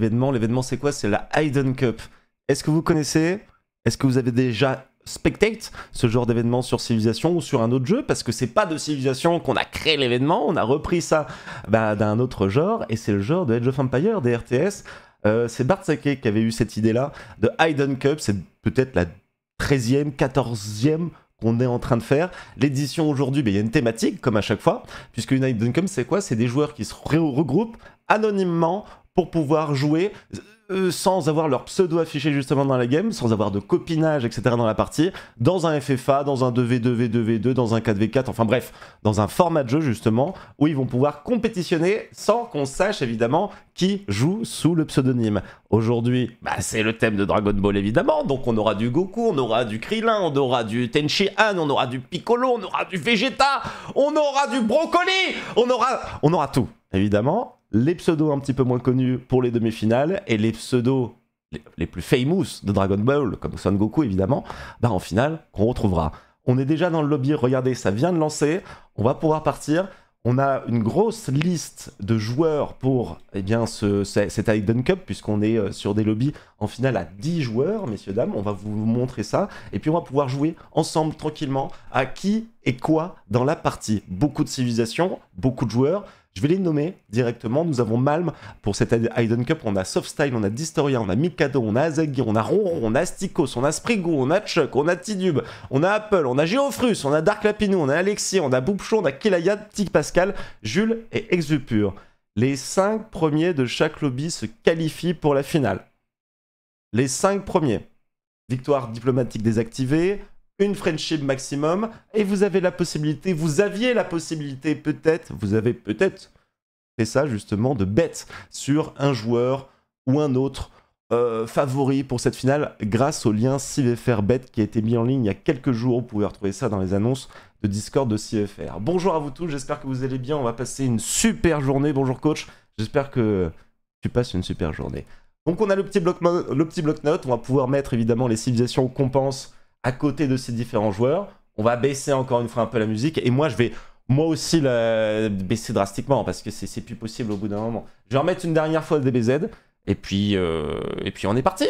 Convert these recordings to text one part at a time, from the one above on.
L'événement, c'est quoi C'est la Hayden Cup. Est-ce que vous connaissez Est-ce que vous avez déjà spectate ce genre d'événement sur Civilization ou sur un autre jeu parce que c'est pas de Civilization qu'on a créé l'événement, on a repris ça bah, d'un autre genre et c'est le genre de Age of Empire, des RTS. Euh, c'est Bart Sake qui avait eu cette idée-là de Hayden Cup, c'est peut-être la 13e, 14e qu'on est en train de faire. L'édition aujourd'hui, bah, il y a une thématique, comme à chaque fois, puisque une Hayden Cup, c'est quoi C'est des joueurs qui se regroupent anonymement pour pouvoir jouer euh, euh, sans avoir leur pseudo affiché justement dans la game, sans avoir de copinage, etc. dans la partie, dans un FFA, dans un 2v2v2v2, dans un 4v4, enfin bref, dans un format de jeu justement, où ils vont pouvoir compétitionner sans qu'on sache évidemment qui joue sous le pseudonyme. Aujourd'hui, bah, c'est le thème de Dragon Ball évidemment, donc on aura du Goku, on aura du Krillin, on aura du Tenchi Han, on aura du Piccolo, on aura du Vegeta, on aura du Brocoli, on aura, on aura tout, évidemment les pseudos un petit peu moins connus pour les demi-finales et les pseudos les, plus famous de Dragon Ball, comme Son Goku évidemment, ben en finale qu'on retrouvera. On est déjà dans le lobby, regardez, ça vient de lancer, on va pouvoir partir. On a une grosse liste de joueurs pour eh bien, ce, cette Aiden Cup, puisqu'on est euh, sur des lobbies en finale à 10 joueurs, messieurs, dames. On va vous montrer ça. Et puis on va pouvoir jouer ensemble, tranquillement, à qui et quoi dans la partie. Beaucoup de civilisations, beaucoup de joueurs. Je vais les nommer directement. Nous avons Malm pour cette Iden Cup. On a Softstyle, on a Distoria, on a Mikado, on a Azagi, on a Ronron, on a Stikos, on a Sprigo, on a Chuck, on a Tidube, on a Apple, on a Geofrus, on a Dark Lapinou, on a Alexis, on a Boubchon, on a Kilaya, Tic Pascal, Jules et Exupur. Les cinq premiers de chaque lobby se qualifient pour la finale. Les cinq premiers. Victoire diplomatique désactivée, une friendship maximum, et vous avez la possibilité, vous aviez la possibilité peut-être, vous avez peut-être fait ça justement, de bet sur un joueur ou un autre euh, favori pour cette finale grâce au lien CVFR Bet qui a été mis en ligne il y a quelques jours. Vous pouvez retrouver ça dans les annonces de Discord de CFR. Bonjour à vous tous, j'espère que vous allez bien. On va passer une super journée. Bonjour coach, j'espère que tu passes une super journée. Donc on a le petit bloc, le bloc note. On va pouvoir mettre évidemment les civilisations qu'on pense à côté de ces différents joueurs. On va baisser encore une fois un peu la musique. Et moi, je vais moi aussi la baisser drastiquement parce que c'est plus possible au bout d'un moment. Je vais remettre une dernière fois le DBZ. Et puis, euh, et puis on est parti.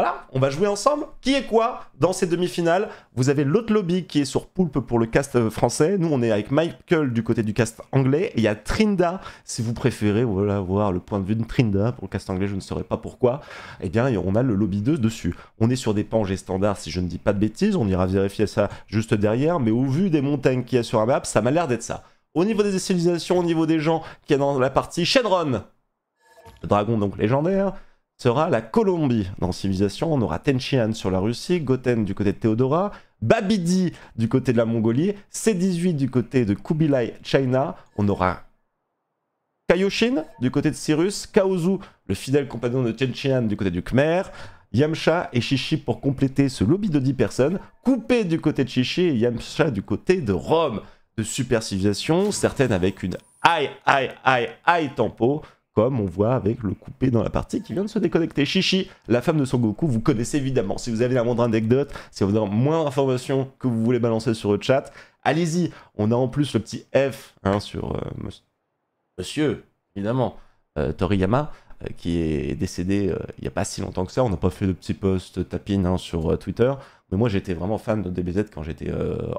Voilà, on va jouer ensemble. Qui est quoi dans ces demi-finales Vous avez l'autre lobby qui est sur Poulpe pour le cast euh, français. Nous, on est avec Michael du côté du cast anglais. Et il y a Trinda, si vous préférez voilà, voir le point de vue de Trinda pour le cast anglais, je ne saurais pas pourquoi. Eh bien, on a le lobby 2 dessus. On est sur des pangées standards, si je ne dis pas de bêtises. On ira vérifier ça juste derrière. Mais au vu des montagnes qu'il y a sur la map, ça m'a l'air d'être ça. Au niveau des civilisations, au niveau des gens qui y dans la partie, Shenron, le dragon donc légendaire sera la Colombie. Dans Civilisation, on aura Tenchian sur la Russie, Goten du côté de Théodora, Babidi du côté de la Mongolie, C18 du côté de Kubilai China, on aura Kaioshin du côté de Cyrus, Kaozu, le fidèle compagnon de Tenchian du côté du Khmer, Yamcha et Shishi pour compléter ce lobby de 10 personnes, coupé du côté de Shishi et Yamcha du côté de Rome. De super civilisation certaines avec une high, high, high, high tempo, on voit avec le coupé dans la partie qui vient de se déconnecter. Chichi, la femme de Son Goku, vous connaissez évidemment. Si vous avez la moindre anecdote, si vous avez moins d'informations que vous voulez balancer sur le chat, allez-y. On a en plus le petit F hein, sur euh, Monsieur, évidemment, euh, Toriyama, euh, qui est décédé il n'y a pas si longtemps que ça. On n'a pas fait de petit post tapine hein, sur Twitter. Mais moi, j'étais vraiment fan de DBZ quand j'étais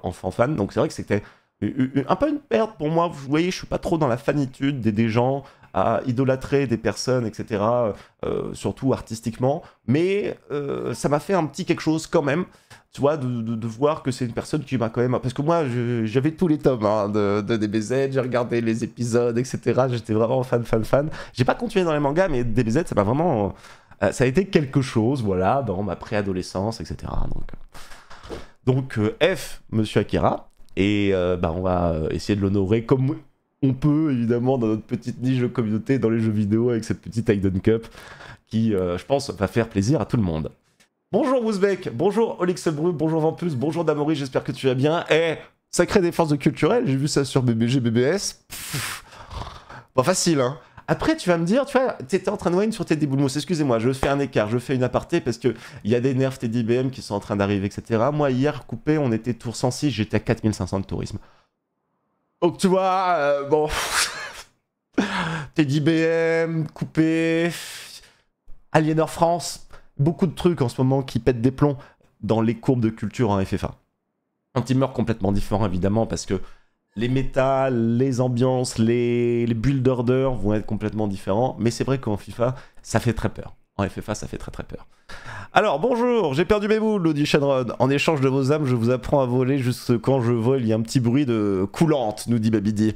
enfant fan. Donc c'est vrai que c'était un peu une perte pour moi. Vous voyez, je suis pas trop dans la fanitude des, des gens à idolâtrer des personnes, etc., euh, surtout artistiquement, mais euh, ça m'a fait un petit quelque chose quand même, tu vois, de, voir que c'est une personne qui m'a quand même... Parce que moi, j'avais tous les tomes hein, de, de, DBZ, j'ai regardé les épisodes, etc., j'étais vraiment fan, fan, fan. J'ai pas continué dans les mangas, mais DBZ, ça m'a vraiment... Euh, ça a été quelque chose, voilà, dans ma préadolescence, etc., donc... Donc F, Monsieur Akira, et bah, on va essayer de l'honorer comme on peut évidemment dans notre petite niche de communauté, dans les jeux vidéo, avec cette petite Aiden Cup, qui, euh, je pense, va faire plaisir à tout le monde. Bonjour Ouzbek, bonjour Olixelbru, bonjour Vampus, bonjour Damory, j'espère que tu vas bien. Eh, sacré défense de culturelles j'ai vu ça sur BBG, BBS. Pas facile, hein. Après, tu vas me dire, tu vois, t'étais en train de wine sur tes déboulements. Excusez-moi, je fais un écart, je fais une aparté parce qu'il y a des nerfs, tes BM qui sont en train d'arriver, etc. Moi, hier, coupé, on était tour 106, j'étais à 4500 de tourisme. Donc oh, tu vois, euh, bon... Teddy BM, Coupé, Aliénor France, beaucoup de trucs en ce moment qui pètent des plombs dans les courbes de culture en FFA. Un timer complètement différent évidemment parce que les métas, les ambiances, les, les bulles vont être complètement différents, mais c'est vrai qu'en FIFA, ça fait très peur. En FFA, ça fait très très peur. Alors bonjour, j'ai perdu mes boules, dit Shenron. En échange de vos âmes, je vous apprends à voler. Juste quand je vole, il y a un petit bruit de coulante, nous dit Babidi.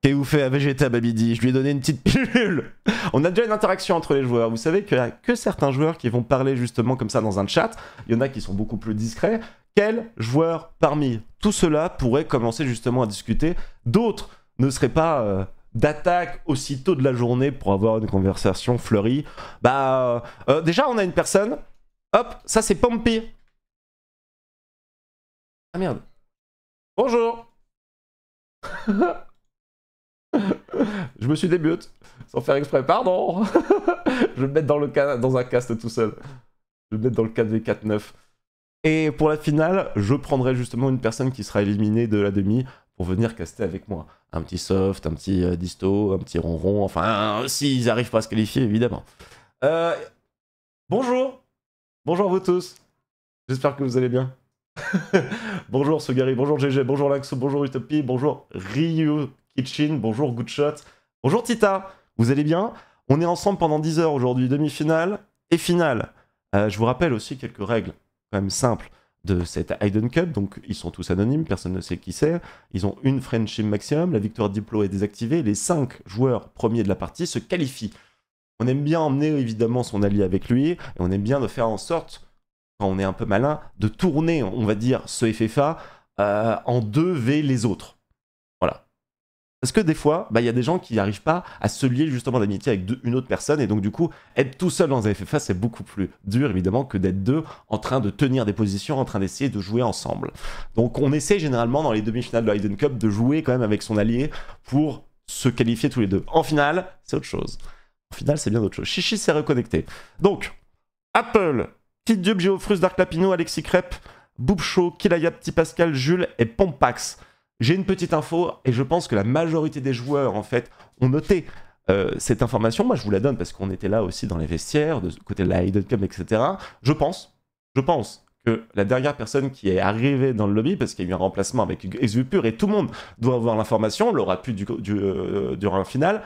Qu'est-ce que vous faites à Vegeta, Babidi Je lui ai donné une petite pilule On a déjà une interaction entre les joueurs. Vous savez qu'il n'y a que certains joueurs qui vont parler justement comme ça dans un chat. Il y en a qui sont beaucoup plus discrets. Quel joueur parmi tout cela pourrait commencer justement à discuter D'autres ne seraient pas. Euh, d'attaque aussitôt de la journée pour avoir une conversation fleurie. Bah, euh, déjà, on a une personne. Hop, ça c'est Pompey. Ah merde. Bonjour. je me suis débute, sans faire exprès, pardon. je vais me mettre dans, le dans un cast tout seul. Je vais me mettre dans le 4v4-9. Et pour la finale, je prendrai justement une personne qui sera éliminée de la demi venir caster avec moi. Un petit soft, un petit euh, disto, un petit ronron, enfin, s'ils n'arrivent arrivent pas à se qualifier, évidemment. Euh, bonjour Bonjour à vous tous J'espère que vous allez bien. bonjour Sugari, bonjour GG, bonjour Laxo, bonjour Utopie, bonjour Ryu Kitchen, bonjour Goodshot, bonjour Tita, vous allez bien On est ensemble pendant 10 heures aujourd'hui, demi-finale et finale. Euh, je vous rappelle aussi quelques règles, quand même simples de cette Hayden Cup, donc ils sont tous anonymes, personne ne sait qui c'est. Ils ont une friendship maximum, la victoire diplo est désactivée, les 5 joueurs premiers de la partie se qualifient. On aime bien emmener évidemment son allié avec lui, et on aime bien de faire en sorte, quand on est un peu malin, de tourner, on va dire, ce FFA euh, en 2v les autres. Parce que des fois, bah, il y a des gens qui n'arrivent pas à se lier justement d'amitié avec une autre personne, et donc du coup, être tout seul dans un FFA, c'est beaucoup plus dur évidemment que d'être deux en train de tenir des positions, en train d'essayer de jouer ensemble. Donc on essaie généralement dans les demi-finales de l'Iden Cup de jouer quand même avec son allié pour se qualifier tous les deux. En finale, c'est autre chose. En finale, c'est bien autre chose. Chichi s'est reconnecté. Donc, Apple, Kid Dub, Géofrus, Dark Lapino, Alexis Crêpe, Show, Kilaya, Petit Pascal, Jules et Pompax. J'ai une petite info et je pense que la majorité des joueurs en fait ont noté euh, cette information. Moi, je vous la donne parce qu'on était là aussi dans les vestiaires, de côté de la Hidden Club, etc. Je pense, je pense que la dernière personne qui est arrivée dans le lobby, parce qu'il y a eu un remplacement avec Exupur et tout le monde doit avoir l'information, l'aura pu euh, durant la finale.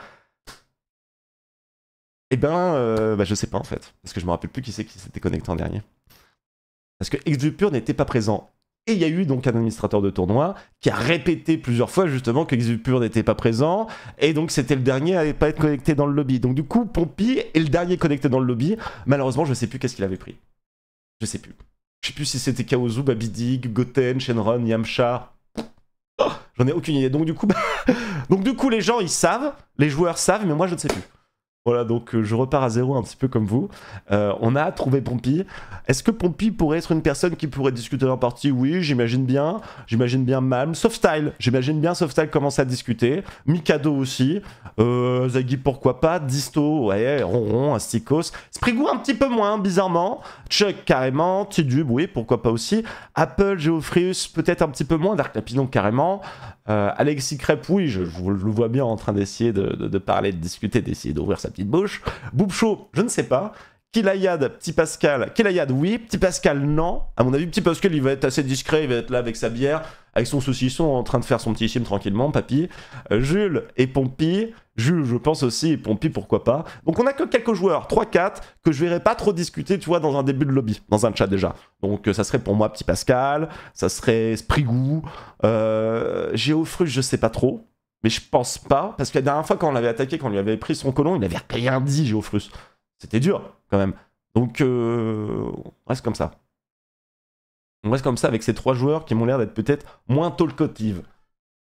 Eh ben, euh, bah, je sais pas en fait, parce que je me rappelle plus qui c'est qui s'était connecté en dernier. Parce que Exupur n'était pas présent et il y a eu donc un administrateur de tournoi qui a répété plusieurs fois justement que Xupur n'était pas présent et donc c'était le dernier à ne pas être connecté dans le lobby. Donc du coup, Pompi est le dernier connecté dans le lobby. Malheureusement, je ne sais plus qu'est-ce qu'il avait pris. Je ne sais plus. Je sais plus si c'était Kaozu, Babidig, Goten, Shenron, Yamcha. Oh, j'en ai aucune idée. Donc du coup, donc du coup, les gens ils savent, les joueurs savent, mais moi je ne sais plus. Voilà, donc euh, je repars à zéro un petit peu comme vous. Euh, on a trouvé Pompi. Est-ce que Pompi pourrait être une personne qui pourrait discuter en partie Oui, j'imagine bien. J'imagine bien Malm. Softstyle, j'imagine bien Softstyle commence à discuter. Mikado aussi. Euh, Zaggy, pourquoi pas. Disto, ouais, Ronron, Astikos. Sprigou un petit peu moins, bizarrement. Chuck, carrément. Tidub, oui, pourquoi pas aussi. Apple, Geoffreyus. peut-être un petit peu moins. Dark Lapidon, carrément. Euh, Alexis Crêpe, oui, je, le vois bien en train d'essayer de, parler, de discuter, d'essayer d'ouvrir sa petite bouche. je ne sais pas. Kilayad, petit Pascal. Kilayad, oui. Petit Pascal, non. À mon avis, petit Pascal, il va être assez discret. Il va être là avec sa bière, avec son saucisson, en train de faire son petit film tranquillement, papy. Euh, Jules et Pompi. Jules, je pense aussi, et Pompi, pourquoi pas. Donc, on a que quelques joueurs, 3-4, que je verrai pas trop discuter, tu vois, dans un début de lobby, dans un chat déjà. Donc, euh, ça serait pour moi petit Pascal, ça serait Sprigou, euh, Géofruge, je sais pas trop. Mais je pense pas, parce que la dernière fois quand on l'avait attaqué, quand on lui avait pris son colon, il n'avait rien dit, Geofrus. C'était dur, quand même. Donc, euh, on reste comme ça. On reste comme ça avec ces trois joueurs qui m'ont l'air d'être peut-être moins talkative.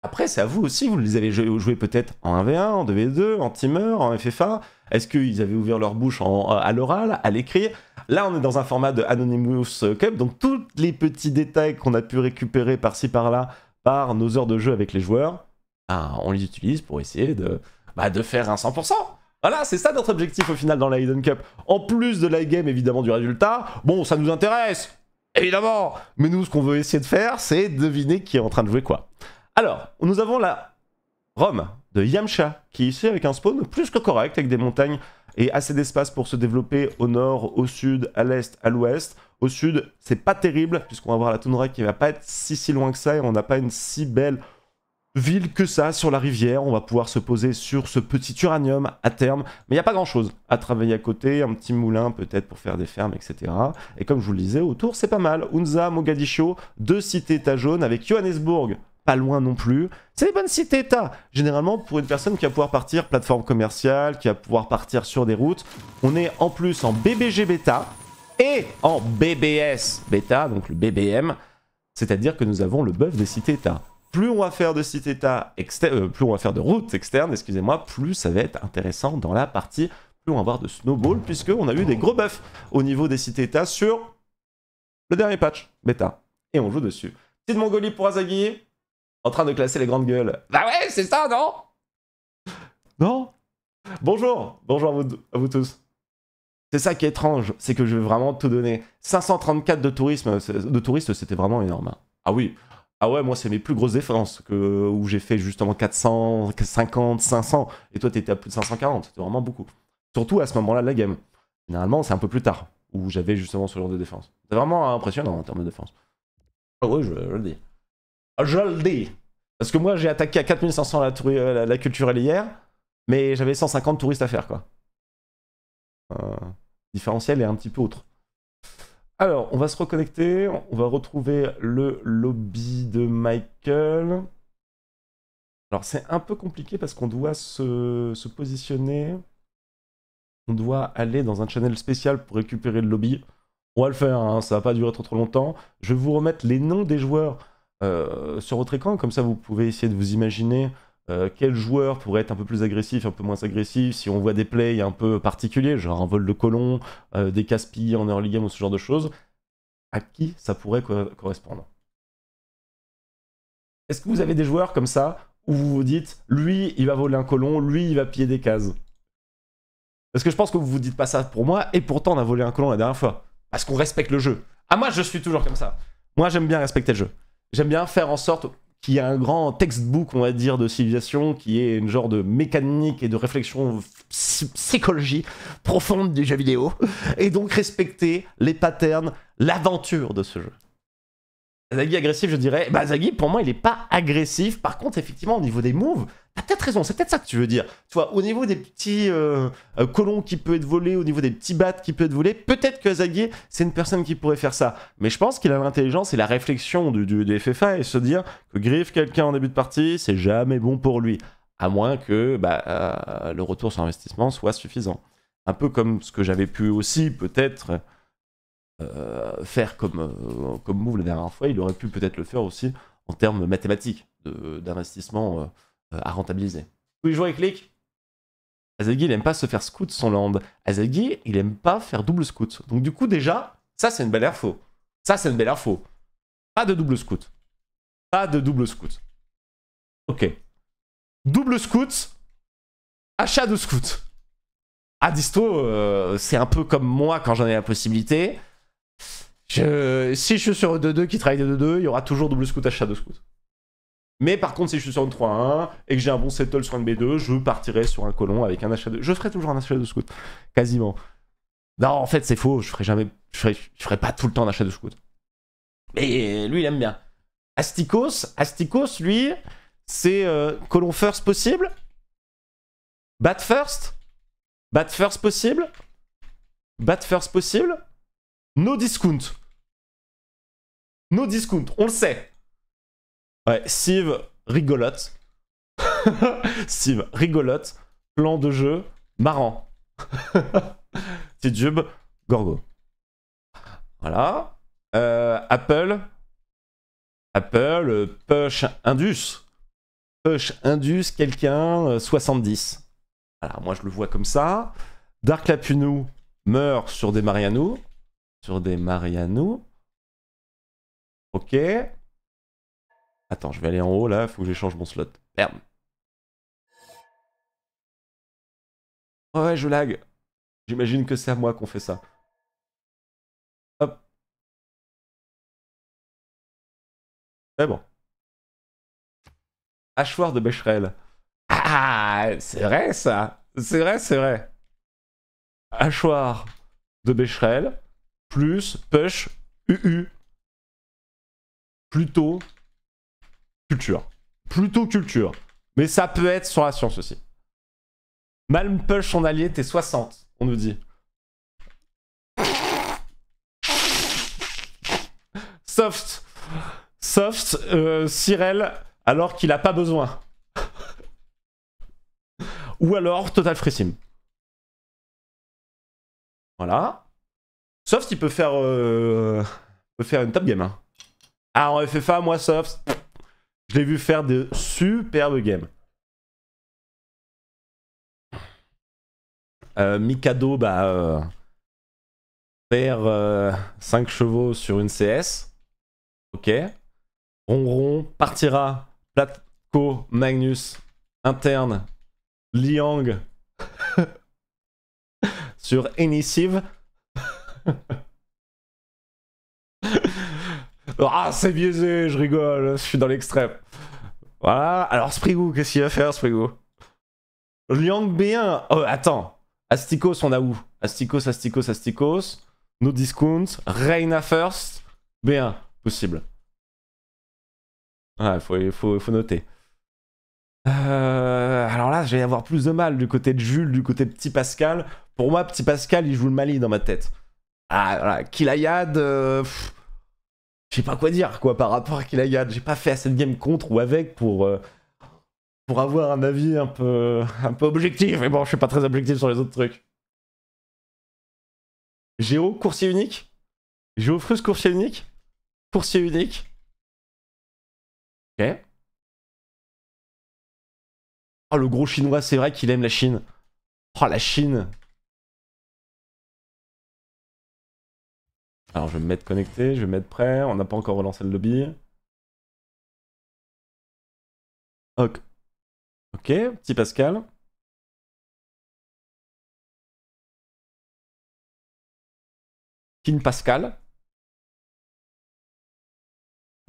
Après, c'est à vous aussi, vous les avez joués peut-être en 1v1, en 2v2, en teamer, en FFA. Est-ce qu'ils avaient ouvert leur bouche euh, à l'oral, à l'écrit Là, on est dans un format de Anonymous Cup, donc tous les petits détails qu'on a pu récupérer par-ci par-là, par nos heures de jeu avec les joueurs, ah, on les utilise pour essayer de, bah, de faire un 100%. Voilà, c'est ça notre objectif au final dans la Hidden Cup. En plus de la game, évidemment, du résultat, bon, ça nous intéresse, évidemment. Mais nous, ce qu'on veut essayer de faire, c'est deviner qui est en train de jouer quoi. Alors, nous avons la Rome de Yamcha, qui est ici avec un spawn plus que correct, avec des montagnes et assez d'espace pour se développer au nord, au sud, à l'est, à l'ouest. Au sud, c'est pas terrible, puisqu'on va avoir la toundra qui va pas être si si loin que ça, et on n'a pas une si belle ville que ça sur la rivière. On va pouvoir se poser sur ce petit uranium à terme. Mais il n'y a pas grand-chose à travailler à côté. Un petit moulin peut-être pour faire des fermes, etc. Et comme je vous le disais, autour, c'est pas mal. Unza, Mogadiscio, deux cités-états jaunes avec Johannesburg pas loin non plus. C'est des bonnes cités état. Généralement, pour une personne qui va pouvoir partir plateforme commerciale, qui va pouvoir partir sur des routes, on est en plus en BBG bêta et en BBS bêta, donc le BBM, c'est-à-dire que nous avons le buff des cités-états plus on va faire de sites état euh, plus on va faire de routes externes, excusez-moi, plus ça va être intéressant dans la partie, plus on va avoir de snowball, puisque on a eu des gros buffs au niveau des sites état sur le dernier patch bêta. Et on joue dessus. Petite Mongolie pour Azagi, en train de classer les grandes gueules. Bah ouais, c'est ça, non Non Bonjour, bonjour à vous, tous. C'est ça qui est étrange, c'est que je vais vraiment tout donner. 534 de tourisme, de touristes, c'était vraiment énorme. Hein. Ah oui, ah ouais, moi, c'est mes plus grosses défenses, que, où j'ai fait justement 400, 50, 500, et toi, t'étais à plus de 540, c'était vraiment beaucoup. Surtout à ce moment-là de la game. Généralement, c'est un peu plus tard, où j'avais justement ce genre de défense. C'est vraiment impressionnant en termes de défense. Ah ouais, je, le dis. Ah, je le dis Parce que moi, j'ai attaqué à 4500 euh, la, la, la culturelle hier, mais j'avais 150 touristes à faire, quoi. Euh, différentiel est un petit peu autre. Alors, on va se reconnecter, on va retrouver le lobby de Michael. Alors, c'est un peu compliqué parce qu'on doit se, positionner. On doit aller dans un channel spécial pour récupérer le lobby. On va le faire, hein. ça va pas durer trop longtemps. Je vais vous remettre les noms des joueurs euh, sur votre écran, comme ça vous pouvez essayer de vous imaginer euh, quel joueur pourrait être un peu plus agressif, un peu moins agressif, si on voit des plays un peu particuliers, genre un vol de colon, euh, des casse pieds en early game ou ce genre de choses, à qui ça pourrait correspondre Est-ce que vous avez des joueurs comme ça où vous vous dites, lui, il va voler un colon, lui, il va piller des cases Parce que je pense que vous vous dites pas ça pour moi, et pourtant on a volé un colon la dernière fois. Parce qu'on respecte le jeu. Ah, moi, je suis toujours comme ça. Moi, j'aime bien respecter le jeu. J'aime bien faire en sorte qui a un grand textbook, on va dire, de civilisation, qui est une genre de mécanique et de réflexion psychologie profonde des jeux vidéo, et donc respecter les patterns, l'aventure de ce jeu. Zaggy agressif, je dirais. Bah, Zaggy, pour moi, il est pas agressif. Par contre, effectivement, au niveau des moves, t'as peut-être raison. C'est peut-être ça que tu veux dire. Tu vois, au niveau des petits euh, euh, colons qui peuvent être volés, au niveau des petits bats qui peuvent être volés, peut-être que Zagui, c'est une personne qui pourrait faire ça. Mais je pense qu'il a l'intelligence et la réflexion du, FFA et se dire que griffe quelqu'un en début de partie, c'est jamais bon pour lui. À moins que bah, euh, le retour sur investissement soit suffisant. Un peu comme ce que j'avais pu aussi, peut-être. Euh, faire comme, euh, comme move la dernière fois, il aurait pu peut-être le faire aussi en termes mathématiques d'investissement euh, à rentabiliser. Oui je vois il clique. Azagi, il aime pas se faire scout son land. Azagi, il aime pas faire double scout. Donc, du coup, déjà, ça, c'est une belle info. Ça, c'est une belle info. Pas de double scout. Pas de double scout. Ok. Double scout, achat de scout. disto c'est un peu comme moi quand j'en ai la possibilité si je suis sur e 2-2 qui travaille des 2-2, il y aura toujours double scout à Shadow Scout. Mais par contre, si je suis sur un 3-1 et que j'ai un bon settle sur un B2, je partirai sur un colon avec un achat de. Je ferai toujours un achat de scout. Quasiment. Non, en fait, c'est faux. Je ferai jamais. Je ferai... pas tout le temps un achat de scout. Mais lui, il aime bien. Astikos, Astikos lui, c'est euh, colon first possible. Bat first. Bat first possible. Bat first possible. No discount. No discount, on le sait. Ouais, rigolote. Steve rigolote. Plan de jeu, marrant. Titube, Gorgo. Voilà. Euh, Apple. Apple, push Indus. Push Indus, quelqu'un, 70. Euh, voilà, moi je le vois comme ça. Dark Lapunou meurt sur des Mariano sur des Mariano. Ok. Attends, je vais aller en haut là, faut que j'échange mon slot. Merde. ouais, je lag. J'imagine que c'est à moi qu'on fait ça. Hop. C'est bon. Hachoir de Becherel. Ah, c'est vrai ça. C'est vrai, c'est vrai. Hachoir de Becherel plus push UU. Plutôt culture. Plutôt culture. Mais ça peut être sur la science aussi. Malm push son allié, t'es 60, on nous dit. Soft. Soft, euh, alors qu'il a pas besoin. Ou alors Total Free Sim. Voilà. Soft, il peut faire, euh, peut faire une top game. Hein. Ah, en FFA, moi, Soft, je l'ai vu faire de superbes games. Euh, Mikado, bah, euh, faire 5 chevaux sur une CS. Ok. Ronron partira. Platko, Magnus, interne, Liang sur initiative ah, c'est biaisé, je rigole, je suis dans l'extrême. Voilà, alors Sprigou, qu'est-ce qu'il va faire, Sprigou Liang B1, oh, attends, Astikos on a où Astikos Astikos Astikos no discount, Reina first, B1, possible. Ah, il faut, noter. Euh, alors là, je vais avoir plus de mal du côté de Jules, du côté de Petit Pascal. Pour moi, Petit Pascal, il joue le Mali dans ma tête. Ah, voilà, Kilayad, euh, je sais pas quoi dire quoi par rapport à Kilayad. J'ai pas fait assez de game contre ou avec pour, euh, pour avoir un avis un peu, un peu objectif. Mais bon, je suis pas très objectif sur les autres trucs. Géo, coursier unique Frus, coursier unique Coursier unique Ok. Oh, le gros chinois, c'est vrai qu'il aime la Chine. Oh, la Chine Alors je vais me mettre connecté, je vais me mettre prêt, on n'a pas encore relancé le lobby. Ok, Ok, petit Pascal. Kin Pascal.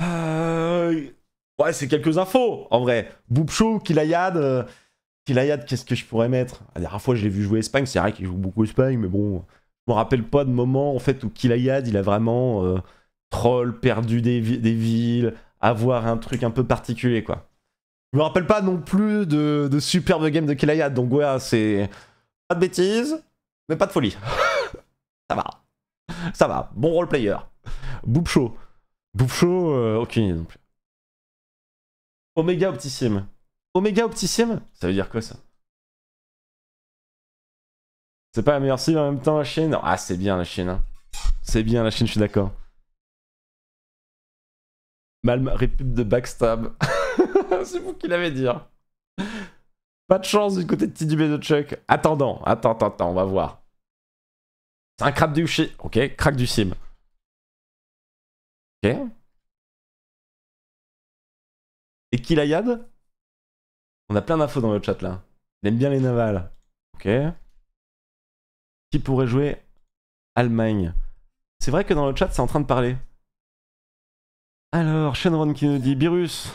Euh, ouais, c'est quelques infos, en vrai. Boubchou, Kilayad... Euh, Kilayad, qu'est-ce que je pourrais mettre La dernière fois, je l'ai vu jouer Espagne, c'est vrai qu'il joue beaucoup Espagne, mais bon me rappelle pas de moment en fait où Kilayad il a vraiment euh, troll, perdu des, villes, avoir un truc un peu particulier quoi. Je me rappelle pas non plus de, superbe game de Kilayad, donc ouais, c'est pas de bêtises, mais pas de folie. ça va. Ça va, bon roleplayer. player Show, euh, aucune non plus. Omega Optissime. Omega Optissime Ça veut dire quoi ça c'est pas la meilleure cible en même temps la Chine Ah c'est bien la Chine. Hein. C'est bien la Chine, je suis d'accord. Malm répub de backstab. c'est vous qui l'avez dit. Hein. Pas de chance du côté de Tidubé de Chuck. Attendant, attends, attends, on va voir. C'est un crack du chi. Ok, crack du sim. Ok. Et qui la yad On a plein d'infos dans le chat là. J'aime bien les navals. Ok qui pourrait jouer Allemagne. C'est vrai que dans le chat, c'est en train de parler. Alors, Shenron qui nous dit "Birus,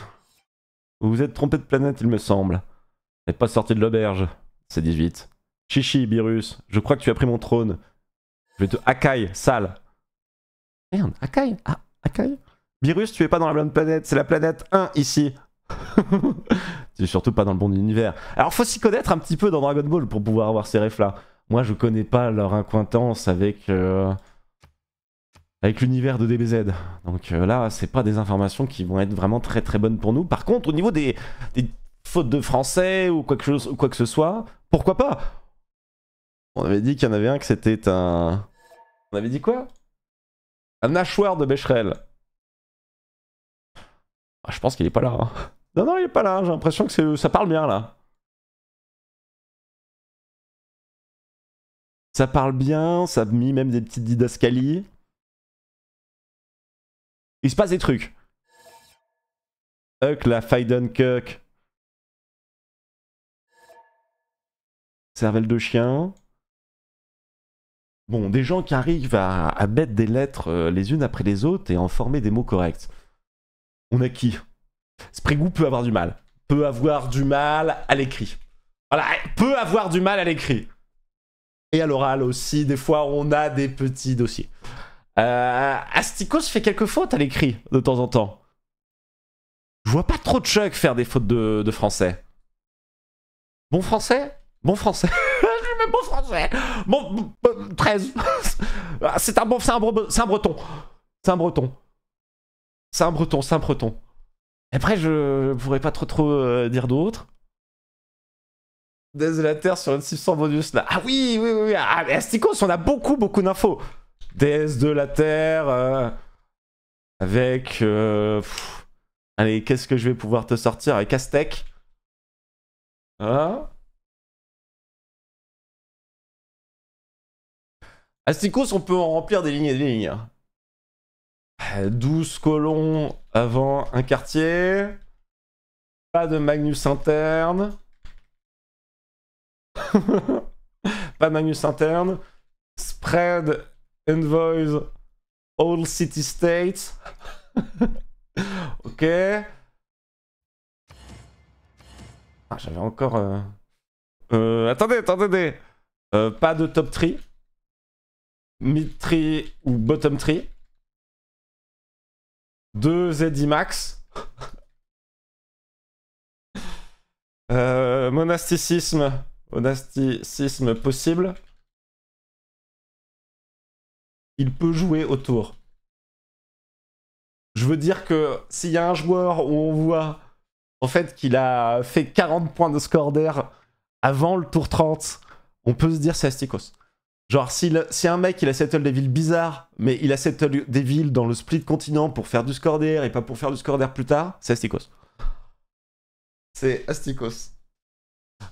vous vous êtes trompé de planète, il me semble. Vous n'êtes pas sorti de l'auberge. C'est 18. Chichi, birus, je crois que tu as pris mon trône. Je vais te. Akai, sale. Merde, Akai Ah, Akai Birus, tu es pas dans la bonne planète, c'est la planète 1 ici. tu es surtout pas dans le bon univers. Alors, faut s'y connaître un petit peu dans Dragon Ball pour pouvoir avoir ces refs là. Moi, je connais pas leur acquaintance avec, euh, avec l'univers de DBZ. Donc euh, là, c'est pas des informations qui vont être vraiment très très bonnes pour nous. Par contre, au niveau des, fautes de français ou quoi que, ce soit, pourquoi pas On avait dit qu'il y en avait un que c'était un. On avait dit quoi Un hachoir de Becherel. Ah, je pense qu'il est pas là. Hein. Non, non, il est pas là. J'ai l'impression que ça parle bien là. Ça parle bien, ça a même des petites didascalies. Il se passe des trucs. Huck, la Faiden Cervelle de chien. Bon, des gens qui arrivent à, mettre des lettres euh, les unes après les autres et en former des mots corrects. On a qui Sprigou peut avoir du mal. Peut avoir du mal à l'écrit. Voilà, eh, peut avoir du mal à l'écrit et à l'oral aussi. Des fois, on a des petits dossiers. Euh, Asticos fait quelques fautes à l'écrit de temps en temps. Je vois pas trop de Chuck faire des fautes de, français. Bon français Bon français bon français Bon. bon, 13 ah, C'est un bon. C'est un, breton C'est un breton C'est un breton, c'est un breton. Après, je pourrais pas trop trop euh, dire d'autres de la Terre sur une 600 bonus là. Ah oui, oui, oui, oui. Asticos, ah, on a beaucoup, beaucoup d'infos. Des de la Terre. Euh, avec. Euh, allez, qu'est-ce que je vais pouvoir te sortir avec Aztec Hein Asticos, on peut en remplir des lignes et des lignes. 12 hein. euh, colons avant un quartier. Pas de Magnus interne. pas Magnus interne. Spread, invoice, All City States. ok. Ah, j'avais encore. Euh, euh, attendez, attendez. Euh, pas de top tree. Mid tree ou bottom tree. 2 ZD max. Euh, monasticisme. Audasticisme possible. Il peut jouer au tour. Je veux dire que s'il y a un joueur où on voit en fait qu'il a fait 40 points de score d'air avant le tour 30, on peut se dire c'est Asticos. Genre, si, un mec il a settle des villes bizarres, mais il a settle des villes dans le split continent pour faire du score d'air et pas pour faire du score d'air plus tard, c'est Asticos. C'est Asticos.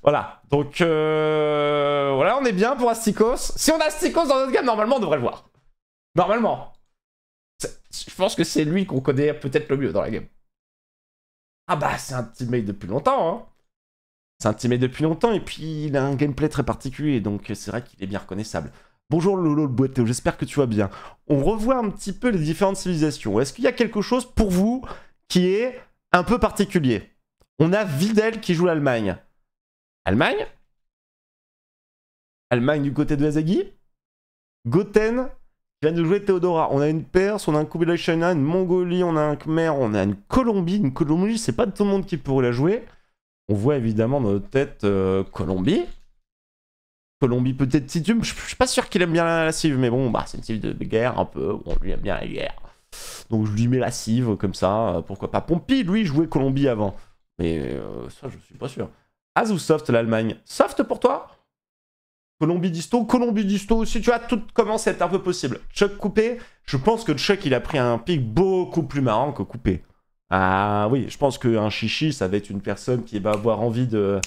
Voilà, donc euh, voilà, on est bien pour Astikos. Si on a Asticos dans notre game, normalement, on devrait le voir. Normalement. Je pense que c'est lui qu'on connaît peut-être le mieux dans la game. Ah bah, c'est un teammate depuis longtemps, hein. C'est un teammate depuis longtemps, et puis il a un gameplay très particulier, donc c'est vrai qu'il est bien reconnaissable. Bonjour Lolo le boiteux, j'espère que tu vas bien. On revoit un petit peu les différentes civilisations. Est-ce qu'il y a quelque chose pour vous qui est un peu particulier On a Videl qui joue l'Allemagne. Allemagne. Allemagne du côté de la Goten qui vient de jouer Théodora. On a une Perse, on a un China, une Mongolie, on a un Khmer, on a une Colombie. Une Colombie, c'est pas tout le monde qui pourrait la jouer. On voit évidemment dans notre tête euh, Colombie. Colombie peut-être Titum. Je suis pas sûr qu'il aime bien la, la mais bon, bah, c'est une cive de guerre un peu. on lui aime bien la guerre. Donc je lui mets la cive comme ça. Euh, pourquoi pas Pompey, lui, jouait Colombie avant. Mais euh, ça, je suis pas sûr soft l'Allemagne. Soft pour toi Colombie Disto, Colombie Disto aussi, tu vois, tout commence à être un peu possible. Chuck coupé, je pense que Chuck il a pris un pic beaucoup plus marrant que coupé. Ah oui, je pense qu'un chichi, ça va être une personne qui va avoir envie de,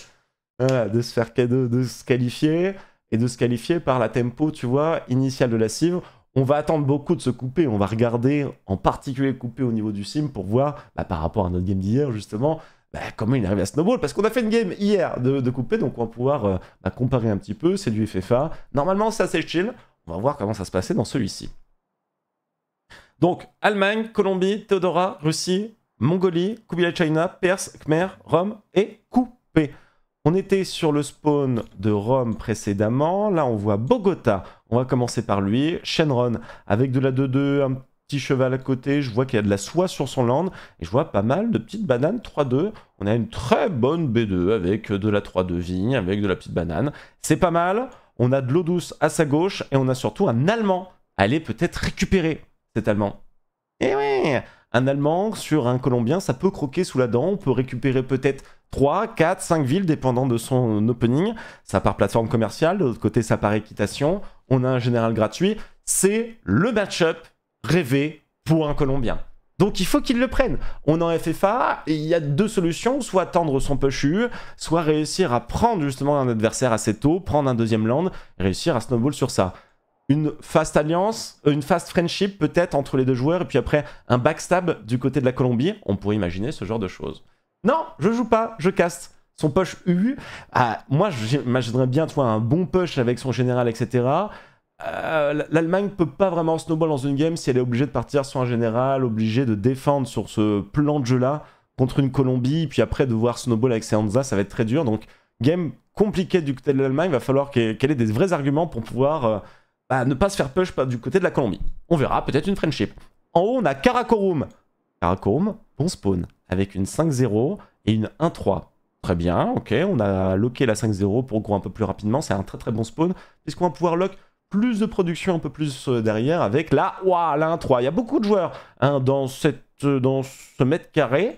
de se faire cadeau, de se qualifier, et de se qualifier par la tempo, tu vois, initiale de la cible. On va attendre beaucoup de se couper, on va regarder en particulier Coupé au niveau du sim pour voir, bah, par rapport à notre game d'hier justement, bah, comment il arrive à snowball Parce qu'on a fait une game hier de, de coupé, donc on va pouvoir euh, bah, comparer un petit peu. C'est du FFA. Normalement, c'est chill. On va voir comment ça se passait dans celui-ci. Donc, Allemagne, Colombie, Theodora, Russie, Mongolie, Kubilai China, Perse, Khmer, Rome et Coupé. On était sur le spawn de Rome précédemment. Là, on voit Bogota. On va commencer par lui. Shenron avec de la 2-2, petit cheval à côté, je vois qu'il y a de la soie sur son land, et je vois pas mal de petites bananes 3-2. On a une très bonne B2 avec de la 3-2 vigne, avec de la petite banane. C'est pas mal, on a de l'eau douce à sa gauche, et on a surtout un Allemand. Allez peut-être récupérer cet Allemand. Eh oui un Allemand sur un Colombien, ça peut croquer sous la dent. On peut récupérer peut-être 3, 4, 5 villes dépendant de son opening. Ça part plateforme commerciale, de l'autre côté, ça part équitation. On a un général gratuit. C'est le match-up rêver pour un Colombien. Donc il faut qu'il le prenne. On est en FFA, et il y a deux solutions, soit tendre son push U, soit réussir à prendre justement un adversaire assez tôt, prendre un deuxième land, réussir à snowball sur ça. Une fast alliance, euh, une fast friendship peut-être entre les deux joueurs, et puis après un backstab du côté de la Colombie, on pourrait imaginer ce genre de choses. Non, je joue pas, je caste son push U, Ah, moi j'imaginerais bien toi, un bon push avec son général, etc. Euh, L'Allemagne l'Allemagne peut pas vraiment snowball dans une game si elle est obligée de partir sur un général, obligée de défendre sur ce plan de jeu-là contre une Colombie, puis après de voir snowball avec ses ça va être très dur. Donc, game compliquée du côté de l'Allemagne, Il va falloir qu'elle ait des vrais arguments pour pouvoir euh, bah, ne pas se faire push du côté de la Colombie. On verra, peut-être une friendship. En haut, on a Karakorum. Karakorum, bon spawn, avec une 5-0 et une 1-3. Très bien, ok, on a locké la 5-0 pour gros un peu plus rapidement, c'est un très très bon spawn, qu'on va pouvoir lock plus de production un peu plus euh, derrière avec la hein, ou 1-3. Il y a beaucoup de joueurs hein, dans, cette, euh, dans ce mètre carré,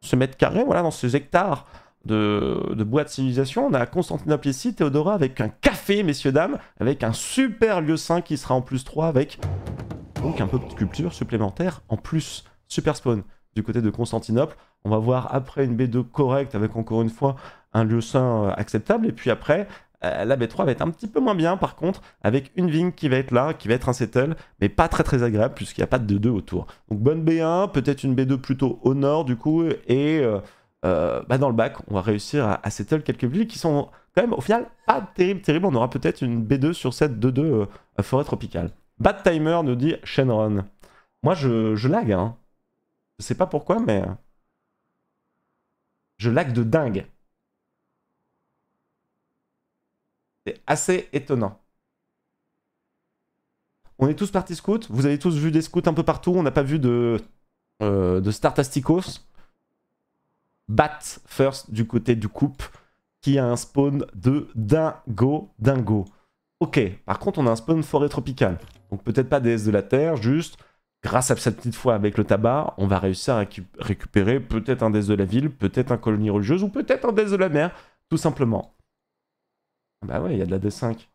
ce mètre carré, voilà, dans ces hectares de, bois de civilisation. On a Constantinople ici, Théodora avec un café, messieurs, dames, avec un super lieu saint qui sera en plus 3 avec donc un peu de culture supplémentaire en plus. Super spawn du côté de Constantinople. On va voir après une B2 correcte avec encore une fois un lieu saint euh, acceptable. Et puis après, euh, la B3 va être un petit peu moins bien par contre, avec une vigne qui va être là, qui va être un settle, mais pas très très agréable puisqu'il n'y a pas de 2 autour. Donc bonne B1, peut-être une B2 plutôt au nord du coup, et euh, euh, bah, dans le bac, on va réussir à, settle quelques villes qui sont quand même au final pas terrible, terrible. On aura peut-être une B2 sur cette 2-2 forêt tropicale. Bad timer nous dit Shenron. Moi je, je lag, hein. je sais pas pourquoi, mais je lag de dingue. C'est assez étonnant. On est tous partis scouts. Vous avez tous vu des scouts un peu partout. On n'a pas vu de, euh, de Startasticos. Bat first du côté du coupe qui a un spawn de dingo dingo. Ok, par contre on a un spawn forêt tropicale. Donc peut-être pas déesse de la terre, juste grâce à cette petite fois avec le tabac, on va réussir à récupérer peut-être un des de la ville, peut-être un colonie religieuse ou peut-être un des de la mer, tout simplement. Bah ouais, il y a de la D5.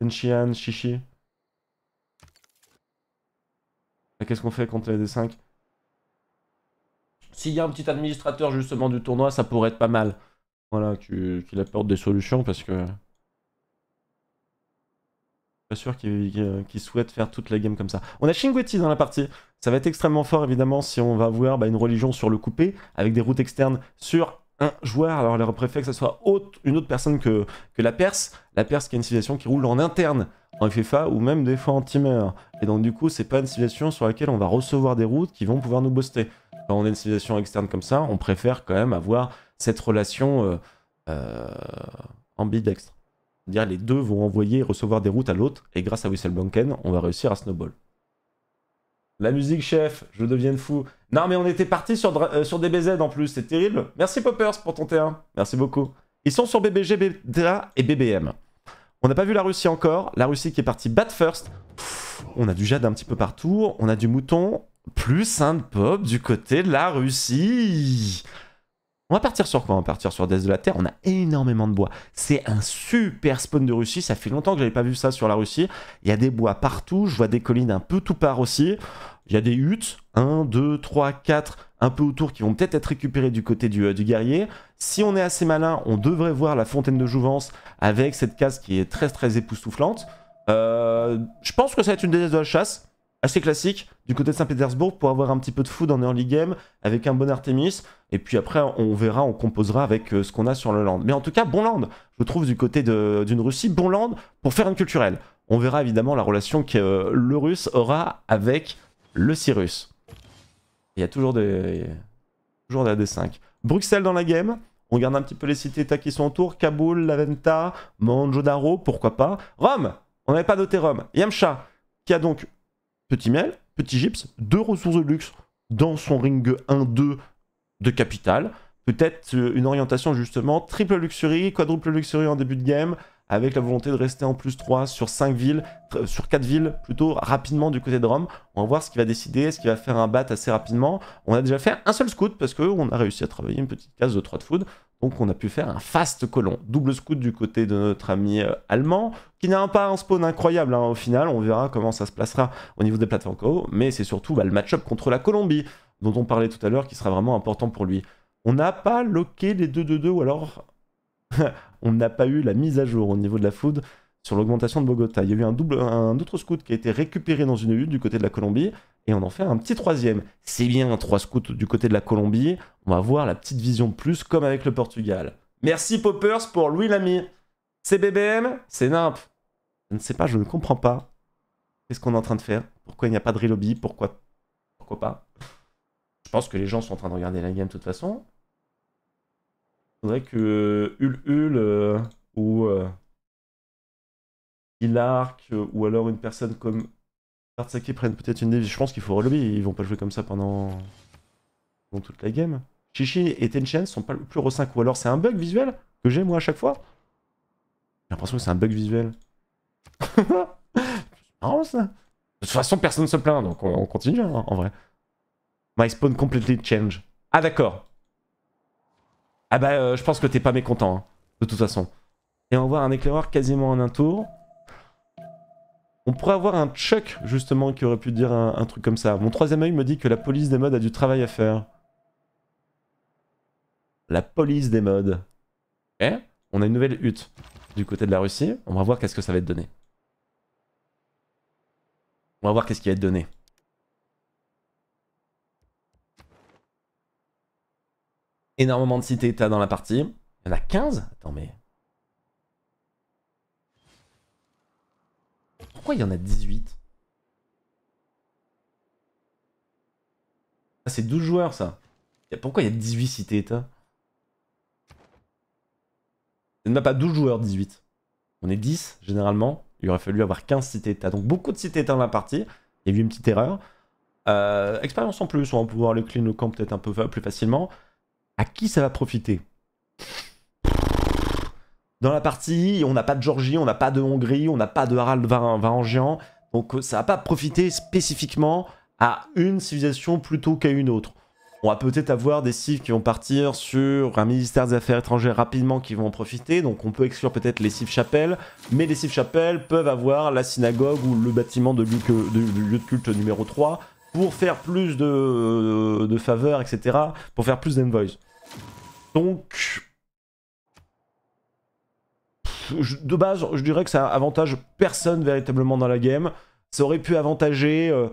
Tenchian, Shishi. Qu'est-ce qu'on fait contre la D5 S'il y a un petit administrateur justement du tournoi, ça pourrait être pas mal. Voilà, qu'il apporte des solutions parce que... Pas sûr qu'il souhaite faire toute la game comme ça. On a Shinguetti dans la partie. Ça va être extrêmement fort évidemment si on va avoir bah, une religion sur le coupé avec des routes externes sur un joueur. Alors, il préfet que ce soit une autre personne que, que la Perse. La Perse qui est une civilisation qui roule en interne en FFA ou même des fois en teamer. Et donc, du coup, c'est pas une civilisation sur laquelle on va recevoir des routes qui vont pouvoir nous booster. Quand on est une civilisation externe comme ça, on préfère quand même avoir cette relation euh, euh, ambidextre. cest dire les deux vont envoyer recevoir des routes à l'autre, et grâce à Whistleblanken, on va réussir à snowball. La musique, chef, je deviens fou. Non, mais on était parti sur, DBZ euh, en plus, c'est terrible. Merci Poppers pour ton T1. Merci beaucoup. Ils sont sur BBG, BDA et BBM. On n'a pas vu la Russie encore. La Russie qui est partie bad first. on a du jade un petit peu partout. On a du mouton. Plus un pop du côté de la Russie. On va partir sur quoi On va partir sur Death de la Terre. On a énormément de bois. C'est un super spawn de Russie. Ça fait longtemps que j'avais pas vu ça sur la Russie. Il y a des bois partout. Je vois des collines un peu tout part aussi. Il y a des huttes, 1, 2, 3, 4, un peu autour, qui vont peut-être être récupérées du côté du, euh, du, guerrier. Si on est assez malin, on devrait voir la fontaine de Jouvence avec cette case qui est très très époustouflante. Euh, je pense que ça va être une déesse de chasse assez classique du côté de Saint-Pétersbourg pour avoir un petit peu de food en early game avec un bon Artemis. Et puis après, on verra, on composera avec euh, ce qu'on a sur le land. Mais en tout cas, bon land, je trouve du côté d'une Russie, bon land pour faire une culturelle. On verra évidemment la relation que euh, le russe aura avec le Cyrus. Il y a toujours des, toujours des AD5. Bruxelles dans la game. On regarde un petit peu les cités-états qui sont autour. Kaboul, Laventa, Manjodaro, pourquoi pas. Rome On n'avait pas doté Rome. Yamcha, qui a donc Petit mail, Petit Gips, deux ressources de luxe dans son ring 1-2 de capital. Peut-être euh, une orientation justement triple luxury, quadruple luxury en début de game, avec la volonté de rester en plus 3 sur 5 villes, euh, sur 4 villes plutôt rapidement du côté de Rome. On va voir ce qui va décider, ce qui va faire un bat assez rapidement. On a déjà fait un seul scout parce qu'on a réussi à travailler une petite case de 3 de food. Donc on a pu faire un fast colon. Double scout du côté de notre ami euh, allemand, qui n'a pas un spawn incroyable hein. au final. On verra comment ça se placera au niveau des plateformes KO. Mais c'est surtout bah, le match-up contre la Colombie, dont on parlait tout à l'heure, qui sera vraiment important pour lui. On n'a pas loqué les 2-2-2 ou alors on n'a pas eu la mise à jour au niveau de la food sur l'augmentation de Bogota. Il y a eu un, double, un autre scout qui a été récupéré dans une hutte du côté de la Colombie et on en fait un petit troisième. C'est bien, trois scouts du côté de la Colombie. On va voir la petite vision plus comme avec le Portugal. Merci Poppers pour Louis Lamy. C'est BBM, c'est NIMP. Je ne sais pas, je ne comprends pas. Qu'est-ce qu'on est en train de faire Pourquoi il n'y a pas de relobby Pourquoi Pourquoi pas Je pense que les gens sont en train de regarder la game de toute façon faudrait que Hul euh, Hul euh, ou euh, Ilark ou alors une personne comme Artsaki prennent peut-être une dévision. Je pense qu'il faut relever, ils vont pas jouer comme ça pendant, toute la game. Chichi et Tenchen sont pas le plus re 5 ou alors c'est un bug visuel que j'ai moi à chaque fois. J'ai l'impression que c'est un bug visuel. c'est marrant ça. De toute façon, personne ne se plaint, donc on, continue hein, en vrai. My spawn completely change. Ah d'accord. Ah bah, euh, je pense que t'es pas mécontent, hein, de toute façon. Et on voir un éclaireur quasiment en un tour. On pourrait avoir un Chuck, justement, qui aurait pu dire un, truc comme ça. Mon troisième œil me dit que la police des modes a du travail à faire. La police des modes. Eh on a une nouvelle hutte du côté de la Russie. On va voir qu'est-ce que ça va être donné. On va voir qu'est-ce qui va être donné. énormément de cités t'as dans la partie. Il y en a 15 Attends, mais. Pourquoi il y en a 18 Ah, c'est 12 joueurs ça. Pourquoi il y a 18 cités états en a pas 12 joueurs, 18. On est 10 généralement. Il aurait fallu avoir 15 cités états. Donc beaucoup de cités dans la partie. Il y a eu une petite erreur. Euh, expérience en plus, on va pouvoir le clean le camp peut-être un peu plus facilement à qui ça va profiter Dans la partie, on n'a pas de Georgie, on n'a pas de Hongrie, on n'a pas de Harald Géant, donc euh, ça va pas profiter spécifiquement à une civilisation plutôt qu'à une autre. On va peut-être avoir des civs qui vont partir sur un ministère des Affaires étrangères rapidement qui vont en profiter, donc on peut exclure peut-être les civs chapelles, mais les civs chapelles peuvent avoir la synagogue ou le bâtiment de, lieu de culte numéro 3 pour faire plus de, de faveurs, etc., pour faire plus d'envoys. Donc, de base, je dirais que ça avantage personne véritablement dans la game. Ça aurait pu avantager. Euh,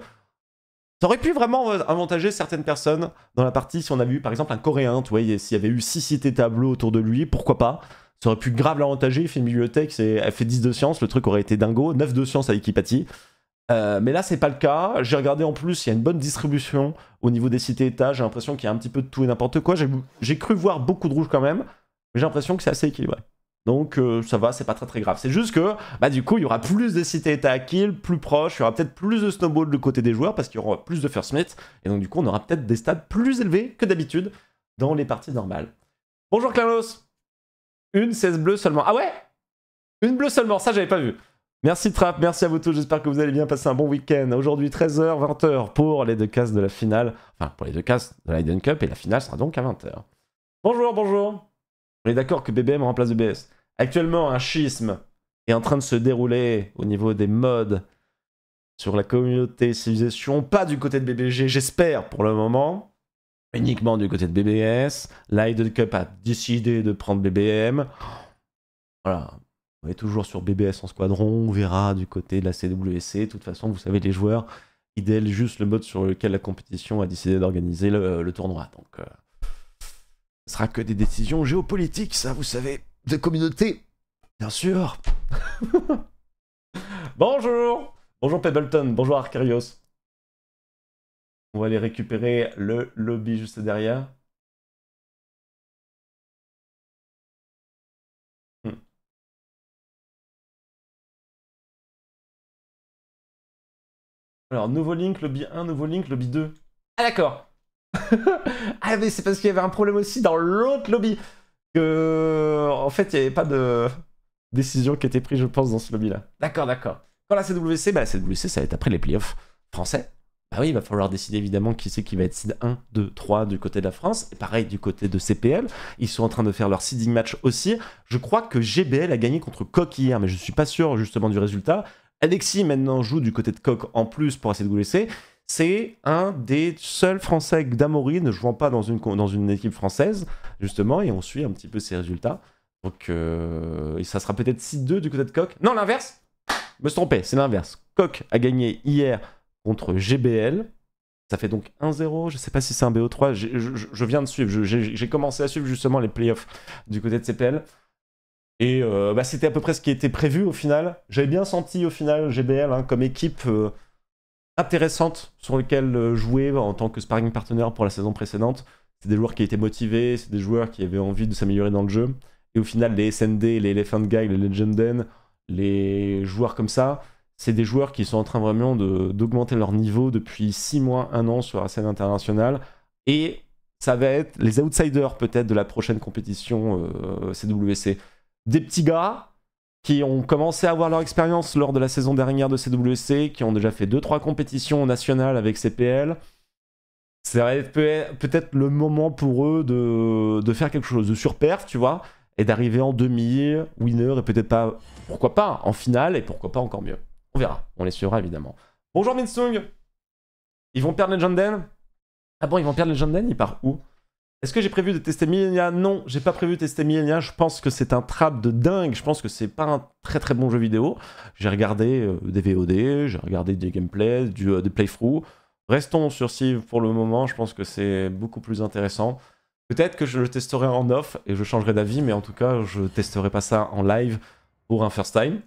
ça aurait pu vraiment euh, avantager certaines personnes dans la partie si on avait eu par exemple un Coréen, tu vois, s'il y avait eu 6 cités tableaux autour de lui, pourquoi pas Ça aurait pu grave l'avantager, il fait une bibliothèque, elle fait 10 de science, le truc aurait été dingo, 9 de science à Ipati. Euh, mais là, c'est pas le cas. J'ai regardé en plus, il y a une bonne distribution au niveau des cités-états. J'ai l'impression qu'il y a un petit peu de tout et n'importe quoi. J'ai cru voir beaucoup de rouge quand même, mais j'ai l'impression que c'est assez équilibré. Donc euh, ça va, c'est pas très très grave. C'est juste que, bah du coup, il y aura plus de cités-états à kill, plus proche, il y aura peut-être plus de snowball de côté des joueurs parce qu'il y aura plus de first Smith Et donc du coup, on aura peut-être des stades plus élevés que d'habitude dans les parties normales. Bonjour Carlos Une 16 bleue seulement. Ah ouais Une bleue seulement, ça j'avais pas vu. Merci Trap, merci à vous tous, j'espère que vous allez bien passer un bon week-end. Aujourd'hui 13h, 20h pour les deux cases de la finale, enfin pour les deux cases de la Cup et la finale sera donc à 20h. Bonjour, bonjour. On est d'accord que BBM remplace BBS. Actuellement, un schisme est en train de se dérouler au niveau des modes sur la communauté civilisation, pas du côté de BBG, j'espère pour le moment, uniquement du côté de BBS. L'Iden Cup a décidé de prendre BBM. Voilà, on est toujours sur BBS en squadron, on verra du côté de la CWC. E. De toute façon, vous savez, les joueurs, idéal juste le mode sur lequel la compétition a décidé d'organiser le, tournoi. Donc, euh, ce sera que des décisions géopolitiques, ça, vous savez, de communauté, bien sûr. bonjour, bonjour Pebbleton, bonjour Arcarios. On va aller récupérer le lobby juste derrière. Alors, nouveau link, lobby 1, nouveau link, lobby 2. Ah, d'accord. ah, mais c'est parce qu'il y avait un problème aussi dans l'autre lobby. Que, en fait, il n'y avait pas de décision qui était prise, je pense, dans ce lobby-là. D'accord, d'accord. Quand la CWC, bah, la CWC, ça va être après les playoffs français. Bah oui, il va falloir décider évidemment qui c'est qui va être seed 1, 2, 3 du côté de la France. Et pareil du côté de CPL. Ils sont en train de faire leur seeding match aussi. Je crois que GBL a gagné contre Coq hier, mais je ne suis pas sûr justement du résultat. Alexis maintenant joue du côté de Coq en plus pour essayer de laisser. C'est un des seuls Français d'Amaury ne jouant pas dans une, dans une équipe française, justement, et on suit un petit peu ses résultats. Donc, euh, ça sera peut-être 6-2 du côté de Coq. Non, l'inverse Me tromper, c'est l'inverse. Coq a gagné hier contre GBL. Ça fait donc 1-0. Je ne sais pas si c'est un BO3. Je, je viens de suivre. J'ai commencé à suivre justement les playoffs du côté de CPL. Et euh, bah, c'était à peu près ce qui était prévu au final. J'avais bien senti au final GBL hein, comme équipe euh, intéressante sur laquelle euh, jouer en tant que sparring partner pour la saison précédente. C'est des joueurs qui étaient motivés, c'est des joueurs qui avaient envie de s'améliorer dans le jeu. Et au final, les SND, les Elephant Guy, les Legenden, les joueurs comme ça, c'est des joueurs qui sont en train vraiment d'augmenter leur niveau depuis 6 mois, 1 an sur la scène internationale. Et ça va être les outsiders peut-être de la prochaine compétition CWC des petits gars qui ont commencé à avoir leur expérience lors de la saison dernière de CWC, qui ont déjà fait 2-3 compétitions nationales avec CPL. Ça peut-être le moment pour eux de, faire quelque chose de surperf, tu vois, et d'arriver en demi, winner, et peut-être pas, pourquoi pas, en finale, et pourquoi pas encore mieux. On verra, on les suivra évidemment. Bonjour Minsung Ils vont perdre Legenden Ah bon, ils vont perdre Legenden Ils partent où est-ce que j'ai prévu de tester Millenia Non, j'ai pas prévu de tester Millenia. Je pense que c'est un trap de dingue. Je pense que c'est pas un très très bon jeu vidéo. J'ai regardé euh, des VOD, j'ai regardé des gameplays, du, euh, des playthroughs. Restons sur Civ pour le moment. Je pense que c'est beaucoup plus intéressant. Peut-être que je le testerai en off et je changerai d'avis, mais en tout cas, je testerai pas ça en live pour un first time.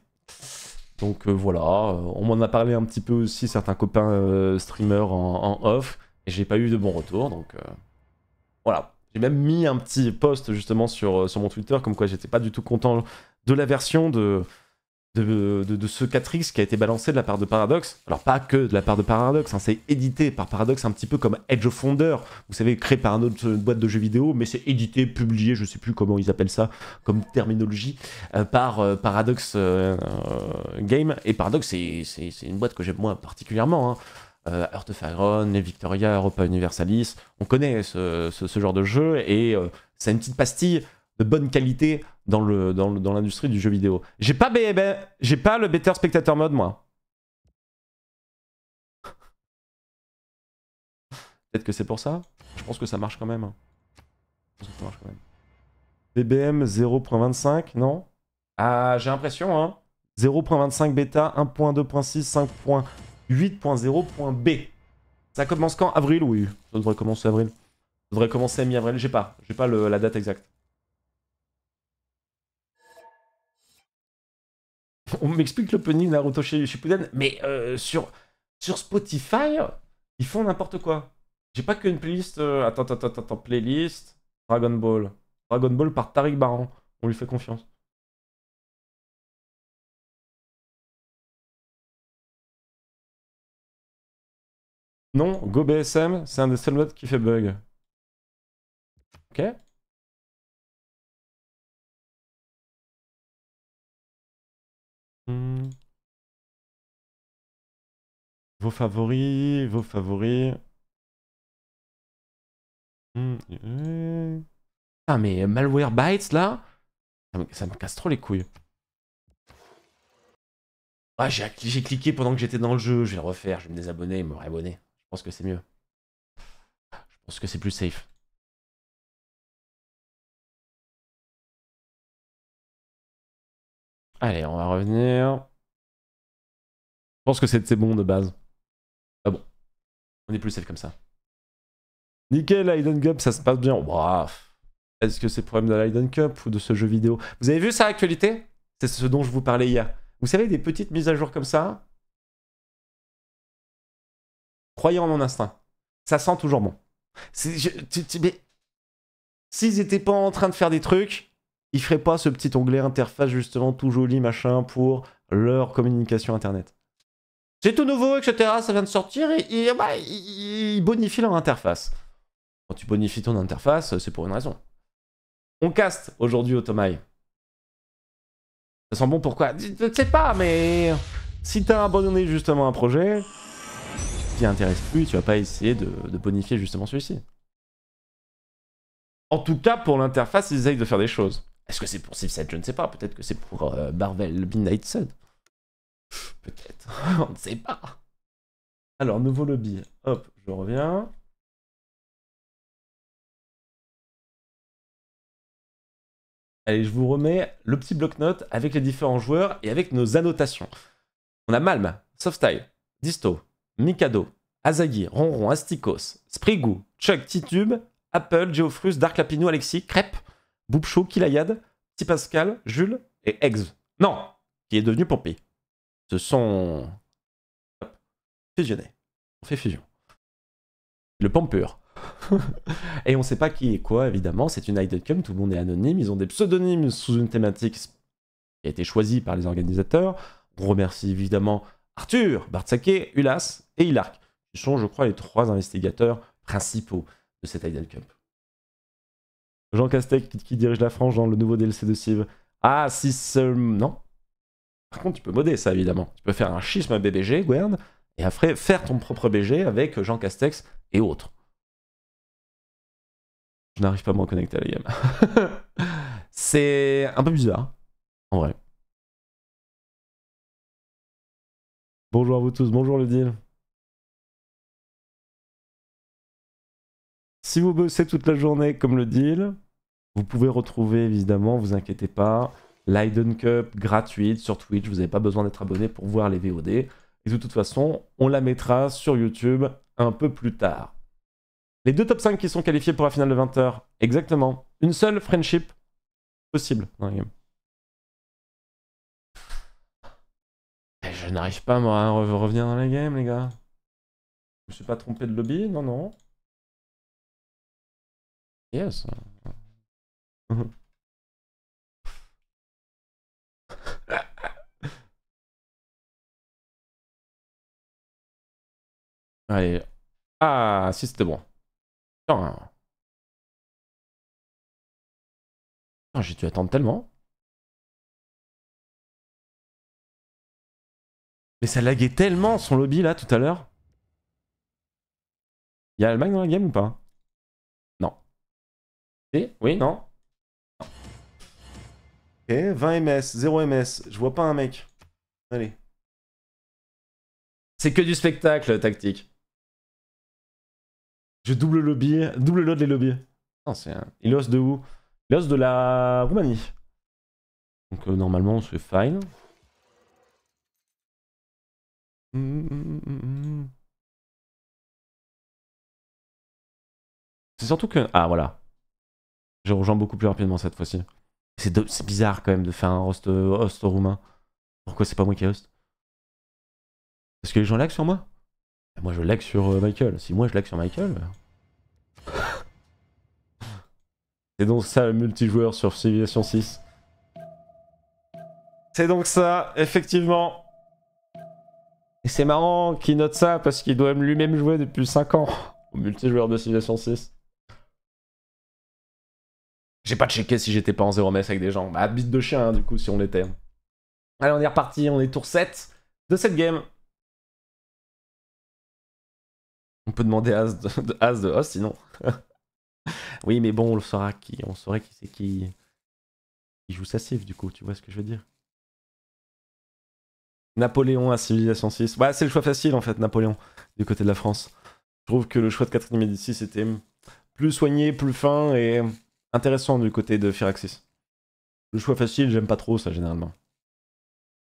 Donc euh, voilà, on m'en a parlé un petit peu aussi certains copains streamers en, en, off et j'ai pas eu de bons retours. Donc voilà. J'ai même mis un petit post justement sur, euh, sur mon Twitter, comme quoi j'étais pas du tout content de la version de, de, de, ce 4X qui a été balancé de la part de Paradox. Alors pas que de la part de Paradox, hein, c'est édité par Paradox un petit peu comme Edge of Wonder, vous savez, créé par une autre boîte de jeux vidéo, mais c'est édité, publié, je sais plus comment ils appellent ça comme terminologie, euh, par euh, Paradox Game. Et Paradox, c'est une boîte que j'aime moi particulièrement. Hein euh, Earth of Iron, Victoria, Europa Universalis. On connaît ce, genre de jeu et euh, c'est une petite pastille de bonne qualité dans l'industrie dans du jeu vidéo. J'ai pas, j'ai pas le Better Spectator Mode, moi. Peut-être que c'est pour ça. Je pense que ça marche quand même. Hein. BBM 0.25, non Ah, j'ai l'impression, hein. 0.25 bêta, 1.2.6, 5. 8.0.b. Ça commence quand Avril, oui. Ça devrait commencer avril. Ça devrait commencer mi-avril. J'ai pas. J'ai pas la date exacte. On m'explique l'opening Naruto chez Shippuden, mais euh, sur, sur Spotify, ils font n'importe quoi. J'ai pas qu'une playlist. Euh, attends, attends, attends, attends. Playlist Dragon Ball. Dragon Ball par Tariq Baran. On lui fait confiance. Non, GoBSM, c'est un des seuls modes qui fait bug. Ok. Hmm. Vos favoris, vos favoris. Hmm, hmm, ah mais Malware Bytes là, ça me, casse trop les couilles. Ah, j'ai cliqué pendant que j'étais dans le jeu, je vais le refaire, je vais me désabonner et me réabonner. Je pense que c'est mieux. Je pense que c'est plus safe. Allez, on va revenir. Je pense que c'est bon de base. Ah bon. On est plus safe comme ça. Nickel, Hayden Cup, ça se passe bien. Braf. Est-ce que c'est le problème de l'Iden Cup ou de ce jeu vidéo Vous avez vu sa actualité C'est ce dont je vous parlais hier. Vous savez, des petites mises à jour comme ça, Croyez en mon instinct. Ça sent toujours bon. s'ils n'étaient pas en train de faire des trucs, ils feraient pas ce petit onglet interface justement tout joli machin pour leur communication internet. C'est tout nouveau, etc. Ça vient de sortir et, bah, ils bonifient leur interface. Quand tu bonifies ton interface, c'est pour une raison. On caste aujourd'hui au Automai. Ça sent bon pourquoi Je ne sais pas, mais si t'as abandonné justement un projet, intéresse plus, tu vas pas essayer de, bonifier justement celui-ci. En tout cas, pour l'interface, ils essayent de faire des choses. Est-ce que c'est pour Civ 7 Je ne sais pas. Peut-être que c'est pour euh, Marvel Midnight Sun. Peut-être. On ne sait pas. Alors, nouveau lobby. Hop, je reviens. Allez, je vous remets le petit bloc-notes avec les différents joueurs et avec nos annotations. On a Malm, Softstyle, Disto, Mikado, Azagi, Ronron, Astikos, Sprigou, Chuck, Titube, Apple, Geofrus, Dark Lapinou, Alexis, Crêpe, Boubchou, Kilayad, Petit Pascal, Jules et Ex. Non, qui est devenu Pompée. Ce sont fusionnés. On fait fusion. Le Pompur. et on sait pas qui est quoi, évidemment. C'est une Cum, tout le monde est anonyme. Ils ont des pseudonymes sous une thématique qui a été choisie par les organisateurs. On remercie évidemment Arthur, Bartzake, Ulas, et arc, qui sont, je crois, les trois investigateurs principaux de cette Idle Cup. Jean Castex qui dirige la France dans le nouveau DLC de Civ. Ah, si Non. Par contre, tu peux modder ça, évidemment. Tu peux faire un schisme à BBG, Gwern, et après faire ton propre BG avec Jean Castex et autres. Je n'arrive pas à me reconnecter à la game. C'est un peu bizarre, en vrai. Bonjour à vous tous, bonjour le deal. Si vous bossez toute la journée, comme le deal, vous pouvez retrouver évidemment, vous inquiétez pas, l'Iden Cup gratuite sur Twitch. Vous n'avez pas besoin d'être abonné pour voir les VOD. Et de toute façon, on la mettra sur YouTube un peu plus tard. Les deux top 5 qui sont qualifiés pour la finale de 20h, exactement. Une seule friendship possible dans la game. Eh, je n'arrive pas moi, à revenir dans la game, les gars. Je me suis pas trompé de lobby, non, non. Yes. Allez. Ah, si c'était bon. j'ai dû attendre tellement. Mais ça laguait tellement son lobby là tout à l'heure. Y'a Allemagne dans la game ou pas oui, non Ok, 20 MS, 0 MS, je vois pas un mec. Allez. C'est que du spectacle tactique. Je double lobby, double load les lobbies. Il de où Il de la Roumanie. Donc euh, normalement, on fine. fait mm, mm, mm, C'est surtout que... Ah voilà, je rejoins beaucoup plus rapidement cette fois-ci. C'est bizarre quand même de faire un euh, host, host roumain. Pourquoi c'est pas moi qui host ce que les gens lag sur moi bah, Moi je lag sur euh, Michael. Si moi je lag sur Michael. Euh. c'est donc ça le multijoueur sur Civilization 6. C'est donc ça, effectivement. Et c'est marrant qu'il note ça parce qu'il doit lui-même jouer depuis 5 ans au multijoueur de Civilization 6. J'ai pas checké si j'étais pas en 0 mess avec des gens. Bah, bite de chien, hein, du coup, si on l'était. Allez, on est reparti, on est tour 7 de cette game. On peut demander As de, As de host, sinon. oui, mais bon, on le saura qui, on saurait qui c'est qui, qui joue Sassif, du coup, tu vois ce que je veux dire. Napoléon à Civilisation 6. Ouais, c'est le choix facile, en fait, Napoléon, du côté de la France. Je trouve que le choix de Catherine Médicis était plus soigné, plus fin et intéressant du côté de Firaxis. Le choix facile, j'aime pas trop ça généralement.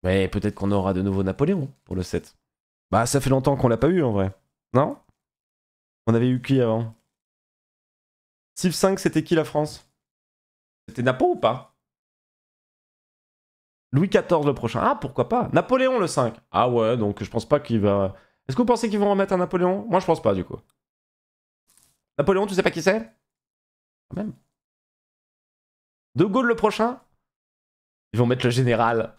Mais peut-être qu'on aura de nouveau Napoléon pour le 7. Bah ça fait longtemps qu'on l'a pas eu en vrai. Non On avait eu qui avant Sif 5 c'était qui la France C'était Napo ou pas Louis XIV le prochain. Ah pourquoi pas Napoléon le 5. Ah ouais donc je pense pas qu'il va... Est-ce que vous pensez qu'ils vont remettre un Napoléon Moi je pense pas du coup. Napoléon tu sais pas qui c'est Quand même. De Gaulle le prochain Ils vont mettre le général.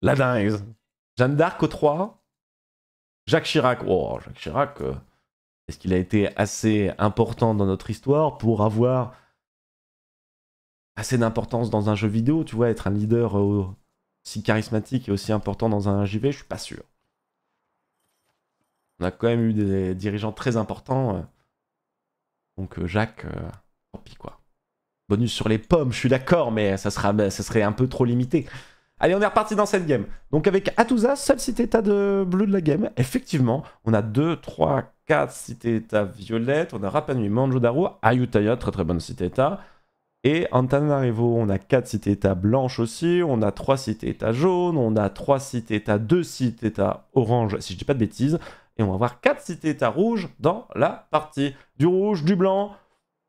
La dingue. Jeanne d'Arc au 3. Jacques Chirac. Oh, Jacques Chirac, euh, est-ce qu'il a été assez important dans notre histoire pour avoir assez d'importance dans un jeu vidéo Tu vois, être un leader euh, aussi charismatique et aussi important dans un JV, je suis pas sûr. On a quand même eu des dirigeants très importants. Euh. donc Jacques, Tant pis quoi. Bonus sur les pommes, je suis d'accord, mais ça, sera, ça serait un peu trop limité. Allez, on est reparti dans cette game. Donc avec Atuza, seul cité état de bleu de la game. Effectivement, on a 2, 3, 4 cité état violette. On a Rapanui, Manjodaro, Ayutaya, très très bonne cité état. Et Antananarivo, on a 4 cités états blanches aussi, on a 3 cités états jaunes, on a 3 cités états, 2 cités états orange, si je dis pas de bêtises. Et on va avoir 4 cités états rouges dans la partie. Du rouge, du blanc,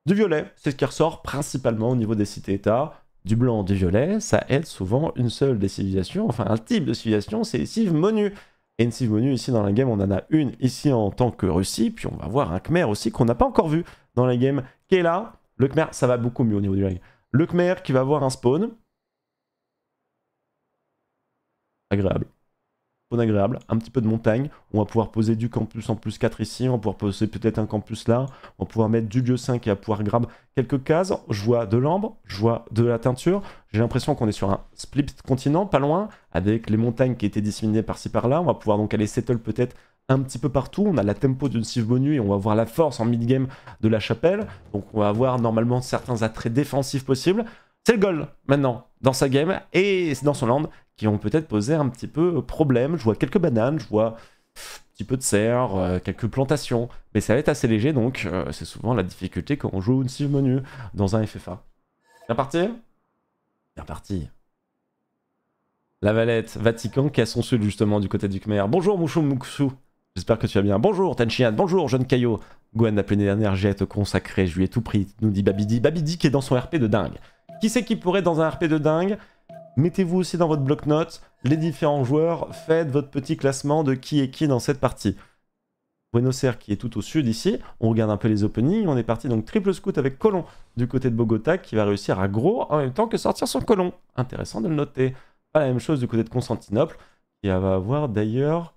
du violet, c'est ce qui ressort principalement au niveau des cités-états. Du blanc, du violet, ça aide souvent une seule des civilisations, enfin un type de civilisation, c'est les monu. Et une ici dans la game, on en a une ici en tant que Russie, puis on va voir un Khmer aussi qu'on n'a pas encore vu dans la game, qui est là. Le Khmer, ça va beaucoup mieux au niveau du lag. Le Khmer qui va avoir un spawn. Agréable bon agréable, un petit peu de montagne, on va pouvoir poser du campus en plus 4 ici, on va pouvoir poser peut-être un campus là, on va pouvoir mettre du lieu 5 et à pouvoir grab quelques cases, je vois de l'ambre, je vois de la teinture, j'ai l'impression qu'on est sur un split continent, pas loin, avec les montagnes qui étaient disséminées par-ci par-là, on va pouvoir donc aller settle peut-être un petit peu partout, on a la tempo d'une Sif Bonus. et on va voir la force en mid-game de la chapelle, donc on va avoir normalement certains attraits défensifs possibles, c'est le goal maintenant dans sa game et dans son land qui ont peut-être posé un petit peu euh, problème. Je vois quelques bananes, je vois un petit peu de serre, euh, quelques plantations, mais ça va être assez léger donc euh, c'est souvent la difficulté quand on joue une si menu dans un FFA. Bien parti Bien parti. La Valette, Vatican, qui a son justement du côté du Khmer. Bonjour Mouchou Mouksou, j'espère que tu vas bien. Bonjour Tenchian, bonjour jeune Caillot. Gwen, la plein dernière, à je lui ai tout pris, nous dit Babidi. Babidi qui est dans son RP de dingue. Qui c'est qui pourrait dans un RP de dingue Mettez-vous aussi dans votre bloc-notes les différents joueurs, faites votre petit classement de qui est qui dans cette partie. Buenos Aires qui est tout au sud ici, on regarde un peu les openings, on est parti donc triple scout avec Colon du côté de Bogota qui va réussir à gros en même temps que sortir son Colon. Intéressant de le noter. Pas la même chose du côté de Constantinople qui va avoir d'ailleurs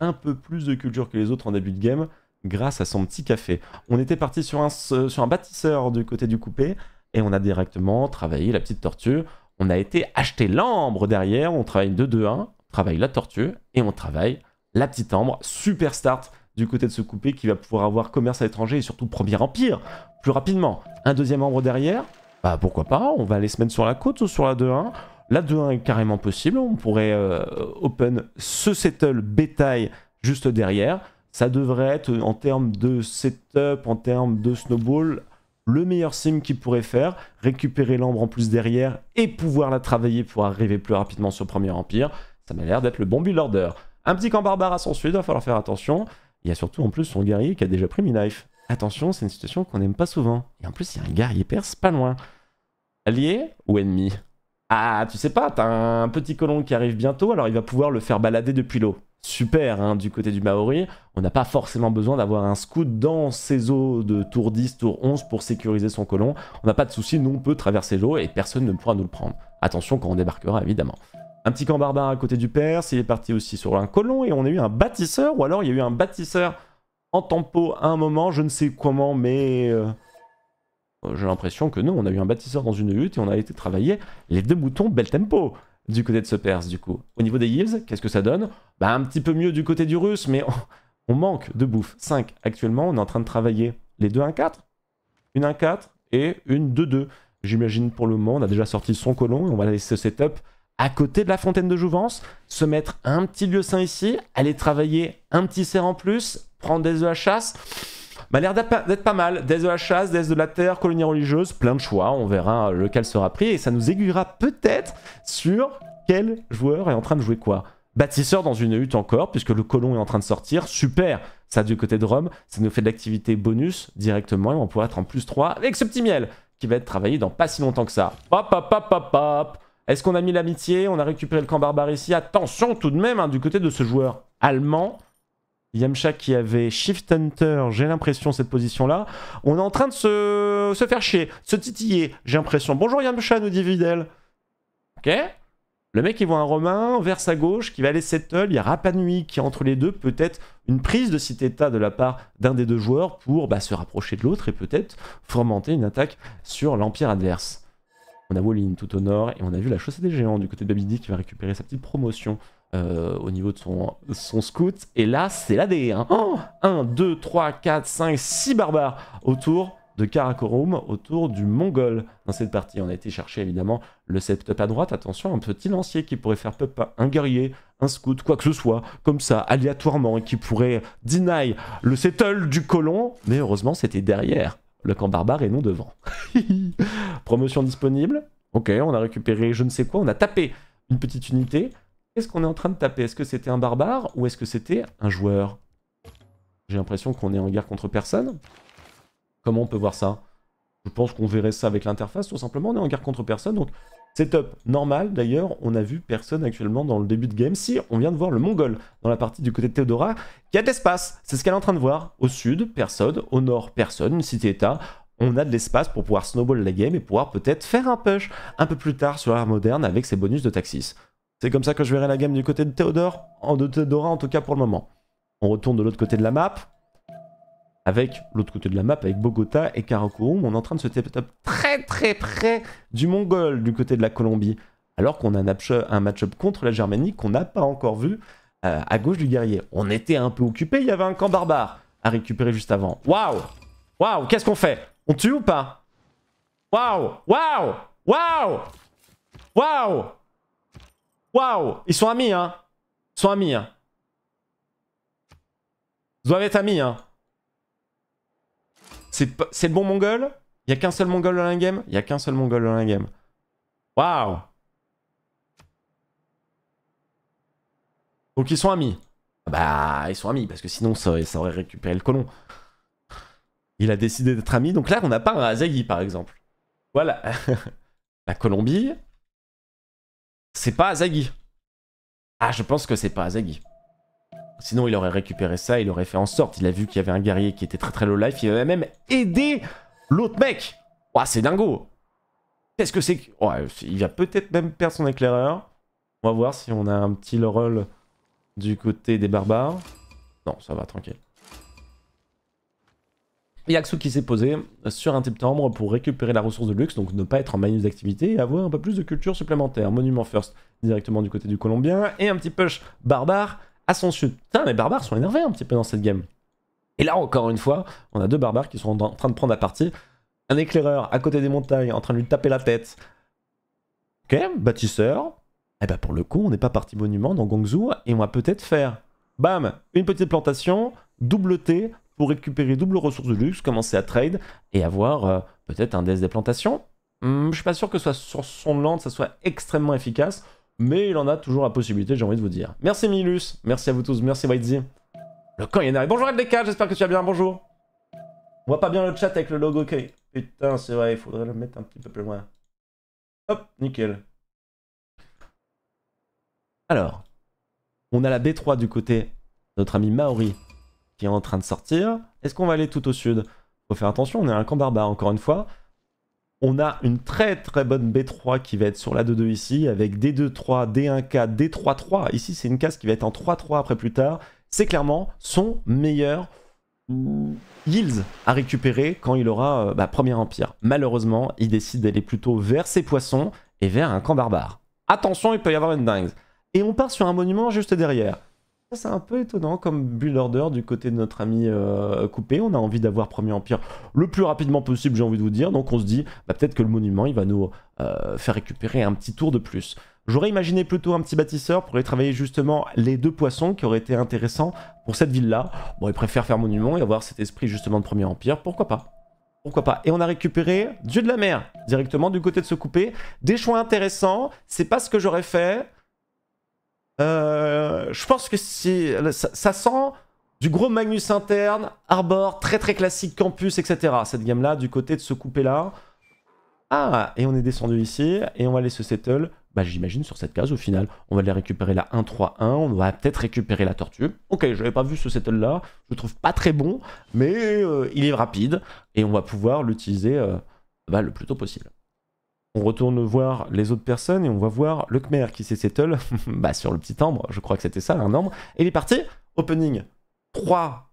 un peu plus de culture que les autres en début de game grâce à son petit café. On était parti sur un, sur un bâtisseur du côté du coupé et on a directement travaillé la petite tortue on a été acheter l'ambre derrière, on travaille 2-2-1, on travaille la tortue et on travaille la petite ambre. Super start du côté de ce coupé qui va pouvoir avoir commerce à l'étranger et surtout premier empire plus rapidement. Un deuxième ambre derrière, bah pourquoi pas, on va aller se mettre sur la côte ou sur la 2-1. La 2-1 est carrément possible, on pourrait euh, open ce settle bétail juste derrière. Ça devrait être en termes de setup, en termes de snowball, le meilleur sim qu'il pourrait faire, récupérer l'ambre en plus derrière et pouvoir la travailler pour arriver plus rapidement sur Premier Empire. Ça m'a l'air d'être le bon build order. Un petit camp barbare à son suite, va falloir faire attention. Il y a surtout en plus son guerrier qui a déjà pris mi-knife. Attention, c'est une situation qu'on n'aime pas souvent. Et en plus, il y a un guerrier perse pas loin. Allié ou ennemi Ah, tu sais pas, t'as un petit colon qui arrive bientôt, alors il va pouvoir le faire balader depuis l'eau super hein, du côté du Maori. On n'a pas forcément besoin d'avoir un scout dans ses eaux de tour 10, tour 11 pour sécuriser son colon. On n'a pas de souci, nous on peut traverser l'eau et personne ne pourra nous le prendre. Attention quand on débarquera évidemment. Un petit camp barbare à côté du Perse, il est parti aussi sur un colon et on a eu un bâtisseur, ou alors il y a eu un bâtisseur en tempo à un moment, je ne sais comment, mais... Euh, j'ai l'impression que non, on a eu un bâtisseur dans une hutte et on a été travailler les deux boutons bel tempo du côté de ce Perse, du coup. Au niveau des yields, qu'est-ce que ça donne bah, Un petit peu mieux du côté du russe, mais on, manque de bouffe. 5 actuellement, on est en train de travailler les 2 1-4, une 1-4 et une 2-2. J'imagine pour le moment, on a déjà sorti son colon et on va laisser ce setup à côté de la fontaine de Jouvence, se mettre un petit lieu sain ici, aller travailler un petit cerf en plus, prendre des œufs à chasse m'a bah, l'air d'être pas mal. des de la chasse, Death de la terre, colonie religieuse, plein de choix. On verra euh, lequel sera pris et ça nous aiguillera peut-être sur quel joueur est en train de jouer quoi. Bâtisseur dans une hutte encore, puisque le colon est en train de sortir. Super Ça, du côté de Rome, ça nous fait de l'activité bonus directement et on pourra être en plus 3 avec ce petit miel qui va être travaillé dans pas si longtemps que ça. Hop, hop, hop, hop, hop Est-ce qu'on a mis l'amitié On a récupéré le camp barbare ici. Attention tout de même hein, du côté de ce joueur allemand Yamcha qui avait Shift Hunter, j'ai l'impression, cette position-là. On est en train de se, faire chier, se titiller, j'ai l'impression. Bonjour Yamcha, nous dit Videl. Ok le mec, il voit un Romain vers sa gauche qui va aller settle. Il y a Rapanui qui est entre les deux. Peut-être une prise de cet état de la part d'un des deux joueurs pour bah, se rapprocher de l'autre et peut-être fomenter une attaque sur l'Empire adverse. On a Wallin tout au nord et on a vu la chaussée des géants du côté de Babidi qui va récupérer sa petite promotion. Euh, au niveau de son, son scout. Et là, c'est la D. 1, 2, 3, 4, 5, 6 barbares autour de Karakorum, autour du Mongol. Dans cette partie, on a été chercher évidemment le setup à droite. Attention, un petit lancier qui pourrait faire pop un guerrier, un scout, quoi que ce soit, comme ça, aléatoirement, et qui pourrait deny le settle du colon. Mais heureusement, c'était derrière le camp barbare et non devant. Promotion disponible. Ok, on a récupéré je ne sais quoi, on a tapé une petite unité. Qu'est-ce qu'on est en train de taper Est-ce que c'était un barbare ou est-ce que c'était un joueur J'ai l'impression qu'on est en guerre contre personne. Comment on peut voir ça Je pense qu'on verrait ça avec l'interface, tout simplement. On est en guerre contre personne, donc Setup normal d'ailleurs, on a vu personne actuellement dans le début de game. Si on vient de voir le Mongol dans la partie du côté de Théodora, qui a de l'espace. C'est ce qu'elle est en train de voir. Au sud, personne. Au nord, personne. Une cité-état. On a de l'espace pour pouvoir snowball la game et pouvoir peut-être faire un push un peu plus tard sur l'art moderne avec ses bonus de taxis. C'est comme ça que je verrai la gamme du côté de Théodore, en, de Théodora en tout cas pour le moment. On retourne de l'autre côté de la map. Avec l'autre côté de la map, avec Bogota et Karakorum, on est en train de se taper très très près du Mongol du côté de la Colombie. Alors qu'on a un, match-up contre la Germanie qu'on n'a pas encore vu euh, à gauche du guerrier. On était un peu occupé, il y avait un camp barbare à récupérer juste avant. Waouh Waouh Qu'est-ce qu'on fait On tue ou pas Waouh Waouh Waouh Waouh Waouh Ils sont amis, hein Ils sont amis, hein Ils doivent être amis, hein C'est le bon mongol Il y a qu'un seul mongol dans la game Il y a qu'un seul mongol dans la game. Waouh Donc ils sont amis. Ah bah, ils sont amis, parce que sinon, ça, ça aurait récupéré le colon. Il a décidé d'être ami. Donc là, on n'a pas un Azagi, par exemple. Voilà. la Colombie, c'est pas Azagi. Ah, je pense que c'est pas Azagi. Sinon, il aurait récupéré ça, il aurait fait en sorte. Il a vu qu'il y avait un guerrier qui était très très low life, il avait même aidé l'autre mec. Ouah, c'est dingo. Qu'est-ce que c'est Ouais, il va peut-être même perdre son éclaireur. On va voir si on a un petit roll du côté des barbares. Non, ça va, tranquille. Yaxu qui s'est posé sur un septembre pour récupérer la ressource de luxe, donc ne pas être en minus d'activité et avoir un peu plus de culture supplémentaire. Monument first directement du côté du Colombien et un petit push barbare à son sud. Putain, les barbares sont énervés un petit peu dans cette game. Et là, encore une fois, on a deux barbares qui sont en train de prendre la partie. Un éclaireur à côté des montagnes en train de lui taper la tête. Ok, bâtisseur. Et eh bah ben, pour le coup, on n'est pas parti monument dans Gongzhou et on va peut-être faire, bam, une petite plantation, double T, pour récupérer double ressource de luxe, commencer à trade et avoir euh, peut-être un DS des plantations. Hmm, je suis pas sûr que soit sur son land ça soit extrêmement efficace, mais il en a toujours la possibilité, j'ai envie de vous dire. Merci Milus, merci à vous tous, merci Whitey. Le camp Yenari. Bonjour LDK, j'espère que tu vas bien, bonjour. On voit pas bien le chat avec le logo, ok. Putain, c'est vrai, il faudrait le mettre un petit peu plus loin. Hop, nickel. Alors, on a la B3 du côté de notre ami Maori qui est en train de sortir. Est-ce qu'on va aller tout au sud Faut faire attention, on est un camp barbare encore une fois. On a une très très bonne B3 qui va être sur la 2-2 ici, avec D2-3, D1-4, D3-3. Ici, c'est une case qui va être en 3-3 après plus tard. C'est clairement son meilleur yields à récupérer quand il aura euh, bah, Premier Empire. Malheureusement, il décide d'aller plutôt vers ses poissons et vers un camp barbare. Attention, il peut y avoir une dingue. Et on part sur un monument juste derrière. C'est un peu étonnant comme Build Order du côté de notre ami euh, Coupé. On a envie d'avoir Premier Empire le plus rapidement possible, j'ai envie de vous dire. Donc on se dit, bah, peut-être que le monument, il va nous euh, faire récupérer un petit tour de plus. J'aurais imaginé plutôt un petit bâtisseur pour aller travailler justement les deux poissons qui auraient été intéressants pour cette ville-là. Bon, il préfère faire monument et avoir cet esprit justement de Premier Empire, pourquoi pas pourquoi pas. Et on a récupéré Dieu de la mer directement du côté de ce coupé. Des choix intéressants, c'est pas ce que j'aurais fait. Euh, je pense que ça, ça, sent du gros Magnus interne, Arbor, très très classique campus, etc. Cette gamme-là, du côté de ce coupé-là. Ah, et on est descendu ici, et on va aller se settle, bah, j'imagine, sur cette case au final. On va aller récupérer la 1-3-1, on va peut-être récupérer la tortue. Ok, j'avais pas vu ce settle-là, je le trouve pas très bon, mais euh, il est rapide, et on va pouvoir l'utiliser euh, bah, le plus tôt possible on retourne voir les autres personnes et on va voir le Khmer qui s'est settle bah, sur le petit arbre, je crois que c'était ça, un arbre. Et il est parti, opening 3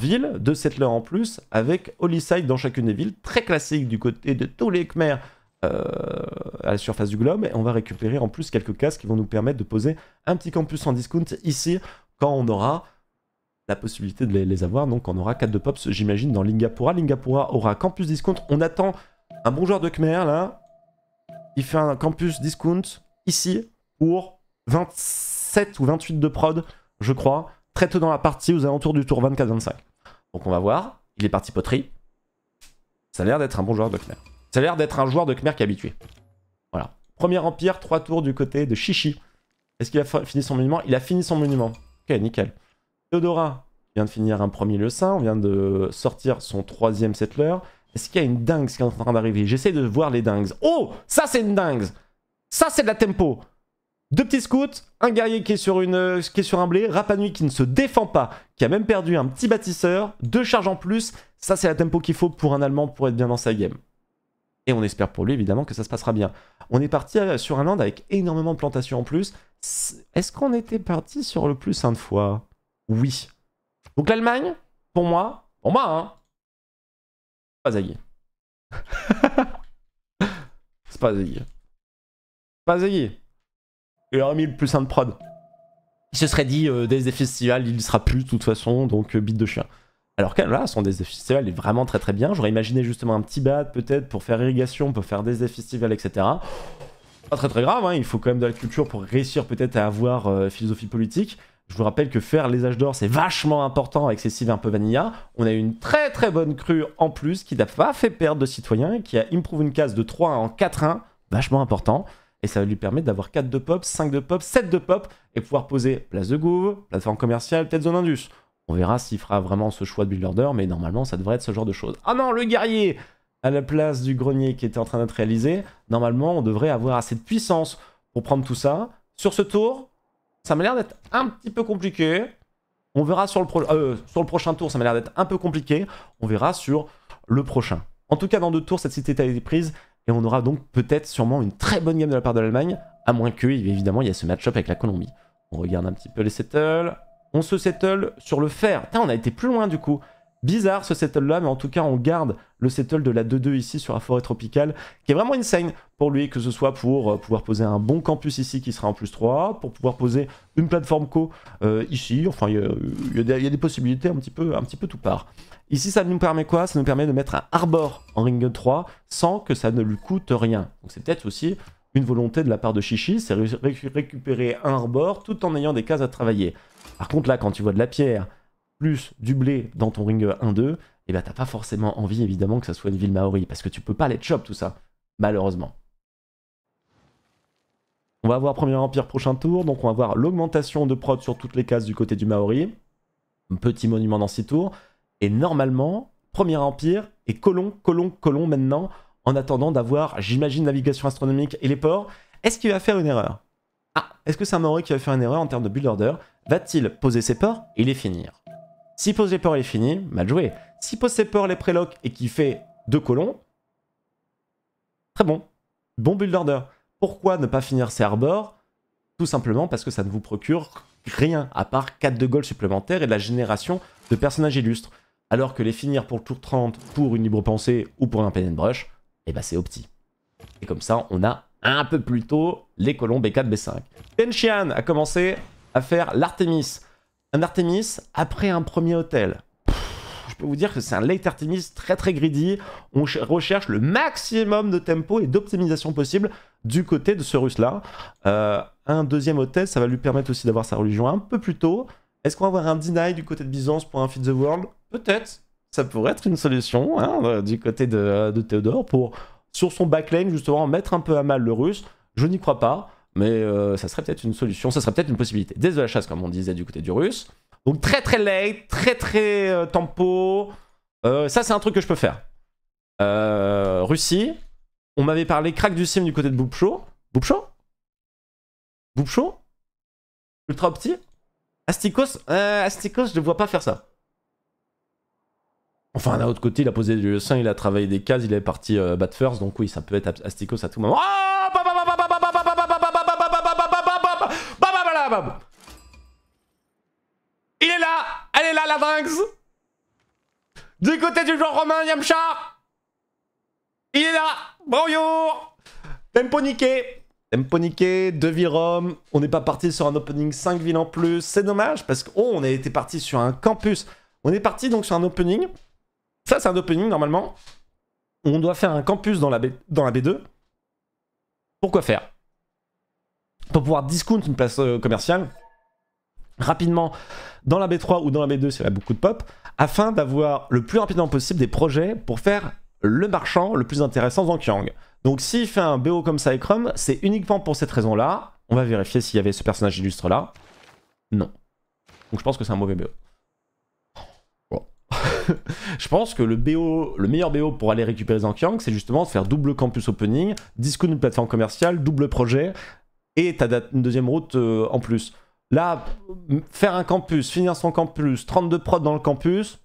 villes, 2 settlers en plus, avec Holy Side dans chacune des villes, très classique du côté de tous les Khmer euh, à la surface du globe. Et on va récupérer en plus quelques casques qui vont nous permettre de poser un petit campus en discount ici quand on aura la possibilité de les, avoir. Donc on aura 4 de Pops, j'imagine, dans Lingapura. Lingapura aura campus discount. On attend un bon joueur de Khmer là il fait un campus discount ici pour 27 ou 28 de prod, je crois, très tôt dans la partie aux alentours du tour 24-25. Donc on va voir, il est parti poterie. Ça a l'air d'être un bon joueur de Khmer. Ça a l'air d'être un joueur de Khmer qui est habitué. Voilà. Premier empire, 3 tours du côté de Chichi. Est-ce qu'il a fini son monument Il a fini son monument. Ok, nickel. Theodora vient de finir un premier lieu On vient de sortir son troisième settler. Est-ce qu'il y a une dingue qui est en train d'arriver J'essaie de voir les dingues. Oh Ça, c'est une dingue Ça, c'est de la tempo deux petits scouts, un guerrier qui est sur, une, euh, qui est sur un blé, Rapanui qui ne se défend pas, qui a même perdu un petit bâtisseur, deux charges en plus. Ça, c'est la tempo qu'il faut pour un Allemand pour être bien dans sa game. Et on espère pour lui, évidemment, que ça se passera bien. On est parti euh, sur un land avec énormément de plantations en plus. Est-ce qu'on était parti sur le plus un fois Oui. Donc l'Allemagne, pour moi, pour moi, hein, pas Zaghi. c'est pas c'est Pas Il aurait mis le plus 1 de prod. Il se serait dit, euh, Festival des il ne sera plus de toute façon, donc euh, bite de chien. Alors que là, son des festival est vraiment très très bien. J'aurais imaginé justement un petit bad peut-être pour faire irrigation, pour faire des festivals, etc. Pas très très grave, hein. il faut quand même de la culture pour réussir peut-être à avoir euh, philosophie politique. Je vous rappelle que faire les âges d'or, c'est vachement important avec ces civils un peu vanilla. On a une très très bonne crue en plus qui n'a pas fait perdre de citoyens, qui a improve une case de 3 en 4-1, vachement important. Et ça va lui permettre d'avoir 4 de pop, 5 de pop, 7 de pop et pouvoir poser place de Gouve, plateforme commerciale, peut-être zone Indus. On verra s'il fera vraiment ce choix de builder, mais normalement ça devrait être ce genre de choses. Ah non, le guerrier à la place du grenier qui était en train d'être réalisé. Normalement, on devrait avoir assez de puissance pour prendre tout ça. Sur ce tour, ça m'a l'air d'être un petit peu compliqué. On verra sur le, euh, sur le prochain tour, ça m'a l'air d'être un peu compliqué. On verra sur le prochain. En tout cas, dans deux tours, cette cité a été prise. Et on aura donc peut-être sûrement une très bonne game de la part de l'Allemagne. À moins que, évidemment, il y a ce match-up avec la Colombie. On regarde un petit peu les settles. On se settle sur le fer. Tain, on a été plus loin du coup. Bizarre ce settle là, mais en tout cas on garde le settle de la 2-2 ici sur la forêt tropicale, qui est vraiment insane pour lui, que ce soit pour euh, pouvoir poser un bon campus ici qui sera en plus 3, pour pouvoir poser une plateforme co euh, ici, enfin il y, a des possibilités un petit peu, un petit peu tout part. Ici ça nous permet quoi Ça nous permet de mettre un arbor en ring 3 sans que ça ne lui coûte rien. Donc c'est peut-être aussi une volonté de la part de Chichi, c'est récupérer un arbor tout en ayant des cases à travailler. Par contre là quand tu vois de la pierre, plus du blé dans ton ring 1-2, et bah t'as pas forcément envie évidemment que ça soit une ville maori, parce que tu peux pas aller chop tout ça, malheureusement. On va avoir Premier Empire prochain tour, donc on va voir l'augmentation de prod sur toutes les cases du côté du Maori. petit monument dans six tours. Et normalement, Premier Empire et colon, colon, colon maintenant, en attendant d'avoir, j'imagine, navigation astronomique et les ports. Est-ce qu'il va faire une erreur Ah, est-ce que c'est un Maori qui va faire une erreur en termes de build order Va-t-il poser ses ports et les finir si pose peur est fini, mal joué. Si pose peur les prélocs et qu'il fait deux colons, très bon. Bon build order. Pourquoi ne pas finir ses arbores Tout simplement parce que ça ne vous procure rien, à part 4 de gold supplémentaires et de la génération de personnages illustres. Alors que les finir pour le tour 30, pour une libre pensée ou pour un pen and brush, eh ben c'est opti. Et comme ça, on a un peu plus tôt les colons B4, B5. Shian a commencé à faire l'Artemis. Un Artemis après un premier hôtel. je peux vous dire que c'est un late Artemis très très greedy. On recherche le maximum de tempo et d'optimisation possible du côté de ce russe-là. Euh, un deuxième hôtel, ça va lui permettre aussi d'avoir sa religion un peu plus tôt. Est-ce qu'on va avoir un deny du côté de Byzance pour un Fit the World Peut-être. Ça pourrait être une solution hein, euh, du côté de, de Théodore pour, sur son backlane, justement, mettre un peu à mal le russe. Je n'y crois pas mais euh, ça serait peut-être une solution, ça serait peut-être une possibilité. Dès de la chasse, comme on disait du côté du russe. Donc très très late, très très euh, tempo. Euh, ça, c'est un truc que je peux faire. Russie, on m'avait parlé crack du sim du côté de Boupcho. Boupcho Boupcho Ultra petit Astikos Astikos, je ne vois pas faire ça. Enfin, d'un autre côté, il a posé du sein il a travaillé des cases, il est parti bat first, donc oui, ça peut être Astikos à tout moment. Ah Il est là Elle est là, la Vinx Du côté du joueur romain, Yamcha Il est là Bonjour Tempo niqué Tempo niqué, 2 On n'est pas parti sur un opening 5 villes en plus. C'est dommage parce qu'on oh, a été parti sur un campus. On est parti donc sur un opening. Ça, c'est un opening normalement. On doit faire un campus dans la, B... dans la B2. Pourquoi faire pour pouvoir discount une place euh, commerciale rapidement dans la B3 ou dans la B2 si elle a beaucoup de pop, afin d'avoir le plus rapidement possible des projets pour faire le marchand le plus intéressant dans kiang Donc s'il fait un BO comme ça avec c'est uniquement pour cette raison-là. On va vérifier s'il y avait ce personnage illustre là. Non. Donc je pense que c'est un mauvais BO. je pense que le BO, le meilleur BO pour aller récupérer Zankyang, c'est justement de faire double campus opening, discount une plateforme commerciale, double projet, et t'as une deuxième route euh, en plus. Là, faire un campus, finir son campus, 32 prods dans le campus,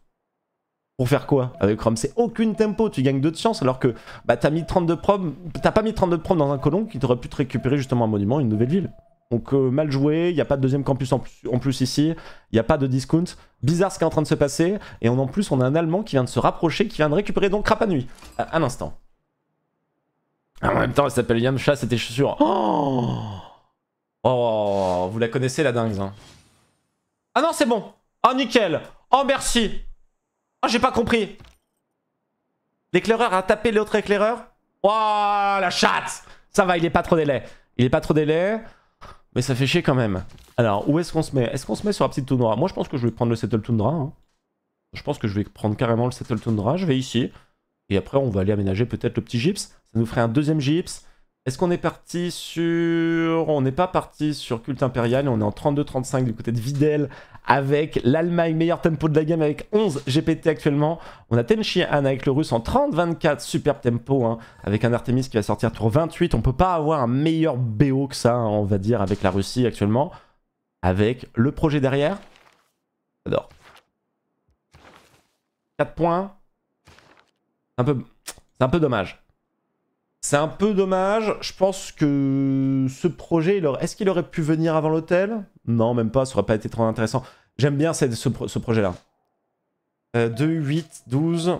pour faire quoi avec Chrome C'est aucune tempo, tu gagnes deux de alors que bah, t'as mis 32 proms, t'as pas mis 32 prods dans un colon qui t'aurait pu te récupérer justement un monument, une nouvelle ville. Donc euh, mal joué, il n'y a pas de deuxième campus en plus, ici, il n'y a pas de discount. Bizarre ce qui est en train de se passer, et en plus on a un Allemand qui vient de se rapprocher, qui vient de récupérer donc crap à, Un instant. Ah, en même temps, elle s'appelle Yamcha, c'était chaussures. Oh, oh, vous la connaissez la dingue. Hein. Ah non, c'est bon. Oh, nickel. Oh, merci. Oh, j'ai pas compris. L'éclaireur a tapé l'autre éclaireur. Oh, la chatte. Ça va, il est pas trop délai. Il est pas trop délai. Mais ça fait chier quand même. Alors, où est-ce qu'on se met Est-ce qu'on se met sur la petite toundra Moi, je pense que je vais prendre le Settle Toundra. Hein. Je pense que je vais prendre carrément le Settle Toundra. Je vais ici. Et après, on va aller aménager peut-être le petit gyps. Ça nous ferait un deuxième gyps. Est-ce qu'on est parti sur... On n'est pas parti sur Culte Impérial, on est en 32-35 du côté de Videl avec l'Allemagne, meilleur tempo de la game avec 11 GPT actuellement. On a Tenchi Han avec le russe en 30-24, super tempo, hein, avec un Artemis qui va sortir tour 28. On ne peut pas avoir un meilleur BO que ça, hein, on va dire, avec la Russie actuellement. Avec le projet derrière. J'adore. 4 points. Un peu... C'est un peu dommage. C'est un peu dommage. Je pense que ce projet, est-ce qu'il aurait pu venir avant l'hôtel Non, même pas. Ça aurait pas été trop intéressant. J'aime bien ce, projet-là. 2, 8, 12.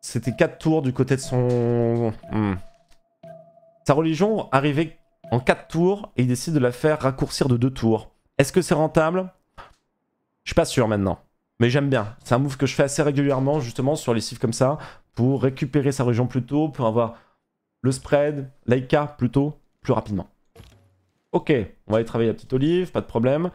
C'était 4 tours du côté de son. Hmm. Sa religion arrivait en 4 tours et il décide de la faire raccourcir de 2 tours. Est-ce que c'est rentable Je suis pas sûr maintenant. Mais j'aime bien. C'est un move que je fais assez régulièrement, justement, sur les chiffres comme ça, pour récupérer sa religion plus tôt, pour avoir le spread, l'Aika plutôt, plus rapidement. Ok, on va aller travailler la petite olive, pas de problème.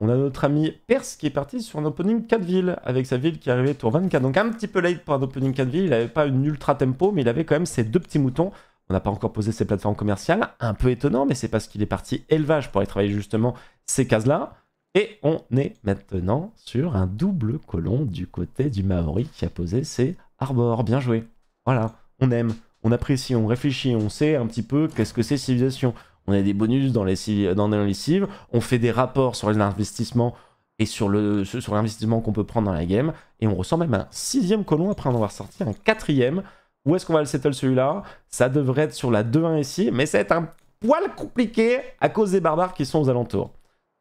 On a notre ami Perse qui est parti sur un opening 4 villes, avec sa ville qui est arrivée tour 24. Donc un petit peu late pour un opening 4 villes, il n'avait pas une ultra tempo, mais il avait quand même ses deux petits moutons. On n'a pas encore posé ses plateformes commerciales, un peu étonnant, mais c'est parce qu'il est parti élevage pour aller travailler justement ces cases-là. Et on est maintenant sur un double colon du côté du Maori qui a posé ses arbores. Bien joué. Voilà, on aime on apprécie, on réfléchit, on sait un petit peu qu'est-ce que c'est civilisation. On a des bonus dans les, dans les on fait des rapports sur l'investissement et sur le sur qu'on peut prendre dans la game, et on ressent même un sixième colon après en avoir sorti un quatrième. Où est-ce qu'on va le settle celui-là Ça devrait être sur la 2-1 ici, mais c'est un poil compliqué à cause des barbares qui sont aux alentours.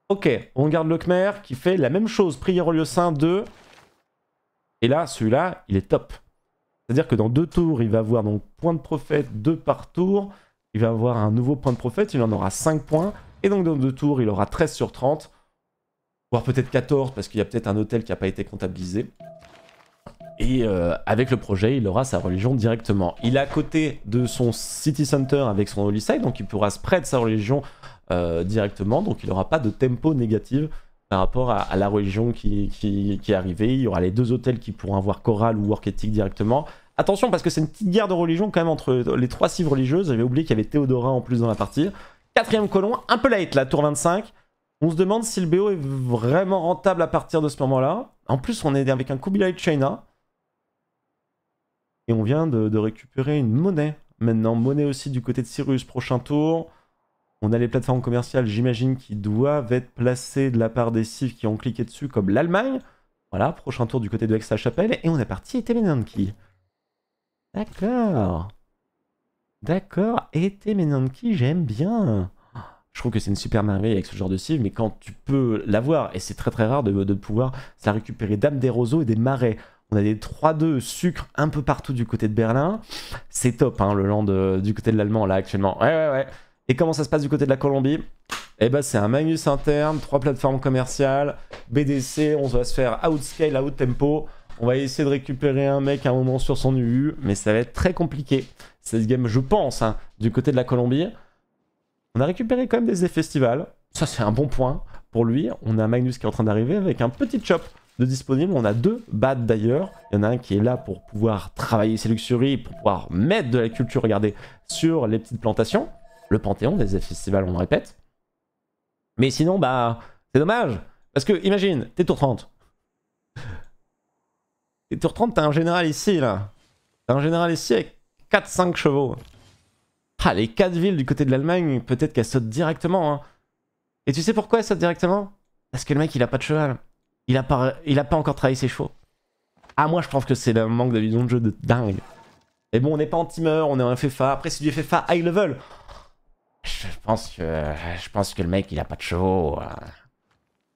Ok, on garde le Khmer qui fait la même chose, prière au lieu saint 2. Et là, celui-là, il est top. C'est-à-dire que dans deux tours, il va avoir donc point de prophète, deux par tour. Il va avoir un nouveau point de prophète, il en aura 5 points. Et donc dans deux tours, il aura 13 sur 30. Voire peut-être 14 parce qu'il y a peut-être un hôtel qui n'a pas été comptabilisé. Et euh, avec le projet, il aura sa religion directement. Il est à côté de son city center avec son holy site, donc il pourra spread sa religion euh, directement. Donc il n'aura pas de tempo négative par rapport à, la religion qui, qui, est arrivée. Il y aura les deux hôtels qui pourront avoir chorale ou work directement. Attention, parce que c'est une petite guerre de religion quand même entre les trois cibles religieuses. J'avais oublié qu'il y avait Théodora en plus dans la partie. Quatrième colon, un peu late la tour 25. On se demande si le BO est vraiment rentable à partir de ce moment-là. En plus, on est avec un Kubilai China. Et on vient de, de récupérer une monnaie. Maintenant, monnaie aussi du côté de Cyrus, prochain tour. On a les plateformes commerciales, j'imagine, qui doivent être placées de la part des cives qui ont cliqué dessus, comme l'Allemagne. Voilà, prochain tour du côté de Aix-la-Chapelle. Et on est parti, Temenanki. D'accord. D'accord, et j'aime bien. Je trouve que c'est une super merveille avec ce genre de cive, mais quand tu peux l'avoir, et c'est très très rare de, de pouvoir, ça récupérer Dame des roseaux et des marais. On a des 3-2 sucres un peu partout du côté de Berlin. C'est top, hein, le land euh, du côté de l'allemand, là, actuellement. Ouais, ouais, ouais. Et comment ça se passe du côté de la Colombie Eh ben c'est un Magnus interne, trois plateformes commerciales, BDC, on va se faire outscale, out tempo. On va essayer de récupérer un mec à un moment sur son UU, mais ça va être très compliqué. Cette game, je pense, hein, du côté de la Colombie. On a récupéré quand même des festivals. Ça, c'est un bon point pour lui. On a un Magnus qui est en train d'arriver avec un petit chop de disponible. On a deux bats d'ailleurs. Il y en a un qui est là pour pouvoir travailler ses luxuries, pour pouvoir mettre de la culture, regardez, sur les petites plantations le Panthéon, des festivals, on le répète. Mais sinon, bah, c'est dommage. Parce que, imagine, t'es tour 30. T'es tour 30, t'as un général ici, là. T'as un général ici avec 4-5 chevaux. Ah, les 4 villes du côté de l'Allemagne, peut-être qu'elles sautent directement. Hein. Et tu sais pourquoi elles sautent directement Parce que le mec, il a pas de cheval. Il a pas, il a pas encore travaillé ses chevaux. Ah, moi, je pense que c'est un manque de vision de jeu de dingue. Et bon, on n'est pas en teamer, euh, on est en FFA. Après, c'est du FFA high level. Je pense que je pense que le mec il a pas de chevaux. Euh.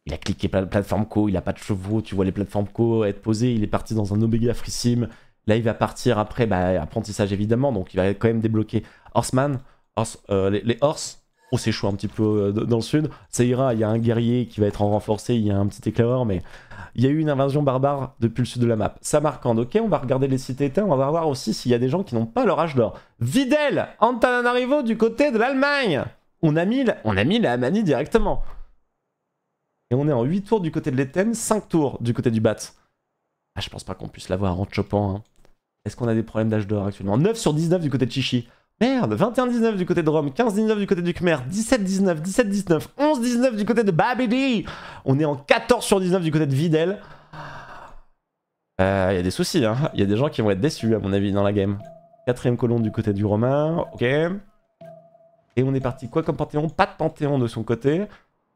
Il a cliqué plateforme co, il a pas de chevaux. Tu vois les plateformes co être posées. Il est parti dans un Omega Free Sim. Là il va partir après bah, apprentissage évidemment. Donc il va quand même débloquer Horseman, euh, les, les horses on s'échoue un petit peu euh, dans le sud. Ça ira, il y a un guerrier qui va être en renforcé, il y a un petit éclaireur, mais il y a eu une invasion barbare depuis le sud de la map. Ça marquant, ok, on va regarder les cités éteintes, on va voir aussi s'il y a des gens qui n'ont pas leur âge d'or. Videl, Antananarivo du côté de l'Allemagne on a, mis la, on a mis directement. Et on est en 8 tours du côté de l'Éthème, 5 tours du côté du Bat. Ah, je pense pas qu'on puisse l'avoir en chopant. Hein. Est-ce qu'on a des problèmes d'âge d'or actuellement 9 sur 19 du côté de Chichi. Merde, 21-19 du côté de Rome, 15-19 du côté du Khmer, 17-19, 17-19, 11-19 du côté de Babidi. On est en 14 sur 19 du côté de Videl. Il euh, y a des soucis, il hein. y a des gens qui vont être déçus à mon avis dans la game. Quatrième colonne du côté du Romain, ok. Et on est parti quoi comme Panthéon Pas de Panthéon de son côté.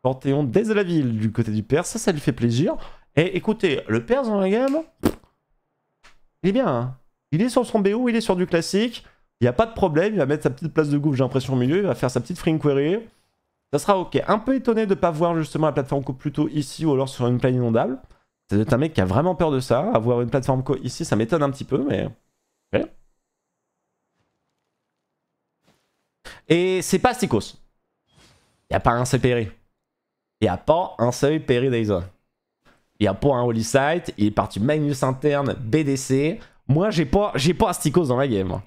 Panthéon dès la ville du côté du Perse, ça, ça lui fait plaisir. Et écoutez, le Perse dans la game, il est bien. Hein. Il est sur son BO, il est sur du classique. Il n'y a pas de problème, il va mettre sa petite place de gouffre, j'ai l'impression, au milieu, il va faire sa petite free query. Ça sera ok. Un peu étonné de ne pas voir justement la plateforme co plutôt ici ou alors sur une plaine inondable. C'est un mec qui a vraiment peur de ça. Avoir une plateforme co ici, ça m'étonne un petit peu, mais. Et c'est pas Stikos. Il n'y a pas un CPRI. Il n'y a pas un seuil péri Il n'y a pas un Holy Site. Il est parti Magnus interne, BDC. Moi, j'ai pas, j'ai pas Astikos dans la game.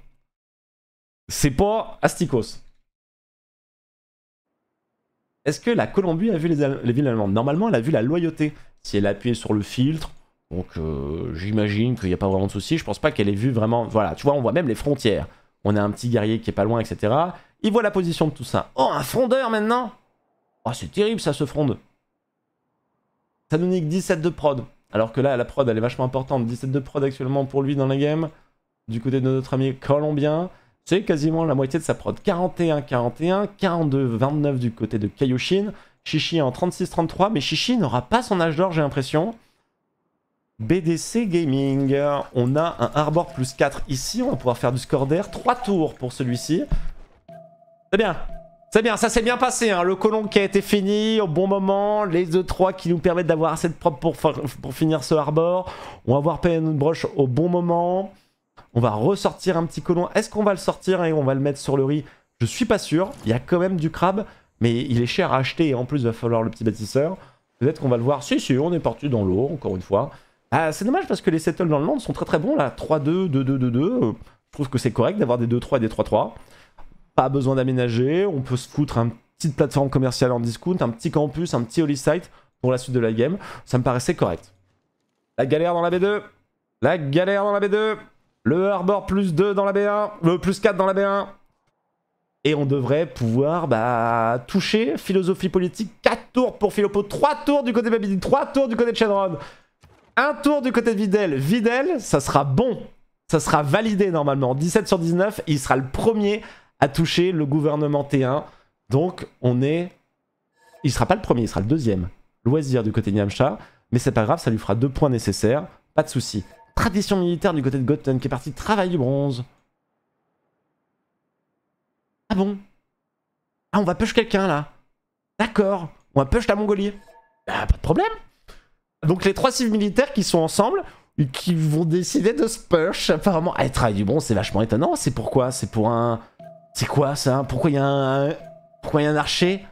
C'est pas Astikos. Est-ce que la Colombie a vu les, villes allemandes Normalement, elle a vu la loyauté. Si elle a appuyé sur le filtre, donc euh, j'imagine qu'il n'y a pas vraiment de souci. Je pense pas qu'elle ait vu vraiment. Voilà, tu vois, on voit même les frontières. On a un petit guerrier qui est pas loin, etc. Il voit la position de tout ça. Oh, un frondeur maintenant Oh, c'est terrible ça, se fronde. Ça nous nique 17 de prod. Alors que là, la prod, elle est vachement importante. 17 de prod actuellement pour lui dans la game. Du côté de notre ami colombien. C'est quasiment la moitié de sa prod. 41-41, 42-29 du côté de Kaioshin. Shishi en 36-33, mais Shishi n'aura pas son âge d'or, j'ai l'impression. BDC Gaming, on a un Arbor plus 4 ici, on va pouvoir faire du score d'air. 3 tours pour celui-ci. C'est bien, c'est bien, ça s'est bien passé. Hein. Le colon qui a été fini au bon moment. Les 2-3 e qui nous permettent d'avoir assez de propre pour, pour, finir ce harbor. On va voir PN Brush au bon moment. On va ressortir un petit colon. Est-ce qu'on va le sortir et on va le mettre sur le riz Je suis pas sûr. Il y a quand même du crabe, mais il est cher à acheter et en plus il va falloir le petit bâtisseur. Peut-être qu'on va le voir. Si, si, on est parti dans l'eau, encore une fois. Ah, c'est dommage parce que les settles dans le monde sont très très bons là. 3-2, 2-2-2-2. Je trouve que c'est correct d'avoir des 2-3 et des 3-3. Pas besoin d'aménager. On peut se foutre une petite plateforme commerciale en discount, un petit campus, un petit holy site pour la suite de la game. Ça me paraissait correct. La galère dans la B2. La galère dans la B2. Le Harbor plus 2 dans la B1, le euh, plus 4 dans la B1. Et on devrait pouvoir bah, toucher philosophie politique. 4 tours pour Philopo, 3 tours du côté de Babidi, 3 tours du côté de Shenron. 1 tour du côté de Videl. Videl, ça sera bon. Ça sera validé normalement. 17 sur 19, il sera le premier à toucher le gouvernement T1. Donc on est... Il sera pas le premier, il sera le deuxième. Loisir du côté de Niamcha. Mais c'est pas grave, ça lui fera deux points nécessaires. Pas de soucis tradition militaire du côté de Goten qui est parti travailler du bronze. Ah bon Ah, on va push quelqu'un là. D'accord, on va push la Mongolie. Bah, pas de problème. Donc les trois civils militaires qui sont ensemble et qui vont décider de se push apparemment. Ah, travailler du bronze, c'est vachement étonnant. C'est pourquoi C'est pour un. C'est quoi ça Pourquoi il y a un. Pourquoi il y a un archer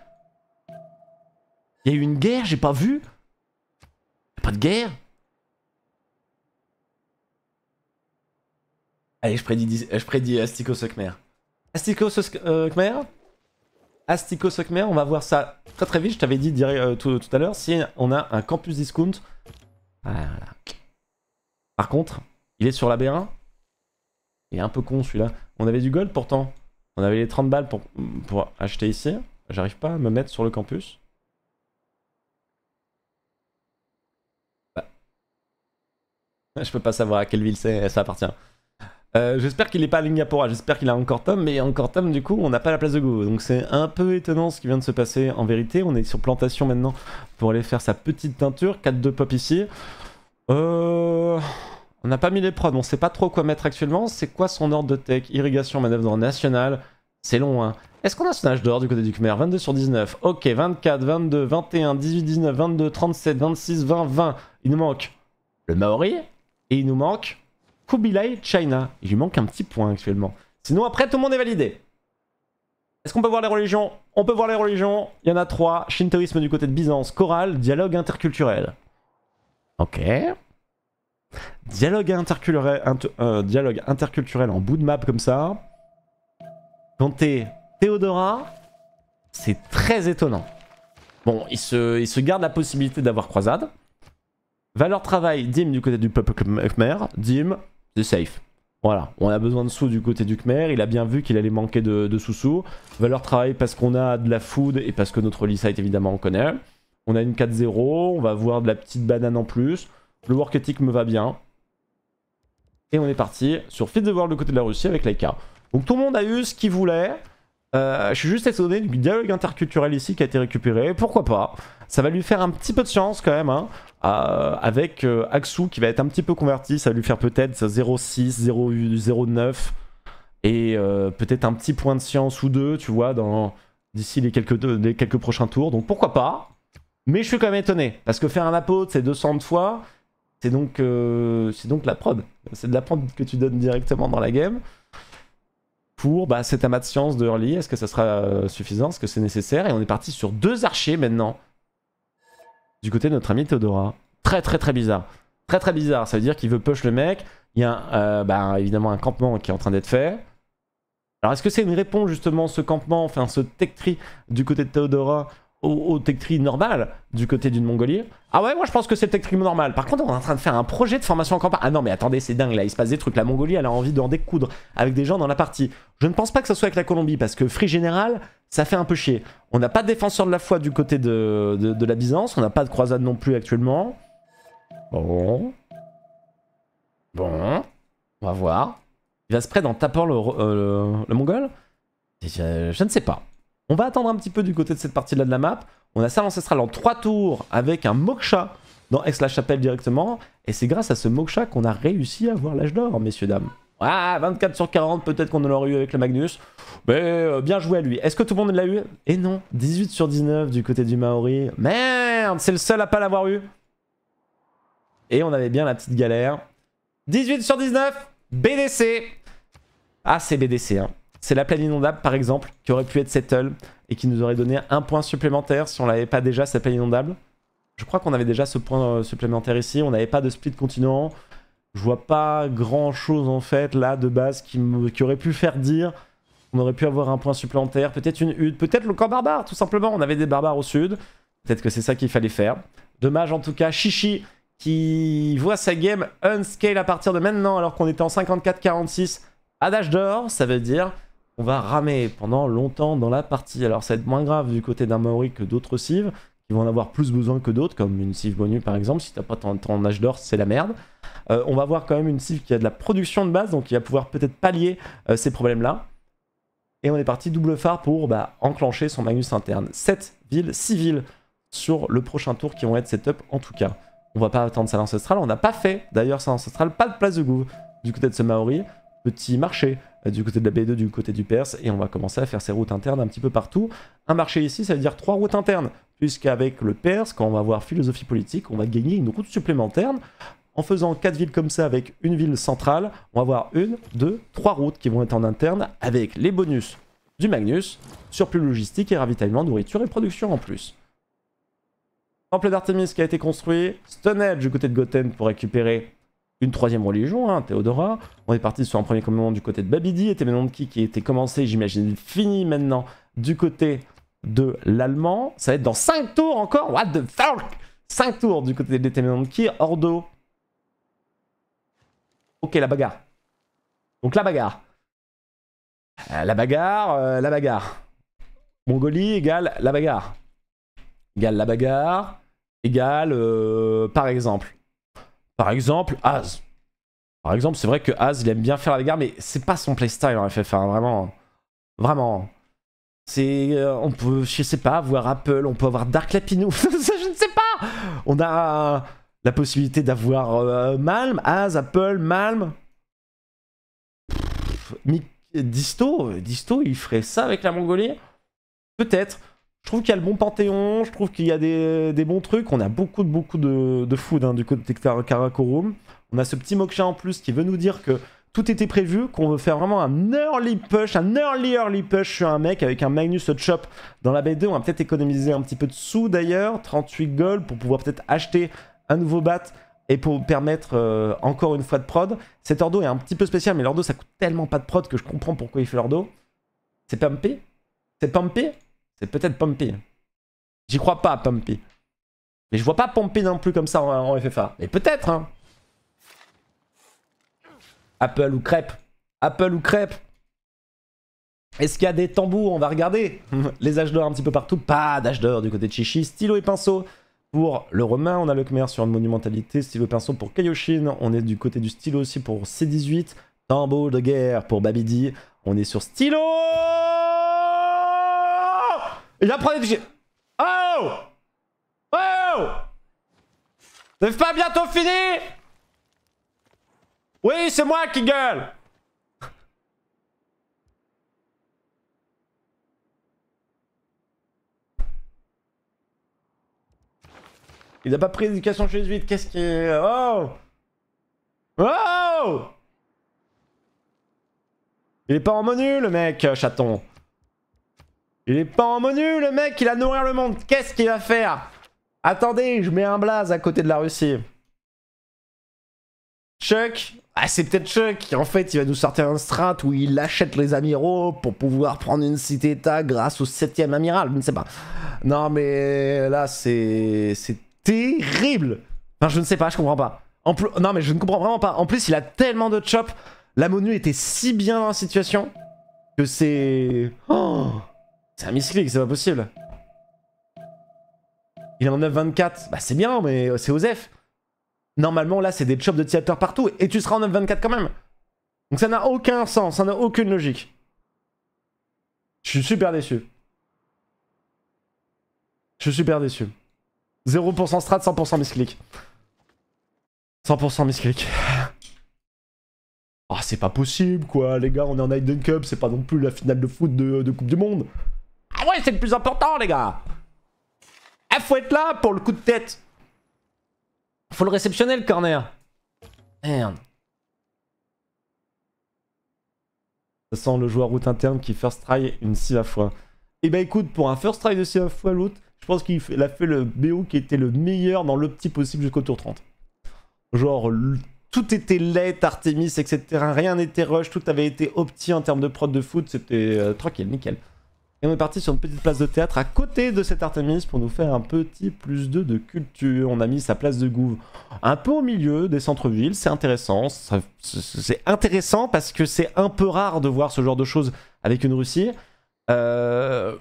Il y a eu une guerre, j'ai pas vu. Pas de guerre Allez, je prédis, je prédis Astico Suckmer. Astico euh, Astico Suckmer, on va voir ça très très vite. Je t'avais dit euh, tout, à l'heure si on a un campus discount. Par contre, il est sur la B1. Il est un peu con celui-là. On avait du gold pourtant. On avait les 30 balles pour, pour acheter ici. J'arrive pas à me mettre sur le campus. Bah. Je peux pas savoir à quelle ville ça appartient. Euh, j'espère qu'il n'est pas à Lingapora, j'espère qu'il a encore Tom, mais encore Tom, du coup, on n'a pas la place de Go. Donc c'est un peu étonnant ce qui vient de se passer en vérité. On est sur plantation maintenant pour aller faire sa petite teinture. 4-2 pop ici. Euh, on n'a pas mis les prods, on sait pas trop quoi mettre actuellement. C'est quoi son ordre de tech Irrigation, manœuvre national. C'est long, hein. Est-ce qu'on a son âge dehors du côté du Khmer 22 sur 19. Ok, 24, 22, 21, 18, 19, 22, 37, 26, 20, 20. Il nous manque le Maori et il nous manque Kubilai China. Il lui manque un petit point actuellement. Sinon, après, tout le monde est validé. Est-ce qu'on peut voir les religions On peut voir les religions. Il y en a trois. Shintoïsme du côté de Byzance, chorale, dialogue interculturel. Ok. Dialogue interculturel, euh, dialogue interculturel en bout de map comme ça. Quand t'es Théodora, c'est très étonnant. Bon, il se, il se garde la possibilité d'avoir croisade. Valeur travail, dim du côté du peuple khmer. Dim, c'est safe. Voilà, on a besoin de sous du côté du Khmer, il a bien vu qu'il allait manquer de, de sous-sous. Valeur travail parce qu'on a de la food et parce que notre est évidemment on connaît. On a une 4-0, on va avoir de la petite banane en plus. Le work ethic me va bien. Et on est parti sur Fit de World du côté de la Russie avec l'Aika. Donc tout le monde a eu ce qu'il voulait. Euh, je suis juste étonné du dialogue interculturel ici qui a été récupéré. Pourquoi pas Ça va lui faire un petit peu de chance quand même. Hein. Euh, avec euh, Aksu qui va être un petit peu converti, ça va lui faire peut-être 0,6, 0,9 et euh, peut-être un petit point de science ou deux, tu vois, dans d'ici les quelques, prochains tours. Donc pourquoi pas Mais je suis quand même étonné parce que faire un apôtre c'est 200 fois. C'est donc, la prod. C'est de la prod que tu donnes directement dans la game. Pour bah, cet amas de science de early, est-ce que ça sera suffisant Est-ce que c'est nécessaire Et on est parti sur deux archers maintenant du côté de notre ami Théodora. Très très très bizarre. Très très bizarre, ça veut dire qu'il veut push le mec, il y a euh, bah, évidemment un campement qui est en train d'être fait. Alors est-ce que c'est une réponse justement, ce campement, enfin ce tech tree du côté de Théodora au, normal du côté d'une Mongolie. Ah ouais, moi je pense que c'est le tech normal. Par contre, on est en train de faire un projet de formation en campagne. Ah non, mais attendez, c'est dingue là, il se passe des trucs. La Mongolie, elle a envie d'en découdre avec des gens dans la partie. Je ne pense pas que ce soit avec la Colombie parce que Free Général, ça fait un peu chier. On n'a pas de défenseur de la foi du côté de, de, la Byzance, on n'a pas de croisade non plus actuellement. Bon. Bon. On va voir. Il va se prêter en tapant le, euh, le, mongol je ne sais pas. On va attendre un petit peu du côté de cette partie-là de la map. On a ça ancestral en 3 tours avec un Moksha dans Aix-la-Chapelle directement. Et c'est grâce à ce Moksha qu'on a réussi à avoir l'âge d'or, messieurs, dames. Ah, 24 sur 40, peut-être qu'on l'aurait eu avec le Magnus. Mais euh, bien joué à lui. Est-ce que tout le monde l'a eu Et eh non, 18 sur 19 du côté du Maori. Merde, c'est le seul à pas l'avoir eu. Et on avait bien la petite galère. 18 sur 19, BDC. Ah, c'est BDC, hein. C'est la plaine inondable, par exemple, qui aurait pu être settle et qui nous aurait donné un point supplémentaire si on l'avait pas déjà, cette plaine inondable. Je crois qu'on avait déjà ce point euh, supplémentaire ici. On n'avait pas de split continent. Je vois pas grand chose en fait là de base qui, aurait pu faire dire qu'on aurait pu avoir un point supplémentaire. Peut-être une hutte, peut-être le camp barbare tout simplement. On avait des barbares au sud. Peut-être que c'est ça qu'il fallait faire. Dommage en tout cas. Chichi qui voit sa game unscale à partir de maintenant alors qu'on était en 54-46 à d'or. Ça veut dire on va ramer pendant longtemps dans la partie. Alors ça va être moins grave du côté d'un Maori que d'autres cives, qui vont en avoir plus besoin que d'autres, comme une cive bonus par exemple, si t'as pas ton, âge d'or, c'est la merde. Euh, on va voir quand même une cive qui a de la production de base, donc qui va pouvoir peut-être pallier euh, ces problèmes-là. Et on est parti double phare pour bah, enclencher son Magnus interne. 7 villes, 6 villes sur le prochain tour qui vont être setup en tout cas. On va pas attendre sa ancestrale, on n'a pas fait d'ailleurs sa ancestrale, pas de place de goût du côté de ce Maori. Petit marché, euh, du côté de la B2, du côté du Perse, et on va commencer à faire ces routes internes un petit peu partout. Un marché ici, ça veut dire trois routes internes, puisqu'avec le Perse, quand on va avoir philosophie politique, on va gagner une route supplémentaire. En faisant quatre villes comme ça avec une ville centrale, on va avoir une, deux, trois routes qui vont être en interne avec les bonus du Magnus, surplus logistique et ravitaillement, nourriture et production en plus. Temple d'Artemis qui a été construit, Stone du côté de Gothen pour récupérer une troisième religion, hein, Théodora. On est parti sur un premier commandement du côté de Babidi, et de qui qui était commencé, j'imagine, fini maintenant du côté de l'allemand. Ça va être dans 5 tours encore. What the fuck 5 tours du côté des qui Ordo. Ok, la bagarre. Donc la bagarre. Euh, la bagarre, euh, la bagarre. Mongolie égale la bagarre. Égale la bagarre, égale euh, par exemple. Par exemple, Az. Par exemple, c'est vrai que Az, il aime bien faire la guerre, mais c'est pas son playstyle en FF1, vraiment. Vraiment. C'est. Euh, on peut, je sais pas, avoir Apple, on peut avoir Dark Lapinou. je ne sais pas On a la possibilité d'avoir euh, Malm, Az, Apple, Malm. Disto, Disto, il ferait ça avec la Mongolie Peut-être. Je trouve qu'il y a le bon panthéon, je trouve qu'il y a des, bons trucs. On a beaucoup, beaucoup de, food hein, du côté de Karakorum. On a ce petit Moksha en plus qui veut nous dire que tout était prévu, qu'on veut faire vraiment un early push, un early early push sur un mec avec un Magnus shop dans la B2. On va peut-être économiser un petit peu de sous d'ailleurs, 38 gold pour pouvoir peut-être acheter un nouveau bat et pour permettre euh, encore une fois de prod. Cet ordo est un petit peu spécial, mais l'ordo ça coûte tellement pas de prod que je comprends pourquoi il fait l'ordo. C'est Pampé C'est Pampé c'est peut-être Pompey. J'y crois pas, Pompey. Mais je vois pas Pompey non plus comme ça en, FFA. Mais peut-être, hein. Apple ou crêpe Apple ou crêpe Est-ce qu'il y a des tambours On va regarder. Les âges d'or un petit peu partout. Pas d'âge d'or du côté de Chichi. Stylo et pinceau pour le Romain. On a le Khmer sur une monumentalité. Stylo et pinceau pour Kaioshin. On est du côté du stylo aussi pour C18. Tambour de guerre pour Babidi. On est sur stylo il a pris... Oh Oh C'est pas bientôt fini Oui, c'est moi qui gueule Il a pas pris l'éducation lui qu'est-ce qui... Oh Oh Il est pas en menu, le mec, chaton il est pas en menu, le mec, il a nourrir le monde. Qu'est-ce qu'il va faire Attendez, je mets un blaze à côté de la Russie. Chuck Ah, c'est peut-être Chuck. En fait, il va nous sortir un strat où il achète les amiraux pour pouvoir prendre une cité-état grâce au septième amiral. Je ne sais pas. Non, mais là, c'est. C'est terrible. Enfin, je ne sais pas, je comprends pas. En plus... Non, mais je ne comprends vraiment pas. En plus, il a tellement de chop. La Monu était si bien dans la situation que c'est. Oh c'est un misclick, c'est pas possible. Il est en 9-24. Bah c'est bien, mais euh, c'est Osef. Normalement, là, c'est des chops de theater partout. Et tu seras en 9-24 quand même. Donc ça n'a aucun sens, ça n'a aucune logique. Je suis super déçu. Je suis super déçu. 0% strat, 100% misclick. 100% misclick. oh, c'est pas possible, quoi. Les gars, on est en Hayden Cup, c'est pas non plus la finale de foot de Coupe du Monde. Ah ouais, c'est le plus important, les gars. Ah, faut être là pour le coup de tête. Faut le réceptionner, le corner. Merde. Ça sent le joueur route interne qui first try une si à fois. Et eh bah ben, écoute, pour un first try de si à fois l'autre, je pense qu'il a fait le BO qui était le meilleur dans l'opti possible jusqu'au tour 30. Genre, tout était laid, Artemis, etc. Rien n'était rush, tout avait été opti en termes de prod de foot, c'était euh, tranquille, nickel. Et on est parti sur une petite place de théâtre à côté de cette Artemis pour nous faire un petit plus de culture. On a mis sa place de Gouve un peu au milieu des centres-villes, c'est intéressant. C'est intéressant parce que c'est un peu rare de voir ce genre de choses avec une Russie. Euh,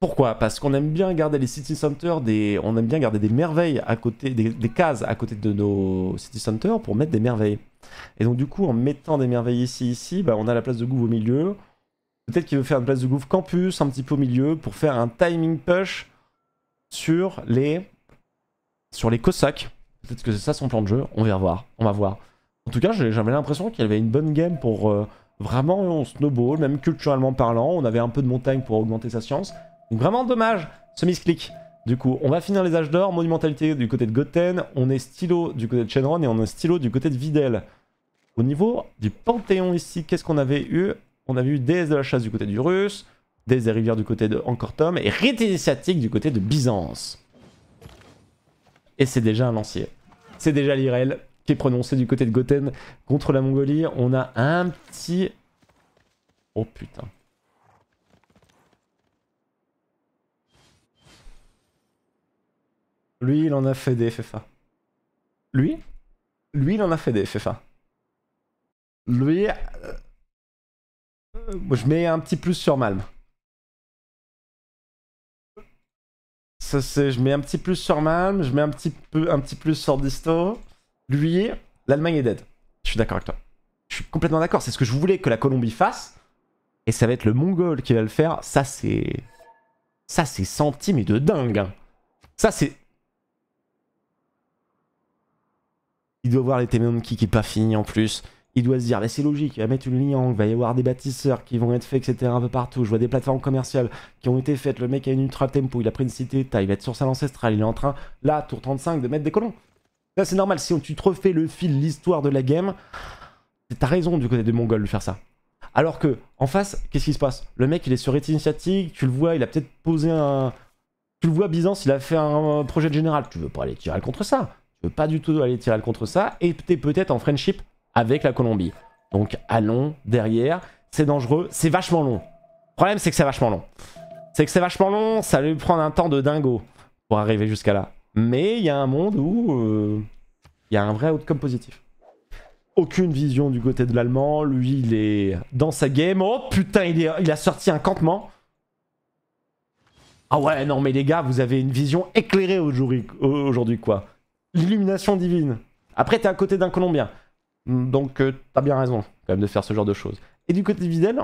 pourquoi Parce qu'on aime bien garder les city centers, des, on aime bien garder des merveilles à côté, des, cases à côté de nos city centers pour mettre des merveilles. Et donc du coup, en mettant des merveilles ici, ici, bah, on a la place de Gouve au milieu. Peut-être qu'il veut faire une place de gouffre Campus un petit peu au milieu pour faire un timing push sur les sur les Cossacks. Peut-être que c'est ça son plan de jeu, on va voir, on va voir. En tout cas, j'avais l'impression qu'il avait une bonne game pour euh, vraiment on snowball, même culturellement parlant, on avait un peu de montagne pour augmenter sa science. Donc vraiment dommage ce misclick. Du coup, on va finir les âges d'or, monumentalité du côté de Goten, on est stylo du côté de Shenron et on est stylo du côté de Videl. Au niveau du Panthéon ici, qu'est-ce qu'on avait eu on a vu Des de la chasse du côté du Russe, déesse des rivières du côté de Tom et rite initiatique du côté de Byzance. Et c'est déjà un lancier. C'est déjà l'Irel qui est prononcé du côté de Goten contre la Mongolie. On a un petit... Oh putain. Lui, il en a fait des FFA. Lui Lui, il en a fait des FFA. Lui, euh, je mets un petit plus sur Malm. Ça, je mets un petit plus sur Malm, je mets un petit, peu, un petit plus sur Disto. Lui, l'Allemagne est dead. Je suis d'accord avec toi. Je suis complètement d'accord. C'est ce que je voulais que la Colombie fasse. Et ça va être le Mongol qui va le faire. Ça, c'est. Ça, c'est senti, mais de dingue. Hein. Ça, c'est. Il doit voir les Téméon qui n'est pas fini en plus il doit se dire, mais c'est logique, il va mettre une ligne il va y avoir des bâtisseurs qui vont être faits, etc. un peu partout. Je vois des plateformes commerciales qui ont été faites, le mec a une ultra tempo, il a pris une cité il va être sur sa ancestrale, il est en train, là, tour 35, de mettre des colons. Là, c'est normal, si tu te refais le fil, l'histoire de la game, t'as raison du côté des Mongols de faire ça. Alors que, en face, qu'est-ce qui se passe Le mec, il est sur Initiative, tu le vois, il a peut-être posé un. Tu le vois, Byzance, il a fait un projet de général. Tu veux pas aller tirer contre ça. Tu veux pas du tout aller tirer contre ça. Et t'es peut-être en friendship avec la Colombie. Donc allons derrière. C'est dangereux, c'est vachement long. Le problème c'est que c'est vachement long. C'est que c'est vachement long, ça lui prendre un temps de dingo pour arriver jusqu'à là. Mais il y a un monde où euh, il y a un vrai outcome positif. Aucune vision du côté de l'allemand. Lui, il est dans sa game. Oh putain, il, a sorti un campement. Ah ouais, non mais les gars, vous avez une vision éclairée aujourd'hui, aujourd'hui quoi. L'illumination divine. Après, t'es à côté d'un Colombien. Donc, euh, t'as bien raison, quand même, de faire ce genre de choses. Et du côté Videl,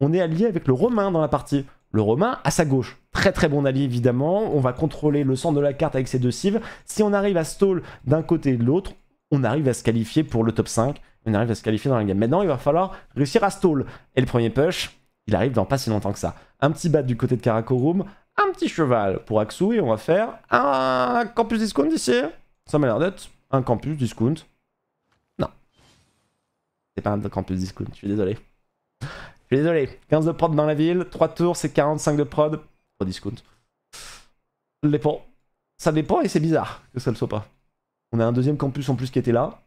on est allié avec le Romain dans la partie. Le Romain à sa gauche. Très très bon allié évidemment. On va contrôler le centre de la carte avec ses deux cives. Si on arrive à stall d'un côté et de l'autre, on arrive à se qualifier pour le top 5. On arrive à se qualifier dans la game. Maintenant, il va falloir réussir à stall. Et le premier push, il arrive dans pas si longtemps que ça. Un petit bat du côté de Karakorum, un petit cheval pour Aksu. et on va faire un campus discount ici. Ça m'a l'air d'être un campus discount. C'est pas un campus discount, je suis désolé. Je suis désolé. 15 de prod dans la ville, 3 tours, c'est 45 de prod. 3 discount. Ça dépend. Ça dépend et c'est bizarre que ça le soit pas. On a un deuxième campus en plus qui était là.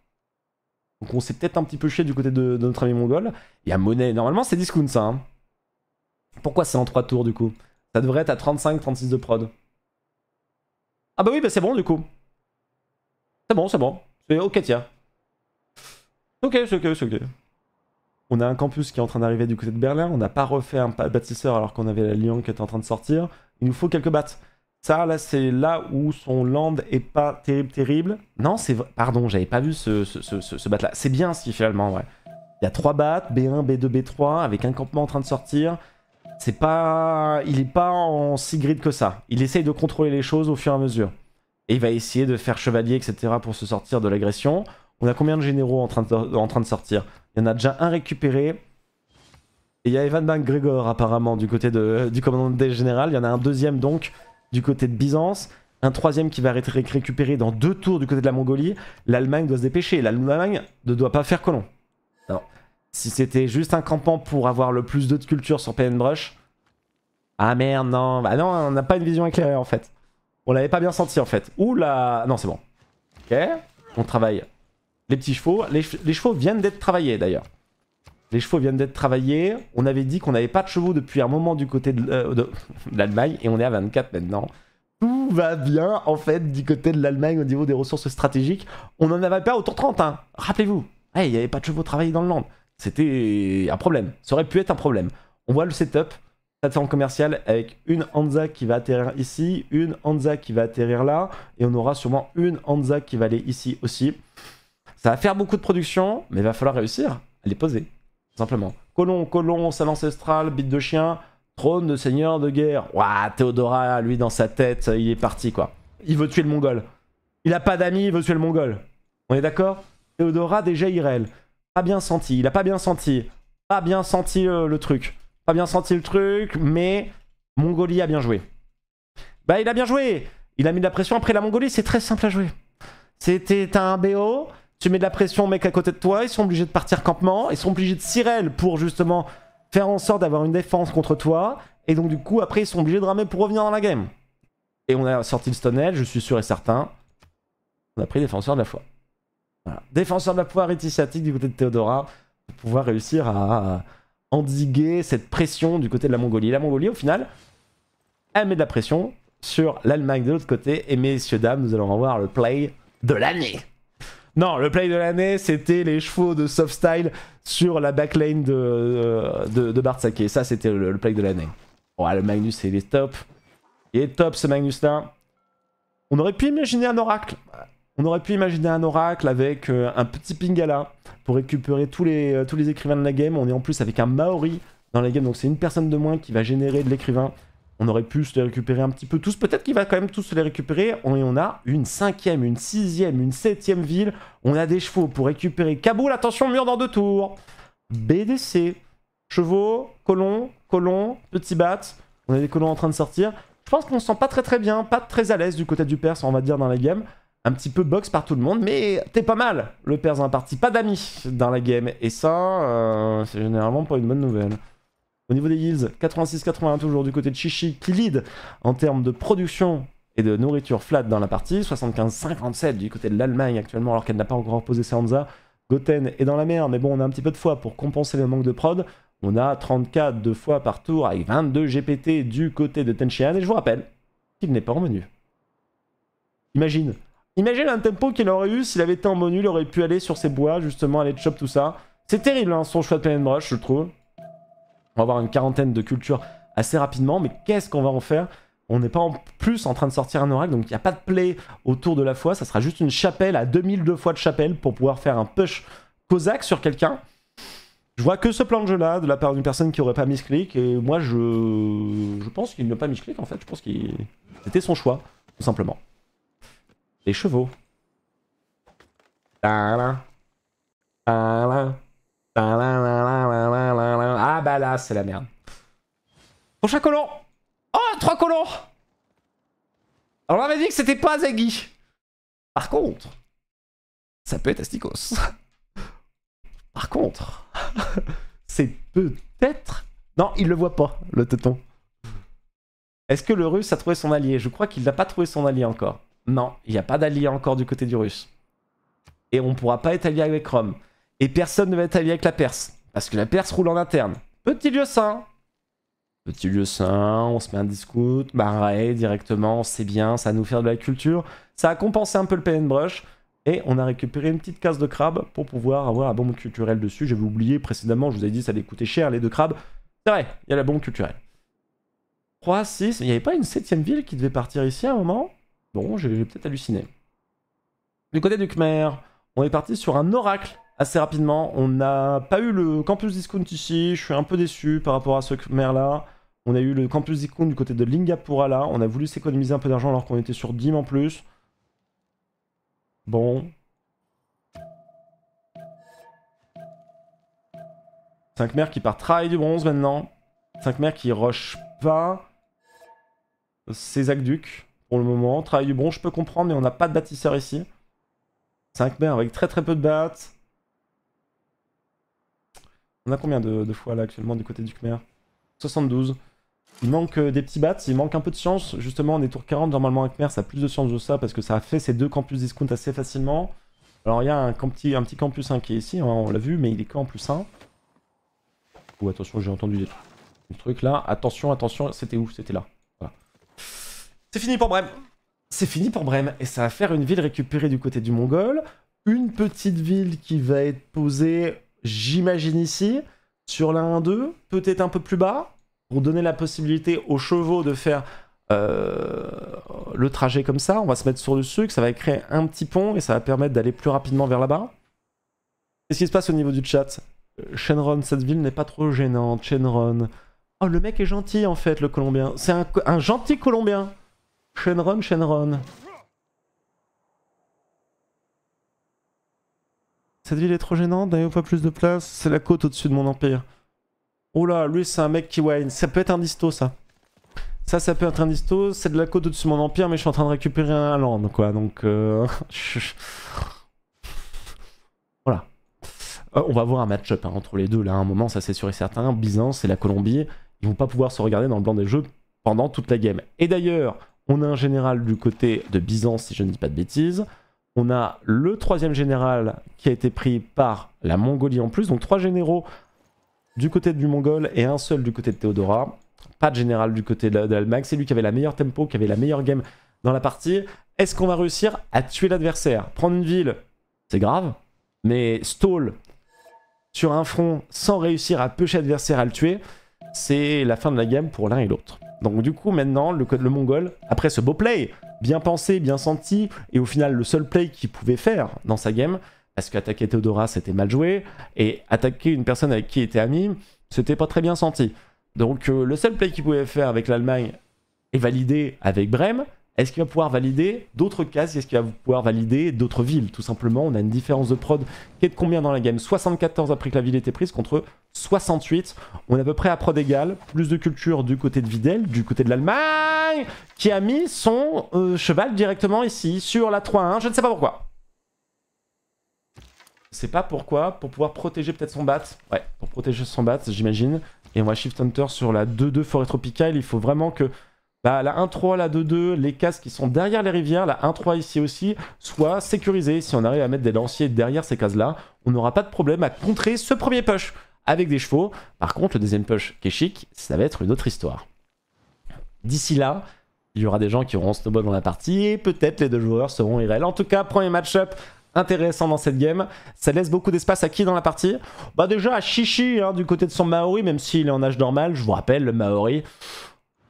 Donc on s'est peut-être un petit peu chié du côté de, notre ami mongol. Il y a monnaie. Normalement c'est discount ça. Hein. Pourquoi c'est en 3 tours du coup Ça devrait être à 35-36 de prod. Ah bah oui, bah c'est bon du coup. C'est bon, c'est bon. C'est ok tiens. Ok, ok, ok. On a un campus qui est en train d'arriver du côté de Berlin. On n'a pas refait un bâtisseur alors qu'on avait la Lyon qui était en train de sortir. Il nous faut quelques battes. Ça, là, c'est là où son land est pas terrible, terrible. Non, c'est Pardon, j'avais pas vu ce, ce, bat là. C'est bien ce finalement, ouais. Il y a trois battes, B1, B2, B3, avec un campement en train de sortir. C'est pas. Il est pas en si grid que ça. Il essaye de contrôler les choses au fur et à mesure. Et il va essayer de faire chevalier, etc. pour se sortir de l'agression. On a combien de généraux en train de, sortir Il y en a déjà un récupéré. Et il y a Evan Gregor apparemment du côté du commandant des général. Il y en a un deuxième donc du côté de Byzance. Un troisième qui va être récupéré dans deux tours du côté de la Mongolie. L'Allemagne doit se dépêcher. L'Allemagne ne doit pas faire colon. Si c'était juste un campant pour avoir le plus de culture sur PN Brush. Ah merde, non. Bah non, on n'a pas une vision éclairée en fait. On l'avait pas bien senti en fait. Oula Non, c'est bon. Ok. On travaille les petits chevaux. Les, chevaux viennent d'être travaillés d'ailleurs. Les chevaux viennent d'être travaillés. On avait dit qu'on n'avait pas de chevaux depuis un moment du côté de, euh, l'Allemagne et on est à 24 maintenant. Tout va bien en fait du côté de l'Allemagne au niveau des ressources stratégiques. On n'en avait pas autour de 30, hein. rappelez-vous. Eh, il n'y avait pas de chevaux travaillés dans le land. C'était un problème. Ça aurait pu être un problème. On voit le setup plateforme commerciale avec une Hanza qui va atterrir ici, une Hanza qui va atterrir là, et on aura sûrement une Hanza qui va aller ici aussi. Ça va faire beaucoup de production, mais il va falloir réussir à les poser. simplement. Colon, colon, salle ancestrale, bite de chien, trône de seigneur de guerre. Ouah, Théodora, lui, dans sa tête, euh, il est parti, quoi. Il veut tuer le Mongol. Il a pas d'amis, il veut tuer le Mongol. On est d'accord Théodora, déjà Irel. Pas bien senti, il a pas bien senti. Pas bien senti euh, le truc. Pas bien senti le truc, mais Mongolie a bien joué. Bah, il a bien joué Il a mis de la pression après la Mongolie, c'est très simple à jouer. C'était un BO, tu mets de la pression mais mec à côté de toi, ils sont obligés de partir campement, ils sont obligés de sirèle pour justement faire en sorte d'avoir une défense contre toi, et donc du coup après ils sont obligés de ramer pour revenir dans la game. Et on a sorti le stonel, je suis sûr et certain. On a pris défenseur de la foi. Défenseur de la foi réticiatique du côté de Théodora pour pouvoir réussir à endiguer cette pression du côté de la Mongolie. La Mongolie, au final, elle met de la pression sur l'Allemagne de l'autre côté. Et messieurs, dames, nous allons avoir le play de l'année. Non, le play de l'année, c'était les chevaux de Softstyle sur la backlane de, euh, de, de Bart Ça, c'était le, play de l'année. voilà ah, le Magnus, il est top. Il est top, ce Magnus-là. On aurait pu imaginer un oracle. On aurait pu imaginer un oracle avec euh, un petit Pingala pour récupérer tous les, euh, tous les écrivains de la game. On est en plus avec un Maori dans la game, donc c'est une personne de moins qui va générer de l'écrivain. On aurait pu se les récupérer un petit peu tous. Peut-être qu'il va quand même tous se les récupérer. et on a une cinquième, une sixième, une septième ville. On a des chevaux pour récupérer Kaboul. Attention, mur dans deux tours. BDC. Chevaux, colons, colons, petits bats. On a des colons en train de sortir. Je pense qu'on se sent pas très très bien, pas très à l'aise du côté du Perse, on va dire, dans la game. Un petit peu box par tout le monde, mais t'es pas mal. Le Perse en un parti, pas d'amis dans la game. Et ça, euh, c'est généralement pas une bonne nouvelle. Au niveau des yields, 86-81 toujours du côté de Chichi qui lead en termes de production et de nourriture flat dans la partie. 75-57 du côté de l'Allemagne actuellement alors qu'elle n'a pas encore reposé ses Hansa. Goten est dans la mer, mais bon, on a un petit peu de foi pour compenser le manque de prod. On a 34 de fois par tour avec 22 GPT du côté de Tenchian. Et je vous rappelle qu'il n'est pas en menu. Imagine. Imagine un tempo qu'il aurait eu s'il avait été en menu, il aurait pu aller sur ses bois, justement, aller chop tout ça. C'est terrible hein, son choix de Pen Brush, je trouve. On va avoir une quarantaine de cultures assez rapidement, mais qu'est-ce qu'on va en faire on n'est pas en plus en train de sortir un oracle, donc il n'y a pas de play autour de la foi, ça sera juste une chapelle à 2002 fois de chapelle pour pouvoir faire un push Kozak sur quelqu'un. Je vois que ce plan de jeu-là de la part d'une personne qui aurait pas mis clic, et moi je, je pense qu'il n'a pas mis clic en fait, je pense que c'était son choix, tout simplement. Les chevaux. Ta -da. Ah bah là, c'est la merde. Prochain colon Oh, trois colons On m'avait dit que c'était pas Zaggy. Par contre, ça peut être Asticos. Par contre, c'est peut-être... Non, il le voit pas, le téton. Est-ce que le russe a trouvé son allié Je crois qu'il n'a pas trouvé son allié encore. Non, il n'y a pas d'allié encore du côté du russe. Et on ne pourra pas être allié avec Rome. Et personne ne va être allié avec la Perse. Parce que la Perse roule en interne. Petit lieu sain. Petit lieu saint, on se met un Bah ouais directement, c'est bien, ça nous faire de la culture. Ça a compensé un peu le PN Brush. Et on a récupéré une petite case de crabe pour pouvoir avoir la bombe culturelle dessus. J'avais oublié précédemment, je vous avais dit ça allait coûter cher les deux crabes. C'est vrai, il y a la bombe culturelle. 3, 6, il n'y avait pas une septième ville qui devait partir ici à un moment Bon, j'ai peut-être halluciné. Du côté du Khmer, on est parti sur un oracle assez rapidement. On n'a pas eu le campus discount ici. Je suis un peu déçu par rapport à ce maire-là. On a eu le campus discount du côté de Lingapura là. On a voulu s'économiser un peu d'argent alors qu'on était sur DIM en plus. Bon. 5 mères qui part travail du bronze maintenant. 5 mères qui rushent pas ces aqueducs pour le moment. Travail du bronze, je peux comprendre, mais on n'a pas de bâtisseur ici. 5 mères avec très très peu de battes. On a combien de, fois là actuellement du côté du Khmer 72. Il manque euh, des petits bats, il manque un peu de science. Justement, on est tour 40, normalement un Khmer, ça a plus de science de ça parce que ça a fait ses deux campus discount assez facilement. Alors il y a un, petit, un petit campus 1 qui est ici, hein, on l'a vu, mais il est campus plus 1. Ou attention, j'ai entendu des trucs. Des trucs là, attention, attention, c'était où C'était là. Voilà. C'est fini pour Brême. C'est fini pour Brême. Et ça va faire une ville récupérée du côté du Mongol. Une petite ville qui va être posée j'imagine ici, sur la 1-2, peut-être un peu plus bas, pour donner la possibilité aux chevaux de faire euh, le trajet comme ça. On va se mettre sur le sucre, ça va créer un petit pont et ça va permettre d'aller plus rapidement vers là-bas. Qu'est-ce qui se passe au niveau du chat Shenron, cette ville n'est pas trop gênante. Shenron. Oh, le mec est gentil en fait, le Colombien. C'est un, un gentil Colombien. Shenron, Shenron. Cette ville est trop gênante, d'ailleurs pas plus de place. C'est la côte au-dessus de mon empire. Oh là, lui c'est un mec qui wine. Ça peut être un disto ça. Ça, ça peut être un disto. C'est de la côte au-dessus de mon empire, mais je suis en train de récupérer un land quoi. Donc. Euh... voilà. Euh, on va voir un match-up hein, entre les deux là à un moment, ça c'est sûr et certain. Byzance et la Colombie, ils vont pas pouvoir se regarder dans le blanc des jeux pendant toute la game. Et d'ailleurs, on a un général du côté de Byzance, si je ne dis pas de bêtises. On a le troisième général qui a été pris par la Mongolie en plus. Donc trois généraux du côté du Mongol et un seul du côté de Théodora. Pas de général du côté de l'Allemagne. C'est lui qui avait la meilleure tempo, qui avait la meilleure game dans la partie. Est-ce qu'on va réussir à tuer l'adversaire Prendre une ville, c'est grave. Mais stall sur un front sans réussir à pêcher l'adversaire à le tuer, c'est la fin de la game pour l'un et l'autre. Donc du coup maintenant, le, le Mongol, après ce beau play, bien pensé, bien senti, et au final le seul play qu'il pouvait faire dans sa game, parce qu'attaquer Théodora c'était mal joué, et attaquer une personne avec qui il était ami, c'était pas très bien senti. Donc euh, le seul play qu'il pouvait faire avec l'Allemagne est validé avec Brême, est-ce qu'il va pouvoir valider d'autres cases Est-ce qu'il va pouvoir valider d'autres villes Tout simplement, on a une différence de prod qui est de combien dans la game 74 après que la ville était prise contre 68. On est à peu près à prod égale. Plus de culture du côté de Videl, du côté de l'Allemagne, qui a mis son euh, cheval directement ici, sur la 3-1. Je ne sais pas pourquoi. Je sais pas pourquoi, pour pouvoir protéger peut-être son bat. Ouais, pour protéger son bat, j'imagine. Et on va Shift Hunter sur la 2-2 Forêt Tropicale. Il faut vraiment que bah, la 1-3, la 2-2, les cases qui sont derrière les rivières, la 1-3 ici aussi, soient sécurisées. Si on arrive à mettre des lanciers derrière ces cases-là, on n'aura pas de problème à contrer ce premier push avec des chevaux. Par contre, le deuxième push qui est chic, ça va être une autre histoire. D'ici là, il y aura des gens qui auront snowball dans la partie et peut-être les deux joueurs seront irréels. En tout cas, premier match-up intéressant dans cette game. Ça laisse beaucoup d'espace à qui dans la partie Bah déjà à Chichi hein, du côté de son Maori, même s'il est en âge normal. Je vous rappelle, le Maori,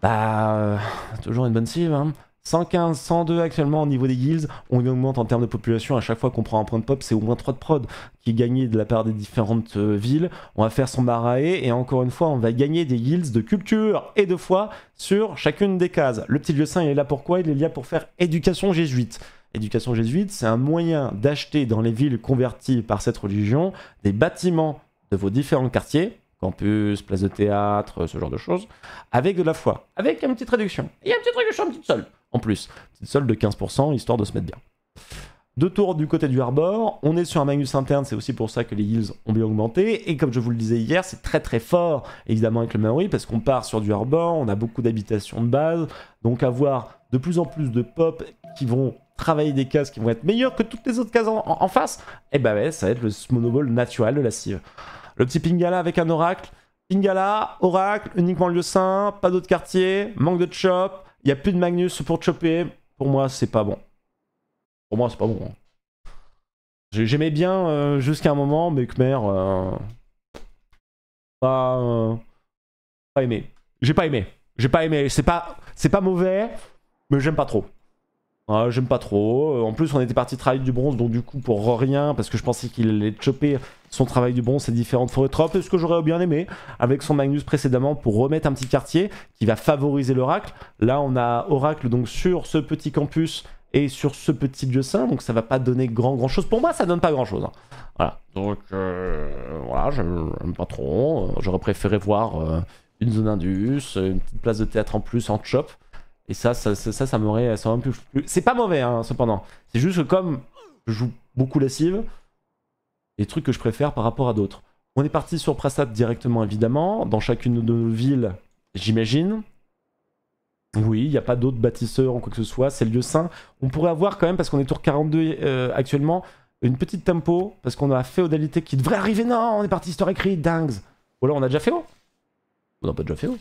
bah, euh, toujours une bonne cible. Hein. 115, 102 actuellement au niveau des guilds. On augmente en termes de population à chaque fois qu'on prend un point de pop, c'est au moins 3 de prod qui est gagné de la part des différentes euh, villes. On va faire son maraé, et encore une fois, on va gagner des guilds de culture et de foi sur chacune des cases. Le petit lieu saint, il est là pourquoi Il est là pour faire éducation jésuite. Éducation jésuite, c'est un moyen d'acheter dans les villes converties par cette religion des bâtiments de vos différents quartiers campus, place de théâtre, ce genre de choses, avec de la foi, avec une petite réduction. Et y a une petite réduction, une petite solde en plus. Petite solde de 15%, histoire de se mettre bien. Deux tours du côté du Harbor, on est sur un Magnus interne, c'est aussi pour ça que les yields ont bien augmenté, et comme je vous le disais hier, c'est très très fort, évidemment avec le Maori, parce qu'on part sur du Harbor, on a beaucoup d'habitations de base, donc avoir de plus en plus de pop qui vont travailler des cases qui vont être meilleures que toutes les autres cases en, face, et eh bah ça va être le monobole naturel de la cive. Le petit Pingala avec un oracle. Pingala, oracle, uniquement lieu saint, pas d'autre quartier, manque de chop, il n'y a plus de Magnus pour choper. Pour moi, c'est pas bon. Pour moi, c'est pas bon. Hein. J'aimais bien euh, jusqu'à un moment, mais Khmer. Euh, euh, pas, aimé. J'ai pas aimé. J'ai pas aimé. C'est pas, c'est pas mauvais, mais j'aime pas trop. Ah, j'aime pas trop. En plus, on était parti travailler du bronze, donc du coup, pour rien, parce que je pensais qu'il allait choper son travail du bon, c'est différentes forêts trop, ce que j'aurais bien aimé avec son Magnus précédemment pour remettre un petit quartier qui va favoriser l'oracle. Là, on a oracle donc sur ce petit campus et sur ce petit dieu saint, donc ça va pas donner grand grand chose. Pour moi, ça donne pas grand chose. Hein. Voilà. Donc euh, voilà, j'aime pas trop. Euh, j'aurais préféré voir euh, une zone indus, euh, une petite place de théâtre en plus en chop. Et ça, ça, ça, m'aurait, C'est pas mauvais, hein, cependant. C'est juste que comme je joue beaucoup la cive, les trucs que je préfère par rapport à d'autres. On est parti sur Prasat directement, évidemment, dans chacune de nos villes, j'imagine. Oui, il n'y a pas d'autres bâtisseurs ou quoi que ce soit, c'est le lieu saint. On pourrait avoir quand même, parce qu'on est tour 42 euh, actuellement, une petite tempo, parce qu'on a féodalité qui devrait arriver. Non, on est parti histoire écrite, dingues. Ou alors on a déjà fait haut. On n'a pas déjà fait haut.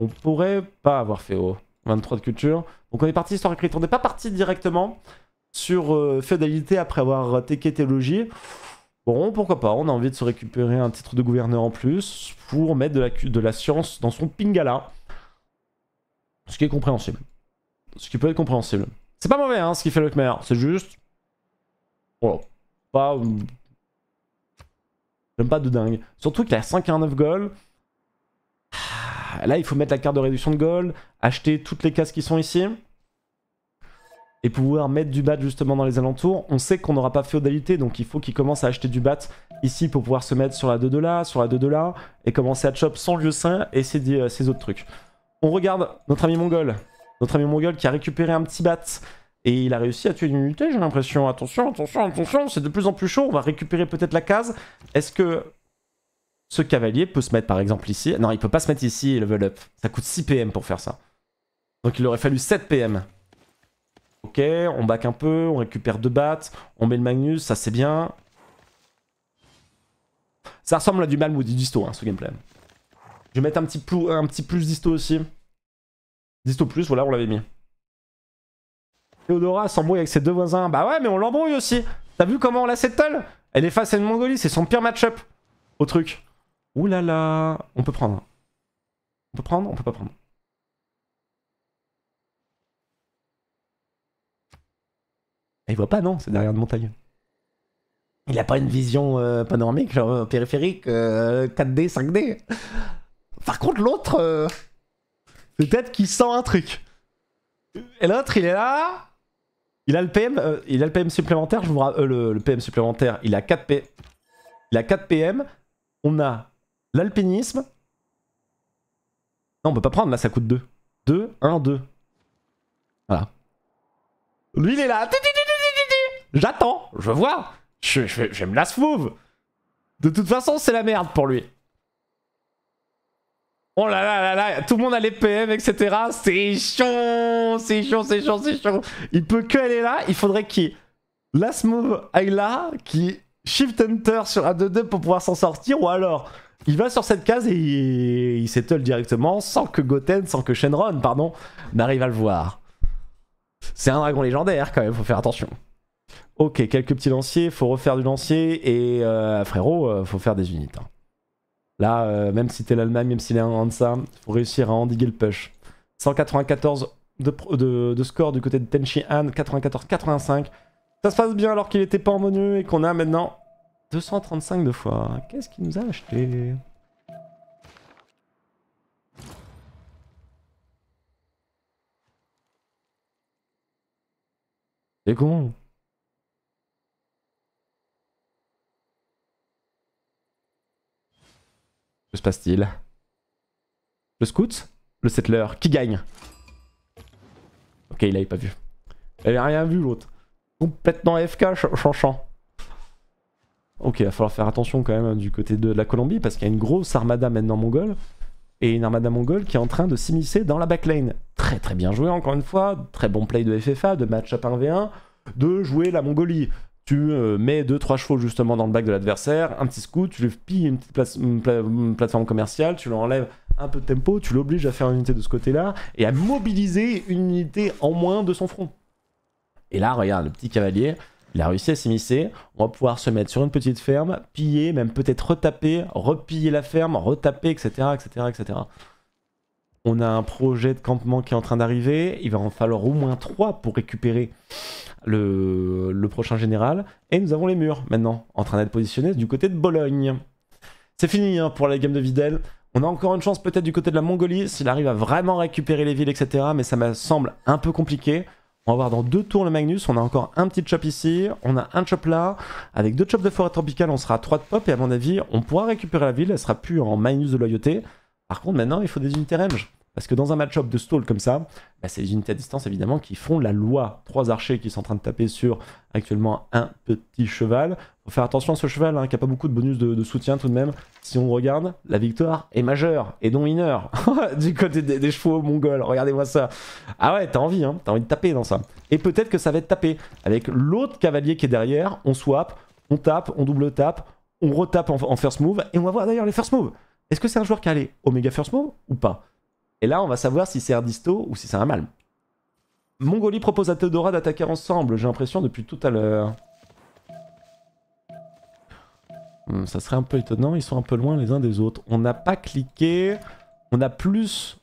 On pourrait pas avoir fait haut. 23 de culture. Donc on est parti histoire écrite. On n'est pas parti directement sur euh, après avoir raté théologie Bon, pourquoi pas, on a envie de se récupérer un titre de gouverneur en plus pour mettre de la, science dans son pingala. Ce qui est compréhensible. Ce qui peut être compréhensible. C'est pas mauvais hein, ce qu'il fait le Khmer, c'est juste... bon Pas... Hum, j'aime pas de dingue. Surtout qu'il a 9 gold. Ah, là, il faut mettre la carte de réduction de gold, acheter toutes les cases qui sont ici et pouvoir mettre du BAT justement dans les alentours. On sait qu'on n'aura pas féodalité, donc il faut qu'il commence à acheter du BAT ici pour pouvoir se mettre sur la 2 de là, sur la 2 de là, et commencer à chop sans lieu sain et ses, euh, ses, autres trucs. On regarde notre ami mongol, notre ami mongol qui a récupéré un petit BAT. Et il a réussi à tuer une unité, j'ai l'impression. Attention, attention, attention, c'est de plus en plus chaud. On va récupérer peut-être la case. Est-ce que ce cavalier peut se mettre par exemple ici Non, il peut pas se mettre ici level up. Ça coûte 6 PM pour faire ça. Donc il aurait fallu 7 PM. Ok, on back un peu, on récupère deux battes, on met le Magnus, ça c'est bien. Ça ressemble à du mal du Disto, hein, ce gameplay. Je vais mettre un petit, plus, un petit plus Disto aussi. Disto plus, voilà, on l'avait mis. Théodora s'embrouille avec ses deux voisins. Bah ouais, mais on l'embrouille aussi. T'as vu comment on la settle Elle est face à une Mongolie, c'est son pire match-up au truc. Ouh là là, on peut prendre. On peut prendre, on peut pas prendre. Il voit pas, non, c'est derrière une montagne. Il a pas une vision euh, panoramique, genre euh, périphérique, 4D, euh, 5D. Par contre, l'autre, peut-être qu'il sent un truc. Et l'autre, il est là. Il a le PM, il a le PM supplémentaire, je vous rappelle, le, PM supplémentaire, il a 4 P. Il a 4 PM. On a l'alpinisme. Non, on peut pas prendre, là, ça coûte 2. 2, 1, 2. Voilà. Lui, il est là. J'attends, je vois. Je, je, je me la move De toute façon, c'est la merde pour lui. Oh là là là là, tout le monde a les PM, etc. C'est chiant c'est chiant, c'est chiant, c'est chiant Il peut que aller là, il faudrait qu'il... Last move aille là, qui shift enter sur a 2 2 pour pouvoir s'en sortir, ou alors il va sur cette case et il, s'étale directement sans que Goten, sans que Shenron, pardon, n'arrive à le voir. C'est un dragon légendaire quand même, faut faire attention. Ok, quelques petits lanciers, faut refaire du lancier et euh, frérot, euh, faut faire des unités. Hein. Là, euh, même si t'es l'Allemagne, même s'il est en ça, faut réussir à endiguer le push. 194 de, score du côté de Tenchi Han, 94-85. Ça se passe bien alors qu'il était pas en menu et qu'on a maintenant 235 de fois. Qu'est-ce qu'il nous a acheté C'est con. se passe-t-il Le scout Le settler Qui gagne Ok, il a pas vu. Il a rien vu l'autre. Complètement FK, chanchant. Ok, il va falloir faire attention quand même hein, du côté de la Colombie parce qu'il y a une grosse armada maintenant mongole et une armada mongole qui est en train de s'immiscer dans la backlane. Très très bien joué encore une fois, très bon play de FFA, de match-up 1v1, de jouer la Mongolie tu euh, mets 2-3 chevaux justement dans le bac de l'adversaire, un petit scout, tu lui pilles une petite plateforme commerciale, tu enlèves un peu de tempo, tu l'obliges à faire une unité de ce côté-là et à mobiliser une unité en moins de son front. Et là, regarde, le petit cavalier, il a réussi à s'immiscer. On va pouvoir se mettre sur une petite ferme, piller, même peut-être retaper, repiller la ferme, retaper, etc., etc., etc. On a un projet de campement qui est en train d'arriver. Il va en falloir au moins 3 pour récupérer le, prochain général. Et nous avons les murs maintenant, en train d'être positionnés du côté de Bologne. C'est fini hein, pour la gamme de Videl. On a encore une chance peut-être du côté de la Mongolie s'il arrive à vraiment récupérer les villes, etc. Mais ça me semble un peu compliqué. On va voir dans deux tours le Magnus. On a encore un petit chop ici. On a un chop là. Avec deux chops de forêt tropicale, on sera à 3 de pop. Et à mon avis, on pourra récupérer la ville. Elle sera plus en Magnus de loyauté. Par contre, maintenant, il faut des unités range. Parce que dans un match-up de stall comme ça, bah, c'est les unités à distance évidemment qui font la loi. Trois archers qui sont en train de taper sur actuellement un petit cheval. Faut faire attention à ce cheval hein, qui n'a pas beaucoup de bonus de, soutien tout de même. Si on regarde, la victoire est majeure et non mineure du côté des, chevaux mongols. Regardez-moi ça. Ah ouais, t'as envie, hein. t'as envie de taper dans ça. Et peut-être que ça va être tapé. Avec l'autre cavalier qui est derrière, on swap, on tape, on double tape, on retape en, first move. Et on va voir d'ailleurs les first move. Est-ce que c'est un joueur qui a les Omega First Move ou pas et là, on va savoir si c'est un disto ou si c'est un mal. Mongolie propose à Teodora d'attaquer ensemble, j'ai l'impression, depuis tout à l'heure. Hmm, ça serait un peu étonnant, ils sont un peu loin les uns des autres. On n'a pas cliqué, on a plus...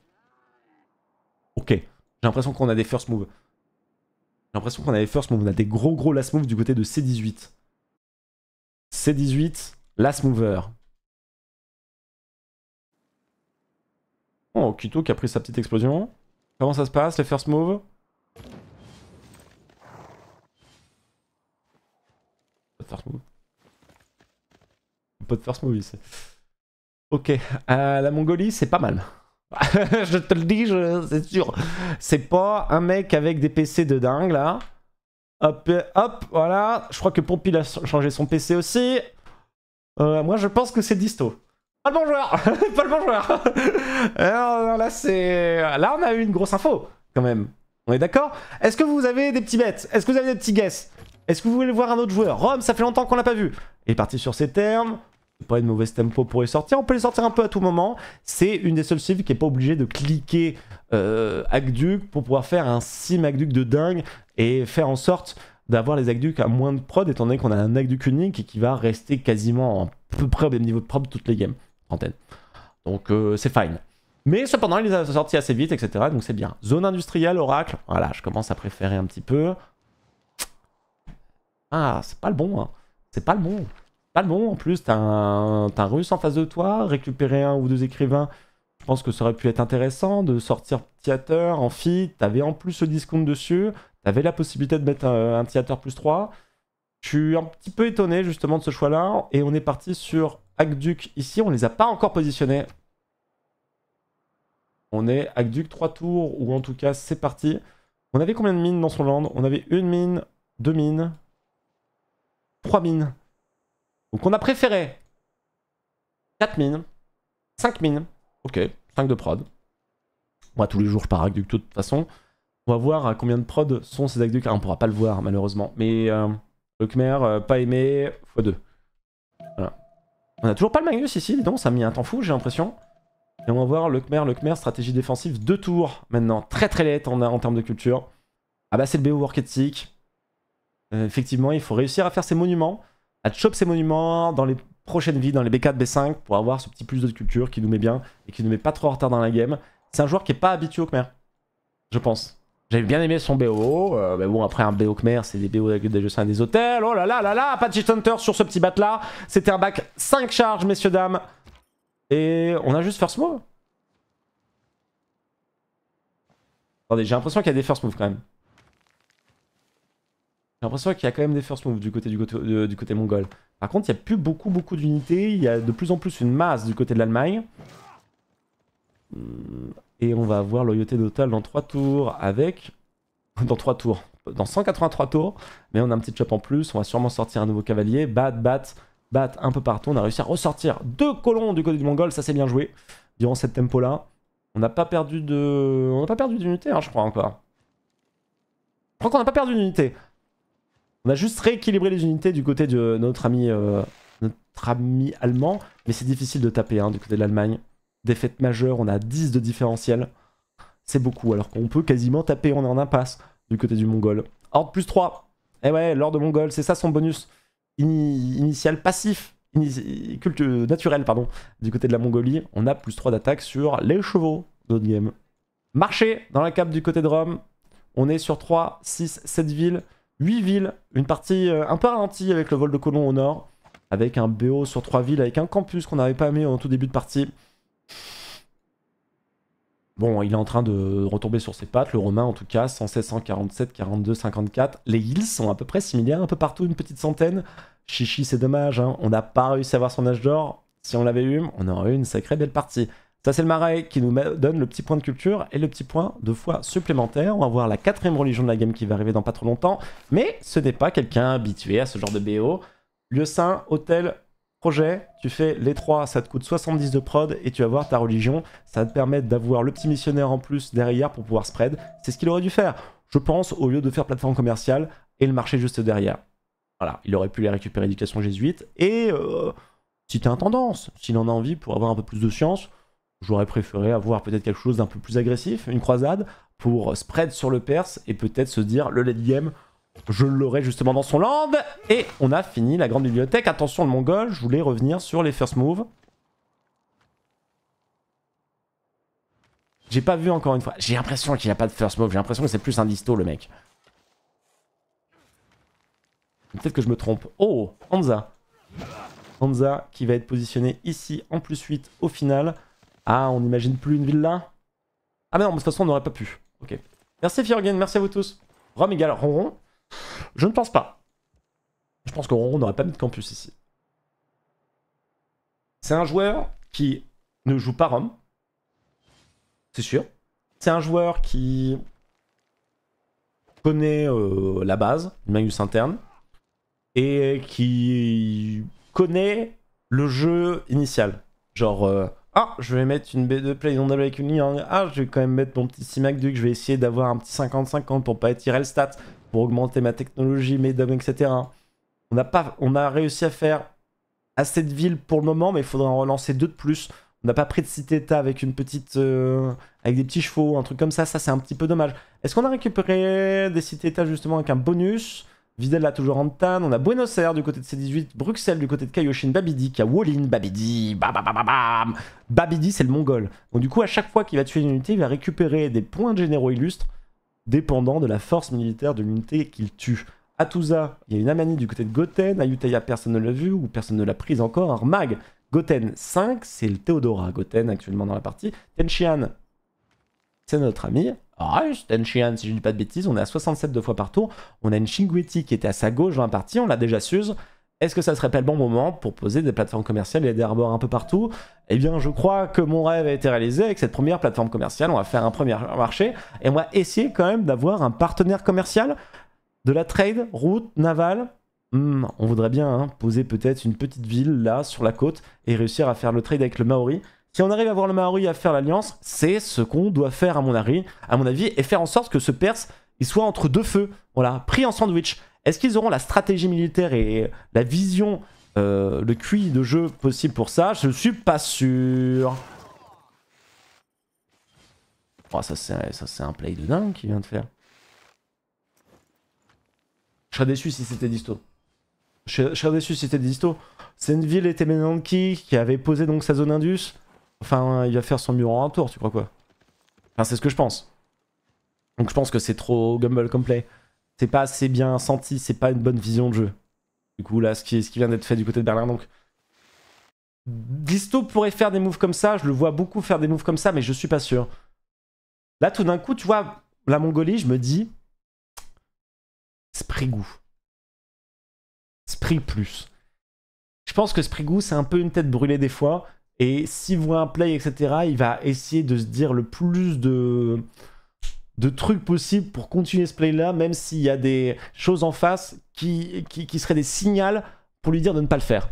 Ok, j'ai l'impression qu'on a des first moves. J'ai l'impression qu'on a des first moves, on a des gros gros last moves du côté de C18. C18, last mover. Oh, Kito qui a pris sa petite explosion. Comment ça se passe, le first move Pas de first move. Pas de first move ici. Ok, euh, la Mongolie, c'est pas mal. je te le dis, c'est sûr. C'est pas un mec avec des PC de dingue, là. Hop, hop, voilà. Je crois que Pompil a changé son PC aussi. Euh, moi, je pense que c'est Disto. Pas le bon joueur Pas le bon joueur là, c'est. Là, on a eu une grosse info, quand même. On est d'accord Est-ce que vous avez des petits bêtes Est-ce que vous avez des petits guesses Est-ce que vous voulez voir un autre joueur Rome, ça fait longtemps qu'on l'a pas vu. Il est parti sur ses termes. C'est pas une mauvaise tempo pour les sortir. On peut les sortir un peu à tout moment. C'est une des seules cibles qui n'est pas obligée de cliquer euh, pour pouvoir faire un sim agduc de dingue et faire en sorte d'avoir les acducs à moins de prod, étant donné qu'on a un du unique et qui va rester quasiment à peu près au même niveau de prod toutes les games. Donc euh, c'est fine. Mais cependant, il les a sortis assez vite, etc. Donc c'est bien. Zone industrielle, Oracle. Voilà, je commence à préférer un petit peu. Ah, c'est pas le bon. Hein. C'est pas le bon. Pas le bon. En plus, t'as un, as un russe en face de toi. Récupérer un ou deux écrivains, je pense que ça aurait pu être intéressant de sortir theater, tu T'avais en plus le discount dessus. T'avais la possibilité de mettre euh, un, un plus 3. Je suis un petit peu étonné justement de ce choix-là. Et on est parti sur Aqueduc ici, on les a pas encore positionnés. On est Aqueduc 3 tours, ou en tout cas c'est parti. On avait combien de mines dans son land On avait une mine, deux mines, trois mines. Donc on a préféré 4 mines, 5 mines, ok, 5 de prod. Moi tous les jours par pars de toute façon. On va voir à combien de prod sont ces aqueducs. Ah, on pourra pas le voir malheureusement. Mais le euh, Khmer, euh, pas aimé, x2. On a toujours pas le Magnus ici, dis donc, ça a mis un temps fou, j'ai l'impression. Et on va voir le Khmer, le Khmer, stratégie défensive, deux tours maintenant. Très très laid en, en termes de culture. Ah bah c'est le BO Work Ethic. Euh, effectivement, il faut réussir à faire ses monuments, à choper ses monuments dans les prochaines vies, dans les B4, B5, pour avoir ce petit plus de culture qui nous met bien et qui nous met pas trop en retard dans la game. C'est un joueur qui est pas habitué au Khmer, je pense. J'avais bien aimé son BO, euh, mais bon après un BO Khmer c'est des BO avec des jeux des hôtels, oh là là là là, Apache Hunter sur ce petit bat là, c'était un bac 5 charges messieurs dames, et on a juste first move. Attendez, j'ai l'impression qu'il y a des first moves quand même. J'ai l'impression qu'il y a quand même des first moves du côté, du euh, du côté mongol. Par contre, il n'y a plus beaucoup, beaucoup d'unités. Il y a de plus en plus une masse du côté de l'Allemagne. Hum, et on va avoir loyauté totale dans 3 tours avec... Dans 3 tours. Dans 183 tours. Mais on a un petit chop en plus. On va sûrement sortir un nouveau cavalier. Bat, bat, bat un peu partout. On a réussi à ressortir deux colons du côté du Mongol. Ça, c'est bien joué. Durant cette tempo-là. On n'a pas perdu de... On n'a pas perdu d'unité, hein, je crois, encore. Je crois qu'on n'a pas perdu d'unité. On a juste rééquilibré les unités du côté de notre ami, euh, notre ami allemand. Mais c'est difficile de taper hein, du côté de l'Allemagne défaite majeure, on a 10 de différentiel. C'est beaucoup, alors qu'on peut quasiment taper, on est en impasse du côté du Mongol. Horde plus 3. Eh ouais, l'ordre Mongol, c'est ça son bonus initial passif, culture euh, naturel, pardon, du côté de la Mongolie. On a plus 3 d'attaque sur les chevaux d'autres game. Marché dans la cape du côté de Rome. On est sur 3, 6, 7 villes, 8 villes. Une partie euh, un peu ralentie avec le vol de colon au nord. Avec un BO sur 3 villes, avec un campus qu'on n'avait pas mis en tout début de partie. Bon, il est en train de retomber sur ses pattes, le romain en tout cas, 116, 147, 42, 54. Les hills sont à peu près similaires, un peu partout, une petite centaine. Chichi, c'est dommage, hein. on n'a pas réussi à avoir son âge d'or. Si on l'avait eu, on aurait eu une sacrée belle partie. Ça, c'est le marais qui nous donne le petit point de culture et le petit point de foi supplémentaire. On va voir la quatrième religion de la game qui va arriver dans pas trop longtemps. Mais ce n'est pas quelqu'un habitué à ce genre de BO. Lieu saint, hôtel, projet, tu fais les trois, ça te coûte 70 de prod et tu vas voir ta religion. Ça te permettre d'avoir le petit missionnaire en plus derrière pour pouvoir spread. C'est ce qu'il aurait dû faire, je pense, au lieu de faire plateforme commerciale et le marché juste derrière. Voilà, il aurait pu les récupérer éducation jésuite. Et euh, si t'es une tendance, s'il en a envie pour avoir un peu plus de science, j'aurais préféré avoir peut-être quelque chose d'un peu plus agressif, une croisade, pour spread sur le Perse et peut-être se dire le late game je l'aurai justement dans son land. Et on a fini la grande bibliothèque. Attention le mongol, je voulais revenir sur les first moves. J'ai pas vu encore une fois. J'ai l'impression qu'il n'y a pas de first move. J'ai l'impression que c'est plus un disto le mec. Peut-être que je me trompe. Oh, Hanza. Hanza qui va être positionné ici en plus 8 au final. Ah, on n'imagine plus une ville là Ah mais non, de toute façon on n'aurait pas pu. Ok. Merci Fiorgen, merci à vous tous. Rome égale Ronron. Je ne pense pas. Je pense qu'on n'aurait pas mis de campus ici. C'est un joueur qui ne joue pas Rome. C'est sûr. C'est un joueur qui connaît euh, la base, le Magnus interne, et qui connaît le jeu initial. Genre, euh, ah, je vais mettre une B2 play avec une ligne. Ah, je vais quand même mettre mon petit Simac Duke. Je vais essayer d'avoir un petit 50-50 pour pas étirer le stat pour augmenter ma technologie, mes dames etc. On a, pas, on a réussi à faire assez de villes pour le moment, mais il faudrait en relancer deux de plus. On n'a pas pris de cité avec une petite, euh, avec des petits chevaux, un truc comme ça. Ça, c'est un petit peu dommage. Est-ce qu'on a récupéré des cités justement avec un bonus Videl là toujours en tan. On a Buenos Aires du côté de C18, Bruxelles du côté de Kayoshin, Babidi, Kawolin, Babidi, Babidi c'est le mongol. Donc du coup à chaque fois qu'il va tuer une unité, il va récupérer des points de généraux illustres dépendant de la force militaire de l'unité qu'il tue. Atuza, il y a une amanie du côté de Goten, Ayutthaya personne ne l'a vu ou personne ne l'a prise encore, Armag, Goten 5, c'est le Théodora Goten actuellement dans la partie, Tenchian, c'est notre ami, Tenchian si je ne dis pas de bêtises, on est à 67 de fois par tour, on a une Shinguiti qui était à sa gauche dans la partie, on l'a déjà suze. Est-ce que ça serait pas le bon moment pour poser des plateformes commerciales et des arbores un peu partout Eh bien, je crois que mon rêve a été réalisé avec cette première plateforme commerciale. On va faire un premier marché et on va essayer quand même d'avoir un partenaire commercial de la trade, route, navale. Hmm, on voudrait bien hein, poser peut-être une petite ville là sur la côte et réussir à faire le trade avec le Maori. Si on arrive à voir le Maori à faire l'alliance, c'est ce qu'on doit faire à mon, avis, et faire en sorte que ce Perse il soit entre deux feux, voilà, pris en sandwich. Est-ce qu'ils auront la stratégie militaire et la vision, euh, le QI de jeu possible pour ça Je suis pas sûr. Oh, ça c'est un play de dingue qu'il vient de faire. Je serais déçu si c'était Disto. Je, serais déçu si c'était Disto. C'est ville était maintenant qui avait posé donc sa zone Indus. Enfin, il va faire son mur en un tour, tu crois quoi Enfin, c'est ce que je pense. Donc je pense que c'est trop Gumball comme play c'est pas assez bien senti, c'est pas une bonne vision de jeu. Du coup, là, ce qui, ce qui vient d'être fait du côté de Berlin, donc. Disto pourrait faire des moves comme ça, je le vois beaucoup faire des moves comme ça, mais je suis pas sûr. Là, tout d'un coup, tu vois, la Mongolie, je me dis. Sprigou. Sprig plus. Je pense que Sprigou, c'est un peu une tête brûlée des fois. Et s'il voit un play, etc., il va essayer de se dire le plus de de trucs possibles pour continuer ce play-là, même s'il y a des choses en face qui, qui, seraient des signaux pour lui dire de ne pas le faire.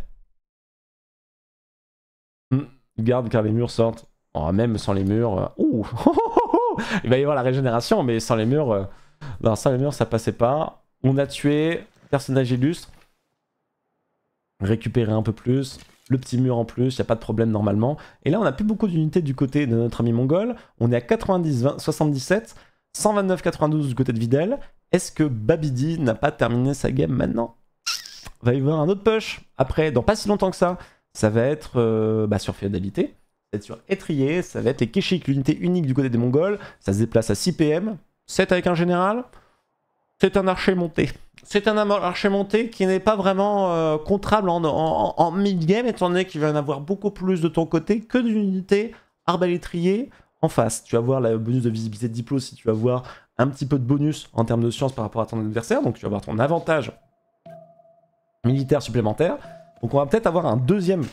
Hmm. Garde car les murs sortent. Oh, même sans les murs. Euh, il va y avoir la régénération, mais sans les murs. Euh, sans les murs, ça passait pas. On a tué. Personnage illustre. Récupérer un peu plus. Le petit mur en plus, il n'y a pas de problème normalement. Et là, on n'a plus beaucoup d'unités du côté de notre ami mongol. On est à 90, 77. 129,92 du côté de Vidal. Est-ce que Babidi n'a pas terminé sa game maintenant On Va y voir un autre push. Après, dans pas si longtemps que ça, ça va être euh, bah, sur Féodalité. Ça va être sur Étrier. Ça va être les Keshik, l'unité unique du côté des Mongols. Ça se déplace à 6 PM. 7 avec un général. C'est un archer monté. C'est un archer monté qui n'est pas vraiment euh, contrable en, en mid-game, étant donné qu'il va en avoir beaucoup plus de ton côté que d'une unité arbalétrier en face. Tu vas avoir le bonus de visibilité de diplôme si tu vas avoir un petit peu de bonus en termes de science par rapport à ton adversaire. Donc tu vas avoir ton avantage militaire supplémentaire. Donc on va peut-être avoir un deuxième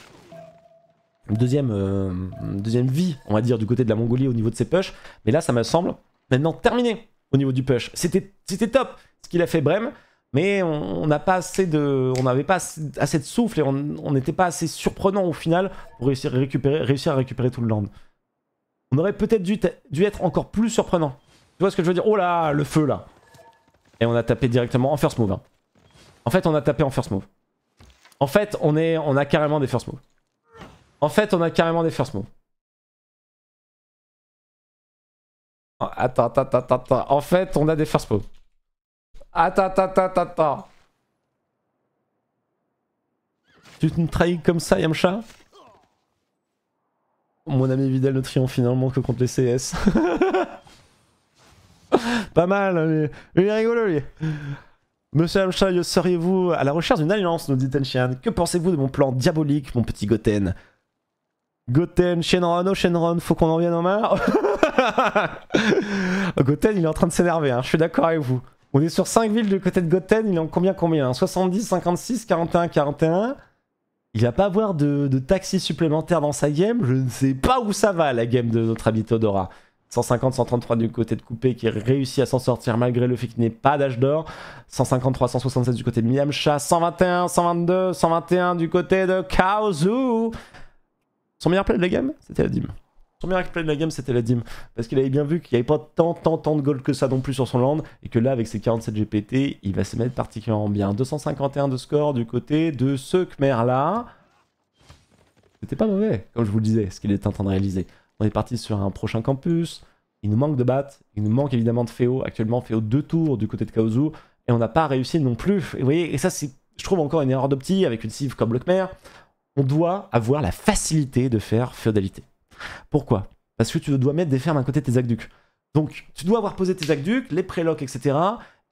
deuxième, euh, deuxième vie, on va dire, du côté de la Mongolie au niveau de ses pushs. Mais là, ça me semble maintenant terminé au niveau du push. C'était top ce qu'il a fait Brem, mais on n'a pas assez de, on n'avait pas assez, de souffle et on n'était pas assez surprenant au final pour réussir récupérer, réussir à récupérer tout le land on aurait peut-être dû, être encore plus surprenant. Tu vois ce que je veux dire Oh là, le feu là Et on a tapé directement en first move. Hein. En fait, on a tapé en first move. En fait, on, est, on a carrément des first moves. En fait, on a carrément des first moves. attends, attends, attends, attends. En fait, on a des first move. Attends, attends, attends, attends. Tu te trahis comme ça, Yamcha mon ami Vidal ne triomphe finalement que contre les CS. Pas mal, mais hein, il est rigolo lui. Monsieur Hamshaï, seriez-vous à la recherche d'une alliance, nous dit Tenchian Que pensez-vous de mon plan diabolique, mon petit Goten Goten, Shenron, oh Shenron, faut qu'on en vienne en main. Goten, il est en train de s'énerver, hein, je suis d'accord avec vous. On est sur 5 villes du côté de Goten, il est en combien combien 70, 56, 41, 41 il va pas avoir de, taxi supplémentaire dans sa game. Je ne sais pas où ça va la game de notre ami Todora. 150, 133 du côté de Coupé qui réussit à s'en sortir malgré le fait qu'il n'ait pas d'âge d'or. 153, 176 du côté de Miamcha. 121, 122, 121 du côté de Kaozu. Son meilleur play de la game, c'était la dîme. Son meilleur play de la game, c'était la dîme. Parce qu'il avait bien vu qu'il n'y avait pas tant, tant, tant de gold que ça non plus sur son land. Et que là, avec ses 47 GPT, il va se mettre particulièrement bien. 251 de score du côté de ce Khmer-là. C'était pas mauvais, comme je vous le disais, ce qu'il est en train de réaliser. On est parti sur un prochain campus. Il nous manque de battes. Il nous manque évidemment de Féo. E Actuellement, Féo e deux tours du côté de Kaozu. Et on n'a pas réussi non plus. Et vous voyez, et ça, c'est, je trouve encore une erreur d'opti avec une cive comme le Khmer. On doit avoir la facilité de faire féodalité. Pourquoi Parce que tu dois mettre des fermes à côté de tes aqueducs. Donc, tu dois avoir posé tes aqueducs, les prélocs, etc.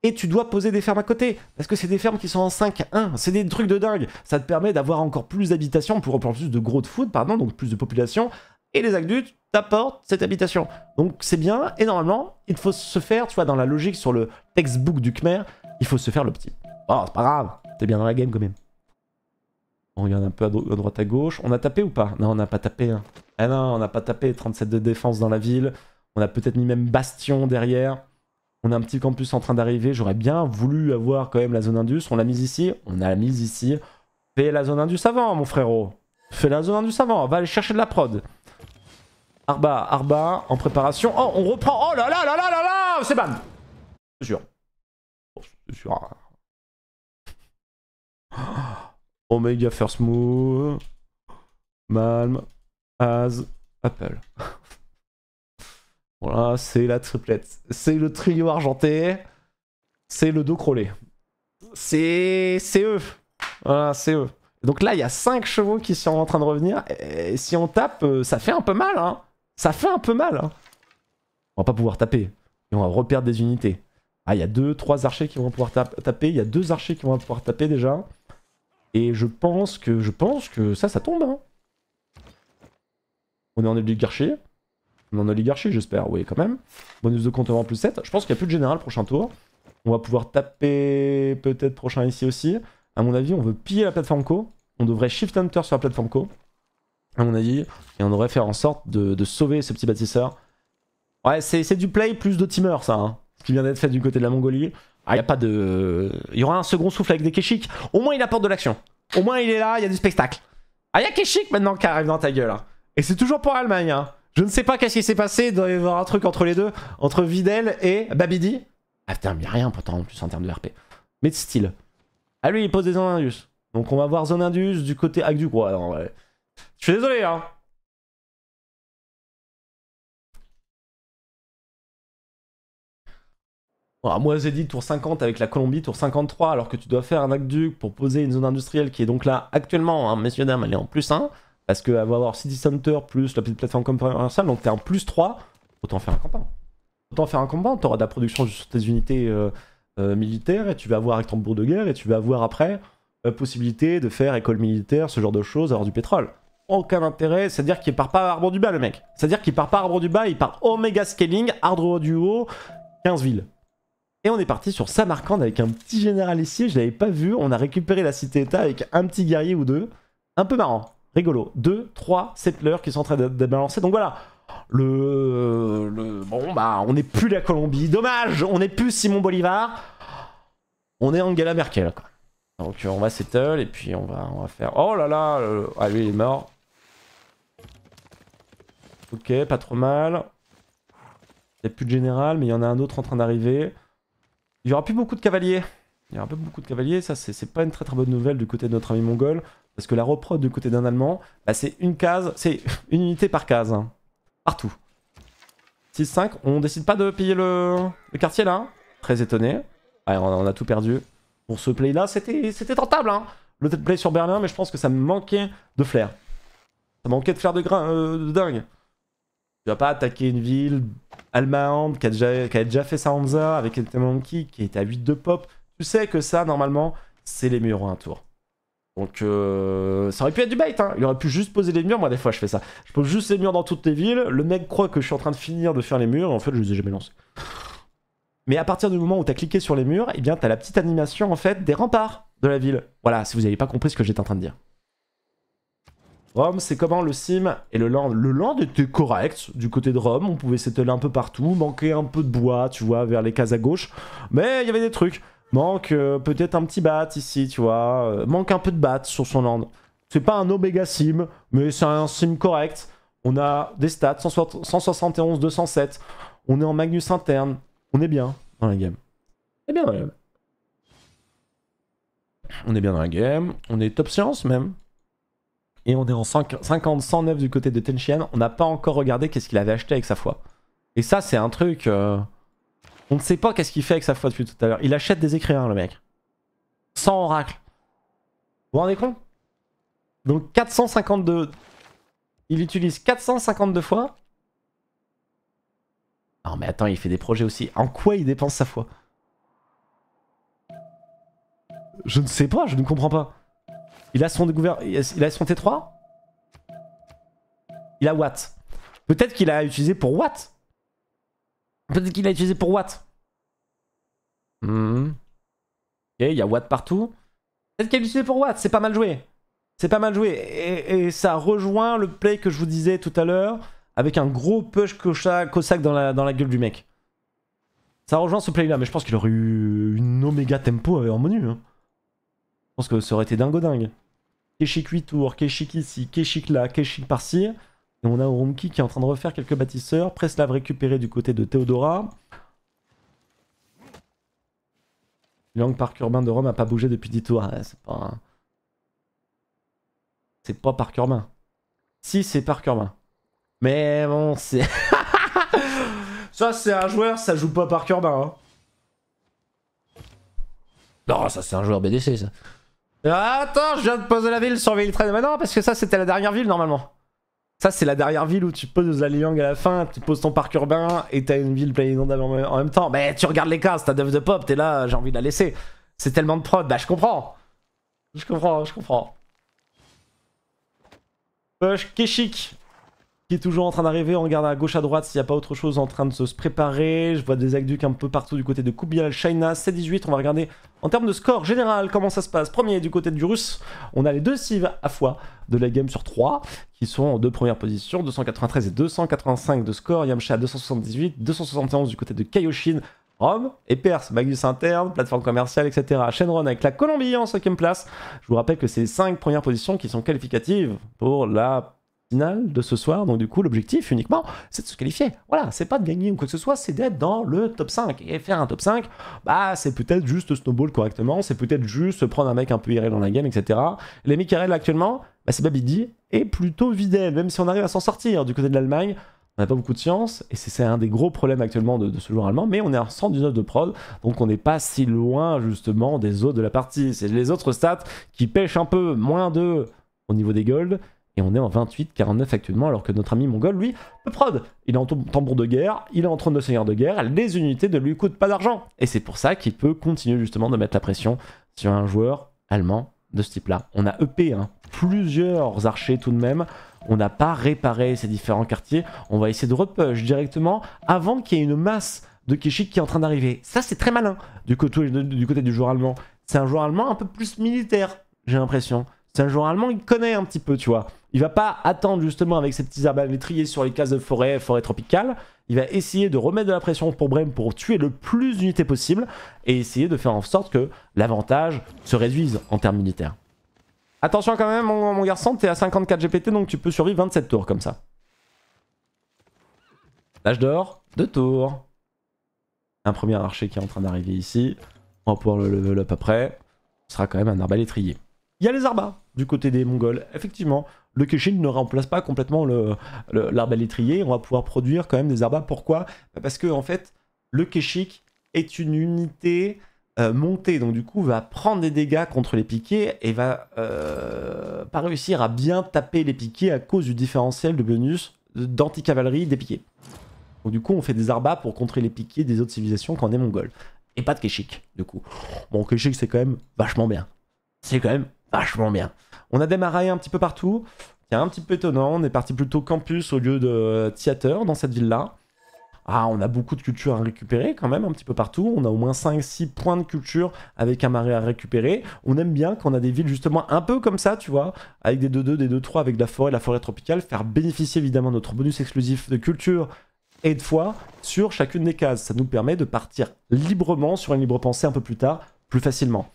Et tu dois poser des fermes à côté. Parce que c'est des fermes qui sont en 5-1. C'est des trucs de dingue. Ça te permet d'avoir encore plus d'habitations pour prendre plus de gros de food, pardon, donc plus de population. Et les aqueducs t'apportent cette habitation. Donc, c'est bien. Et normalement, il faut se faire, tu vois, dans la logique sur le textbook du Khmer, il faut se faire le petit. Bon, oh, c'est pas grave. T'es bien dans la game quand même. On regarde un peu à, droite à gauche. On a tapé ou pas Non, on n'a pas tapé. Hein. Eh Ah non, on n'a pas tapé. 37 de défense dans la ville. On a peut-être mis même Bastion derrière. On a un petit campus en train d'arriver. J'aurais bien voulu avoir quand même la zone Indus. On l'a mise ici. On a la mise ici. Fais la zone Indus avant, mon frérot. Fais la zone Indus avant. va aller chercher de la prod. Arba, Arba, en préparation. Oh, on reprend. Oh là là là là là là C'est ban sûr sûr. Omega First Move, Malm, As, Apple. voilà, c'est la triplette. C'est le trio argenté. C'est le dos crawlé. C'est eux. Voilà, c'est eux. Donc là, il y a 5 chevaux qui sont en train de revenir. Et si on tape, euh, ça fait un peu mal. Hein. Ça fait un peu mal. Hein. On va pas pouvoir taper. Et on va reperdre des unités. Ah, il y a 2, 3 archers qui vont pouvoir taper. Il y a 2 archers qui vont pouvoir taper déjà. Et je pense que je pense que ça, ça tombe. Hein. On est en oligarchie. On est en oligarchie, j'espère. Oui, quand même. Bonus de compte en plus 7. Je pense qu'il n'y a plus de général prochain tour. On va pouvoir taper peut-être prochain ici aussi. À mon avis, on veut piller la plateforme Co. On devrait shift hunter sur la plateforme Co. À mon avis. Et on devrait faire en sorte de, sauver ce petit bâtisseur. Ouais, c'est du play plus de teamer, ça. Hein. Ce qui vient d'être fait du côté de la Mongolie il ah, n'y a pas de. Il y aura un second souffle avec des Keshik. Au moins, il apporte de l'action. Au moins, il est là, il y a du spectacle. Ah, il y a Keshik maintenant qui arrive dans ta gueule. Hein. Et c'est toujours pour Allemagne. Hein. Je ne sais pas qu'est-ce qui s'est passé. Il doit y avoir un truc entre les deux, entre Videl et Babidi. Ah putain, il n'y a rien pourtant en plus en termes de RP. Mais de style. Ah, lui, il pose des zones indus. Donc, on va voir zone indus du côté Ah, du quoi. Je suis désolé, hein. moi j'ai dit tour 50 avec la Colombie, tour 53, alors que tu dois faire un aqueduc pour poser une zone industrielle qui est donc là actuellement, hein, messieurs dames, elle est en plus 1, parce qu'elle va avoir City Center plus la petite plateforme commerciale, donc t'es en plus 3, autant faire un campagne. Autant faire un tu t'auras de la production sur tes unités euh, euh, militaires, et tu vas avoir avec ton bourg de guerre, et tu vas avoir après euh, possibilité de faire école militaire, ce genre de choses, avoir du pétrole aucun intérêt, c'est-à-dire qu'il part pas à arbre du bas le mec. C'est-à-dire qu'il part pas à arbre du bas, il part omega scaling, arbre du haut, 15 villes. Et on est parti sur Samarcande avec un petit général ici, je l'avais pas vu. On a récupéré la cité-état avec un petit guerrier ou deux. Un peu marrant, rigolo. Deux, trois settlers qui sont en train de, balancer. Donc voilà, le, bon bah on n'est plus la Colombie, dommage, on n'est plus Simon Bolivar, on est Angela Merkel quoi. Donc on va settle et puis on va on va faire. Oh là là, ah lui il est mort. Ok, pas trop mal. Il n'y a plus de général, mais il y en a un autre en train d'arriver. Il n'y aura plus beaucoup de cavaliers. Il y aura un beaucoup de cavaliers. Ça, c'est pas une très très bonne nouvelle du côté de notre ami mongol. Parce que la reprod du côté d'un Allemand, bah, c'est une case, c'est une unité par case. Hein. Partout. 6-5, on décide pas de payer le, quartier là. Très étonné. Ah, on, a, tout perdu. Pour ce play là, c'était tentable. Hein. Le play sur Berlin, mais je pense que ça me manquait de flair. Ça manquait de flair de, euh, de dingue. Tu vas pas attaquer une ville allemande qui a déjà, fait sa Hansa avec un qui est à 8 de pop. Tu sais que ça, normalement, c'est les murs en un tour. Donc euh, ça aurait pu être du bait, hein. il aurait pu juste poser les murs, moi des fois je fais ça. Je pose juste les murs dans toutes les villes, le mec croit que je suis en train de finir de faire les murs, et en fait je les ai jamais lancés. Mais à partir du moment où t'as cliqué sur les murs, eh bien t'as la petite animation en fait des remparts de la ville. Voilà, si vous n'avez pas compris ce que j'étais en train de dire. Rome, c'est comment le sim et le land. Le land était correct du côté de Rome, on pouvait s'étaler un peu partout, manquer un peu de bois, tu vois, vers les cases à gauche, mais il y avait des trucs. Manque euh, peut-être un petit bat ici, tu vois, euh, manque un peu de bat sur son land. C'est pas un omega sim, mais c'est un sim correct. On a des stats 171, 207. On est en magnus interne. On est bien dans la game. On est bien dans la game. On est bien dans la game. On est top science même. Et on est en 50-109 du côté de Tenchian. On n'a pas encore regardé qu'est-ce qu'il avait acheté avec sa foi. Et ça, c'est un truc... Euh, on ne sait pas qu'est-ce qu'il fait avec sa foi depuis tout à l'heure. Il achète des écrivains, le mec. 100 oracles. Vous vous rendez compte Donc 452... Il utilise 452 fois. Non mais attends, il fait des projets aussi. En quoi il dépense sa foi Je ne sais pas, je ne comprends pas. Il a son, T3 Il a Watt. Peut-être qu'il a utilisé pour Watt. Peut-être qu'il a utilisé pour Watt. Hmm. Ok, il y a Watt partout. Peut-être qu'il a utilisé pour Watt, c'est pas mal joué. C'est pas mal joué. Et, ça rejoint le play que je vous disais tout à l'heure, avec un gros push Cossack dans la, gueule du mec. Ça rejoint ce play-là, mais je pense qu'il aurait eu une oméga tempo euh, en menu. Hein. Je pense que ça aurait été dingo dingue. Keshik 8 tours, Keshik ici, Keshik là, Keshik par-ci. Et on a Orumki qui est en train de refaire quelques bâtisseurs. Preslav récupéré du côté de Théodora. Langue parc urbain de Rome a pas bougé depuis 10 tours. Ah, c'est pas. C'est pas urbain. Si, c'est parc urbain. Mais bon, c'est. ça, c'est un joueur, ça joue pas parc urbain. Hein. Non, ça, c'est un joueur BDC, ça. Attends, je viens de poser la ville, sur ville train. Mais non, parce que ça, c'était la dernière ville, normalement. Ça, c'est la dernière ville où tu poses la Liang à la fin, tu poses ton parc urbain et t'as une ville pleine d'inondables en même temps. Mais tu regardes les cases, t'as Dove de Pop, t'es là, j'ai envie de la laisser. C'est tellement de prod, bah je comprends. Je comprends, je comprends. Push Keshik qui est toujours en train d'arriver. On regarde à gauche, à droite s'il n'y a pas autre chose en train de se préparer. Je vois des aqueducs un peu partout du côté de Kubial, China, C18. On va regarder en termes de score général comment ça se passe. Premier du côté du russe, on a les deux cives à fois de la game sur 3 qui sont en deux premières positions 293 et 285 de score. Yamcha 278, 271 du côté de Kaioshin. Rome et Perse, Magnus interne, plateforme commerciale, etc. Shenron avec la Colombie en cinquième place. Je vous rappelle que c'est les cinq premières positions qui sont qualificatives pour la final de ce soir. Donc du coup, l'objectif uniquement, c'est de se qualifier. Voilà, c'est pas de gagner ou quoi que ce soit, c'est d'être dans le top 5. Et faire un top 5, bah c'est peut-être juste snowball correctement, c'est peut-être juste prendre un mec un peu irré dans la game, etc. Les mecs actuellement, bah, c'est Babidi, et plutôt Videl, même si on arrive à s'en sortir du côté de l'Allemagne. On n'a pas beaucoup de science, et c'est un des gros problèmes actuellement de, ce joueur allemand, mais on est à 119 de prod, donc on n'est pas si loin justement des autres de la partie. C'est les autres stats qui pêchent un peu, moins de au niveau des golds, et on est en 28, 49 actuellement, alors que notre ami mongol, lui, peu prod. Il est en tambour de guerre, il est en trône de seigneur de guerre, les unités ne lui coûtent pas d'argent. Et c'est pour ça qu'il peut continuer justement de mettre la pression sur un joueur allemand de ce type-là. On a EP, hein, plusieurs archers tout de même. On n'a pas réparé ces différents quartiers. On va essayer de repush directement avant qu'il y ait une masse de Kishik qui est en train d'arriver. Ça, c'est très malin du côté, du côté du joueur allemand. C'est un joueur allemand un peu plus militaire, j'ai l'impression. C'est un joueur allemand, il connaît un petit peu, tu vois. Il va pas attendre justement avec ses petits arbalétriers sur les cases de forêt, forêt tropicale. Il va essayer de remettre de la pression pour Brême pour tuer le plus d'unités possible et essayer de faire en sorte que l'avantage se réduise en termes militaires. Attention quand même, mon, garçon, t'es à 54 GPT donc tu peux survivre 27 tours comme ça. L'âge d'or, 2 tours. Un premier archer qui est en train d'arriver ici. On va pouvoir le level up après. Ce sera quand même un arbalétrier. Il y a les arbas du côté des Mongols. Effectivement, le Keshik ne remplace pas complètement l'arbre le, On va pouvoir produire quand même des arbres. Pourquoi bah, Parce que, en fait, le Keshik est une unité euh, montée. Donc, du coup, va prendre des dégâts contre les piquets et va euh, pas réussir à bien taper les piquets à cause du différentiel de bonus d'anticavalerie des piquets. Donc, du coup, on fait des arbats pour contrer les piquets des autres civilisations quand on est mongol. Et pas de Keshik, du coup. Bon, Keshik, c'est quand même vachement bien. C'est quand même vachement bien. On a démarré un petit peu partout. C'est un petit peu étonnant. On est parti plutôt campus au lieu de théâtre dans cette ville-là. Ah, on a beaucoup de culture à récupérer quand même, un petit peu partout. On a au moins 5-6 points de culture avec un marais à récupérer. On aime bien qu'on on a des villes justement un peu comme ça, tu vois, avec des 2-2, des 2-3, avec de la forêt, la forêt tropicale, faire bénéficier évidemment notre bonus exclusif de culture et de foi sur chacune des cases. Ça nous permet de partir librement sur une libre pensée un peu plus tard, plus facilement.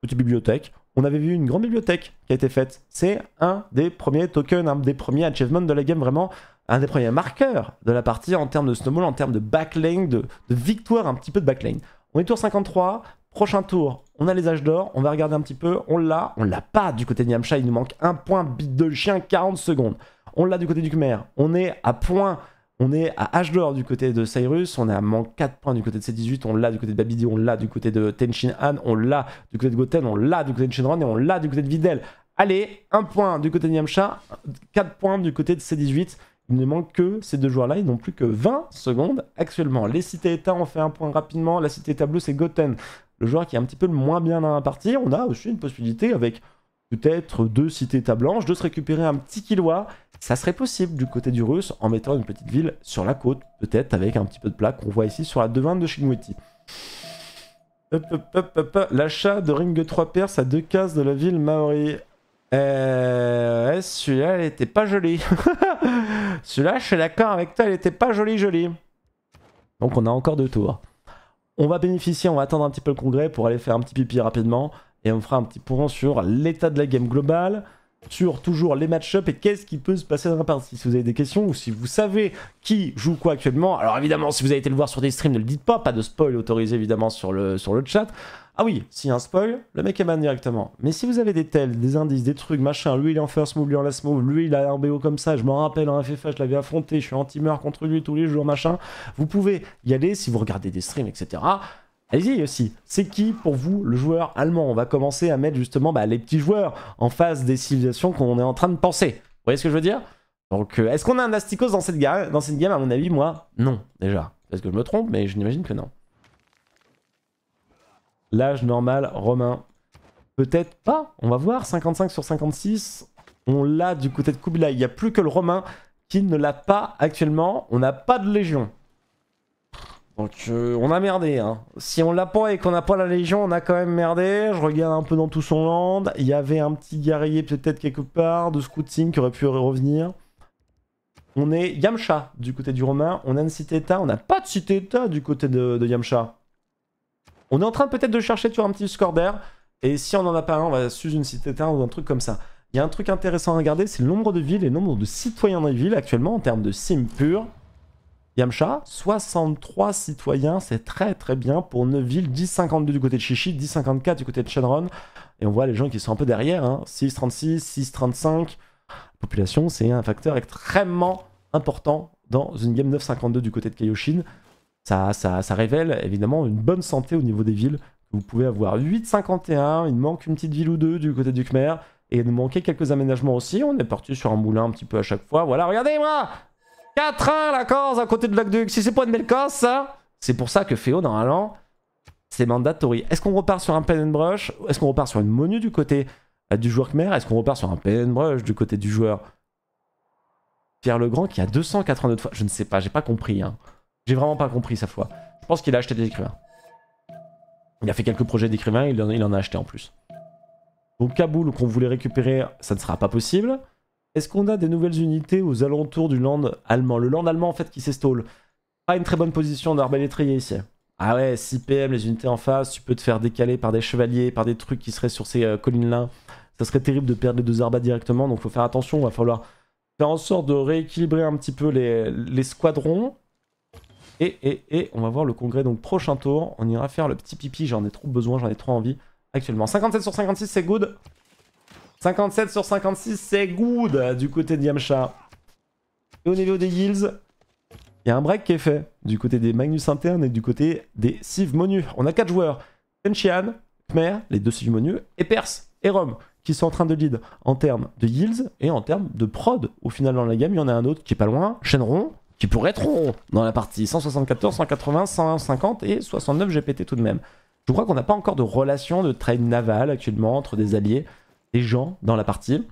Petite bibliothèque, on avait vu une grande bibliothèque qui a été faite. C'est un des premiers tokens, un des premiers achievements de la game, vraiment un des premiers marqueurs de la partie en termes de snowball, en termes de backlane, de, de victoire, un petit peu de backlane. On est tour 53, prochain tour, on a les âges d'or, on va regarder un petit peu, on l'a, on l'a pas du côté de Yamcha, il nous manque un point, bite de chien, 40 secondes. On l'a du côté du Khmer, on est à point on est à H du côté de Cyrus, on est à manque 4 points du côté de C18, on l'a du côté de Babidi, on l'a du côté de Tenchin Han, on l'a du côté de Goten, on l'a du côté de Shenron et on l'a du côté de Videl. Allez, un point du côté de Yamcha, 4 points du côté de C18. Il ne manque que ces deux joueurs-là, ils n'ont plus que 20 secondes actuellement. Les cités-états ont fait un point rapidement, la cité tableau c'est Goten, le joueur qui est un petit peu le moins bien dans la partie. On a aussi une possibilité avec peut-être deux cités-états blanches de se récupérer un petit kiloa ça serait possible du côté du russe en mettant une petite ville sur la côte, peut-être avec un petit peu de plaque qu'on voit ici sur la devante de Shigmuti. L'achat de Ring 3 Perse à deux cases de la ville Maori. Euh, celui-là, elle était pas jolie. celui-là, je suis d'accord avec toi, elle était pas jolie, jolie. Donc on a encore deux tours. On va bénéficier, on va attendre un petit peu le congrès pour aller faire un petit pipi rapidement. Et on fera un petit point sur l'état de la game globale sur toujours les match up et qu'est-ce qui peut se passer dans la partie. Si vous avez des questions ou si vous savez qui joue quoi actuellement, alors évidemment, si vous avez été le voir sur des streams, ne le dites pas, pas de spoil autorisé évidemment sur le, sur le chat. Ah oui, s'il y a un spoil, le mec est man directement. Mais si vous avez des tels, des indices, des trucs, machin, lui il est en first move, lui en last move, lui il a un BO comme ça, je m'en rappelle en FFA, je l'avais affronté, je suis anti-meur contre lui tous les jours, machin, vous pouvez y aller si vous regardez des streams, etc. Allez-y aussi. C'est qui pour vous le joueur allemand On va commencer à mettre justement bah, les petits joueurs en face des civilisations qu'on est en train de penser. Vous voyez ce que je veux dire Donc, euh, est-ce qu'on a un Asticos dans cette, game, dans cette À mon avis, moi, non, déjà. Est-ce que je me trompe, mais je n'imagine que non. L'âge normal romain. Peut-être pas, on va voir. 55 sur 56. On l'a du côté de là. Il n'y a plus que le romain qui ne l'a pas actuellement. On n'a pas de légion. Donc euh, on a merdé. Hein. Si on l'a pas et qu'on a pas la Légion, on a quand même merdé. Je regarde un peu dans tout son land. Il y avait un petit guerrier peut-être quelque part de scouting qui aurait pu revenir. On est Yamcha du côté du Romain. On a une cité-état. On n'a pas de cité-état du côté de, Yamcha. On est en train peut-être de chercher sur un petit score d'air. Et si on n'en a pas un, on va suivre une cité-état ou un truc comme ça. Il y a un truc intéressant à regarder, c'est le nombre de villes et le nombre de citoyens dans les villes actuellement en termes de sim pur. Yamcha, 63 citoyens, c'est très très bien pour Neuville, 10,52 du côté de Chichi, 10,54 du côté de Shenron. Et on voit les gens qui sont un peu derrière, hein, 6,36, 6,35. La population, c'est un facteur extrêmement important dans une game 9,52 du côté de Kaioshin. Ça, ça, ça, révèle évidemment une bonne santé au niveau des villes. Vous pouvez avoir 8,51, il manque une petite ville ou deux du côté du Khmer. Et il nous manquait quelques aménagements aussi. On est parti sur un moulin un petit peu à chaque fois. Voilà, regardez-moi 4 1 la Corse à côté de l'Aqueduc. Si c'est pas une belle Corse, ça. C'est pour ça que Féo, normalement, c'est mandatory. Est-ce qu'on repart sur un pen and brush Est-ce qu'on repart sur une menu du côté euh, du joueur Khmer Est-ce qu'on repart sur un pen and brush du côté du joueur Pierre Legrand qui a 282 fois Je ne sais pas, j'ai pas compris. Hein. J'ai vraiment pas compris sa fois. Je pense qu'il a acheté des écrivains. Il a fait quelques projets d'écrivains, il en a acheté en plus. Donc Kaboul qu'on voulait récupérer, ça ne sera pas possible. Est-ce qu'on a des nouvelles unités aux alentours du land allemand Le land allemand en fait qui s'estole. Pas une très bonne position d'arbalétrier ici. Ah ouais, 6 PM, les unités en face, tu peux te faire décaler par des chevaliers, par des trucs qui seraient sur ces euh, collines-là. Ça serait terrible de perdre les deux arbas directement, donc faut faire attention, va falloir faire en sorte de rééquilibrer un petit peu les, squadrons. Et, et, et, on va voir le congrès, donc prochain tour, on ira faire le petit pipi, j'en ai trop besoin, j'en ai trop envie actuellement. 57 sur 56, c'est good. 57 sur 56, c'est good euh, du côté de Yamcha. Et au niveau des yields, il y a un break qui est fait du côté des Magnus internes et du côté des Siv Monu. On a 4 joueurs. Tenchian, Khmer, les deux Siv Monu, et Perse, et Rome, qui sont en train de lead en termes de yields et en termes de prod. Au final, dans la gamme, il y en a un autre qui est pas loin, Shenron, qui pourrait être rond dans la partie. 174, 180, 150 et 69 GPT tout de même. Je crois qu'on n'a pas encore de relation de trade naval actuellement entre des alliés gens dans la partie.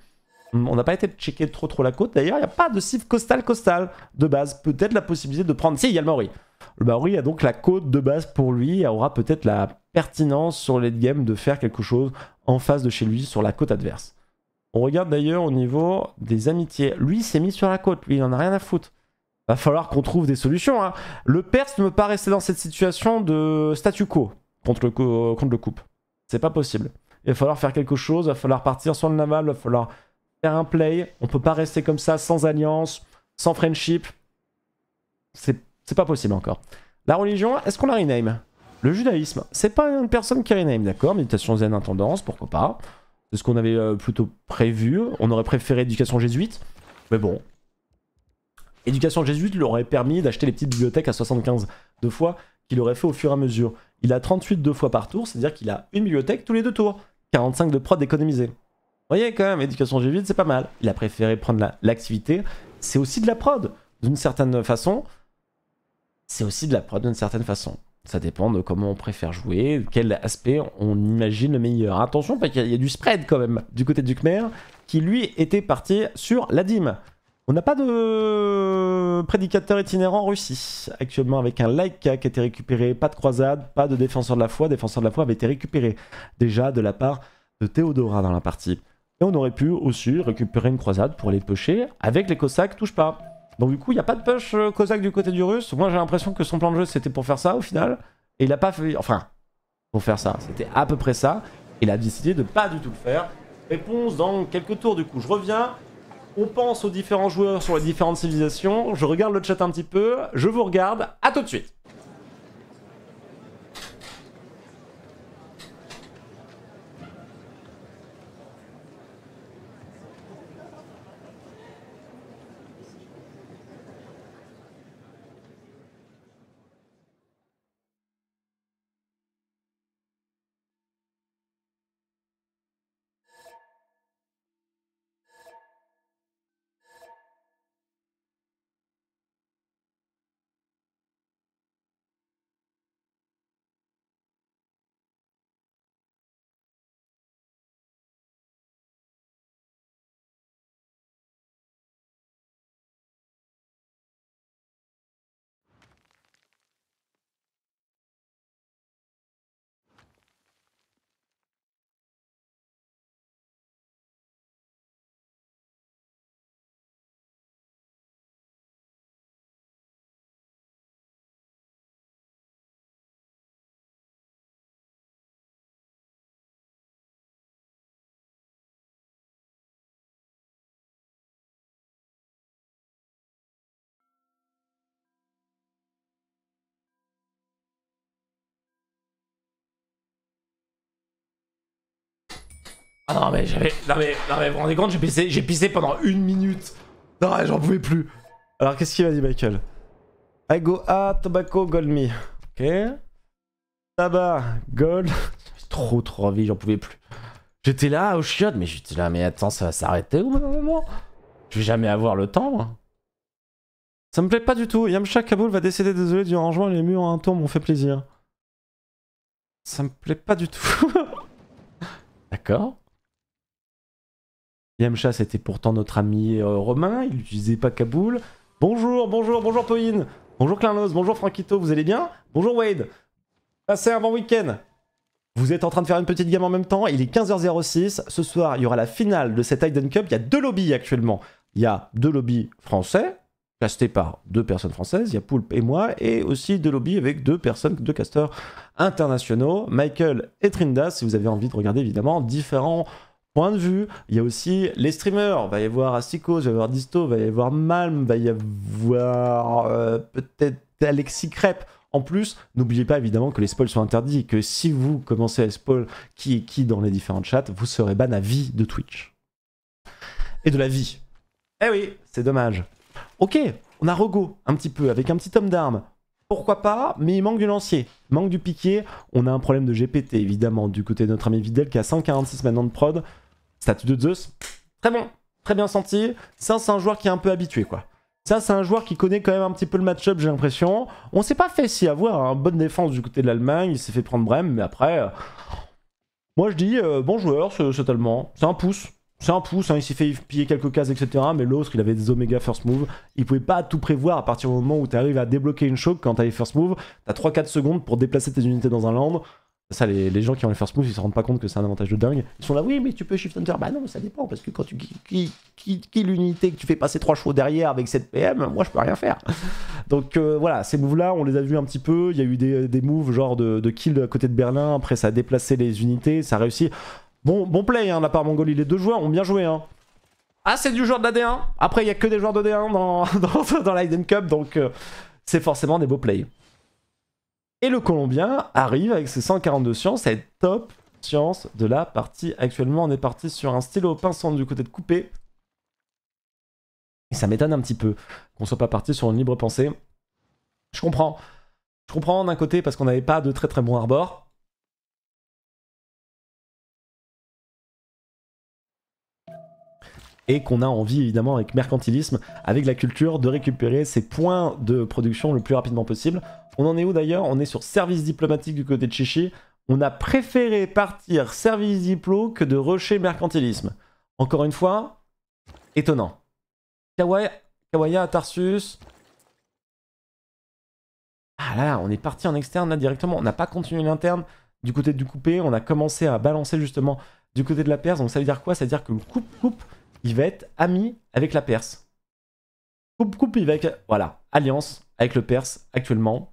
Hum, on n'a pas été checker trop trop la côte. D'ailleurs, il n'y a pas de cive costal-costal de base. Peut-être la possibilité de prendre. Si, il y a le Maori. Le Maori a donc la côte de base pour lui aura peut-être la pertinence sur les games de faire quelque chose en face de chez lui sur la côte adverse. On regarde d'ailleurs au niveau des amitiés. Lui s'est mis sur la côte, lui il en a rien à foutre. Va falloir qu'on trouve des solutions. Hein. Le Perse ne peut pas rester dans cette situation de statu quo contre le, coup contre le couple. C'est pas possible. Il va falloir faire quelque chose, il va falloir partir sur le naval, il va falloir faire un play. On peut pas rester comme ça sans alliance, sans friendship. C'est pas possible encore. La religion, est-ce qu'on la rename Le judaïsme, c'est pas une personne qui rename, d'accord Méditation zen, intendance, pourquoi pas C'est ce qu'on avait euh, plutôt prévu. On aurait préféré éducation jésuite, mais bon. Éducation jésuite lui aurait permis d'acheter les petites bibliothèques à 75 de fois qu'il aurait fait au fur et à mesure. Il a 38 deux fois par tour, c'est-à-dire qu'il a une bibliothèque tous les deux tours. 45 de prod économisé. Vous voyez quand même, éducation g c'est pas mal. Il a préféré prendre l'activité. c'est aussi de la prod, d'une certaine façon. C'est aussi de la prod d'une certaine façon. Ça dépend de comment on préfère jouer, quel aspect on imagine le meilleur. Attention, parce qu'il y, y, a du spread quand même du côté du Khmer, qui lui était parti sur la dîme. On n'a pas de prédicateur itinérant en Russie actuellement avec un like qui a été récupéré, pas de croisade, pas de défenseur de la foi. Défenseur de la foi avait été récupéré déjà de la part de Théodora dans la partie. Et on aurait pu aussi récupérer une croisade pour aller pêcher avec les cossacks, touche pas. Donc du coup, il n'y a pas de push cossack du côté du russe. Moi j'ai l'impression que son plan de jeu c'était pour faire ça au final. Et il a pas fait... Enfin, pour faire ça, c'était à peu près ça. Il a décidé de pas du tout le faire. Réponse dans quelques tours du coup. Je reviens on pense aux différents joueurs sur les différentes civilisations. Je regarde le chat un petit peu. Je vous regarde. À tout de suite. Ah non mais j'avais... Non mais, vous vous rendez compte, j'ai pissé, j'ai pissé pendant une minute. Non, j'en pouvais plus. Alors qu'est-ce qu'il a dit Michael I go A, tobacco, gold me. Ok. Tabac, gold. trop trop envie, j'en pouvais plus. J'étais là au chiotte, mais j'étais là, mais attends, ça va s'arrêter au Je vais jamais avoir le temps, Ça me plaît pas du tout. Yamcha Kaboul va décéder, désolé, du rangement, les murs en un tour m'ont fait plaisir. Ça me plaît pas du tout. D'accord. Yamcha, c'était pourtant notre ami euh, Romain, il n'utilisait pas Kaboul. Bonjour, bonjour, bonjour Poin, Bonjour Klinlos, bonjour Franquito, vous allez bien Bonjour Wade. Passez un bon week-end. Vous êtes en train de faire une petite gamme en même temps, il est 15h06. Ce soir, il y aura la finale de cette Aiden Cup. Il y a deux lobbies actuellement. Il y a deux lobbies français, castés par deux personnes françaises, il y a Poulpe et moi, et aussi deux lobbies avec deux personnes, deux casteurs internationaux, Michael et Trinda, si vous avez envie de regarder évidemment différents point de vue. Il y a aussi les streamers. Il va y avoir Astico, il va y avoir Disto, il va y avoir Malm, il va y avoir euh, peut-être Alexis Crêpe. En plus, n'oubliez pas évidemment que les spoils sont interdits et que si vous commencez à spoil qui est qui dans les différentes chats, vous serez ban à vie de Twitch. Et de la vie. Eh oui, c'est dommage. Ok, on a Rogo un petit peu avec un petit homme d'armes. Pourquoi pas, mais il manque du lancier, manque du piqué. On a un problème de GPT évidemment du côté de notre ami Videl qui a 146 maintenant de prod. Statut de Zeus, très bon, très bien senti. Ça, c'est un joueur qui est un peu habitué, quoi. Ça, c'est un joueur qui connaît quand même un petit peu le match-up, j'ai l'impression. On s'est pas fait s'y avoir, hein. bonne défense du côté de l'Allemagne, il s'est fait prendre Brême, mais après... Euh, moi, je dis, euh, bon joueur, ce, cet Allemand. C'est un pouce. C'est un pouce, hein. il s'est fait piller quelques cases, etc. Mais l'autre, il avait des Omega First Move. Il pouvait pas tout prévoir à partir du moment où tu arrives à débloquer une choke quand as les First Move. T'as 3-4 secondes pour déplacer tes unités dans un land. Ça, les, gens qui ont les first moves ils se rendent pas compte que c'est un avantage de dingue. Ils sont là, oui, mais tu peux shift hunter. Bah non, ça dépend, parce que quand tu qui, l'unité que tu fais passer trois chevaux derrière avec 7 PM, moi je peux rien faire. Donc euh, voilà, ces moves-là, on les a vus un petit peu. Il y a eu des, des moves genre de, de, kill à côté de Berlin, après ça a déplacé les unités, ça a réussi. Bon, bon play, hein, la part Mongolie, les deux joueurs ont bien joué. Hein. Ah, c'est du joueur de la D1. Après, il y a que des joueurs de D1 dans, dans, l'Iden Cup, donc euh, c'est forcément des beaux plays. Et le Colombien arrive avec ses 142 sciences, c'est top science de la partie. Actuellement, on est parti sur un stylo pinceau du côté de coupé. Et ça m'étonne un petit peu qu'on soit pas parti sur une libre pensée. Je comprends. Je comprends d'un côté parce qu'on n'avait pas de très très bon arbor. et qu'on a envie évidemment avec mercantilisme, avec la culture, de récupérer ses points de production le plus rapidement possible. On en est où d'ailleurs On est sur service diplomatique du côté de Chichi. On a préféré partir service diplo que de rusher mercantilisme. Encore une fois, étonnant. Kawaya, Tarsus. Ah là, là on est parti en externe là directement. On n'a pas continué l'interne du côté du coupé. On a commencé à balancer justement du côté de la Perse. Donc ça veut dire quoi Ça veut dire que le coupe-coupe, il va être ami avec la Perse. Coupe-coupe, il va être... Voilà, alliance avec le Perse actuellement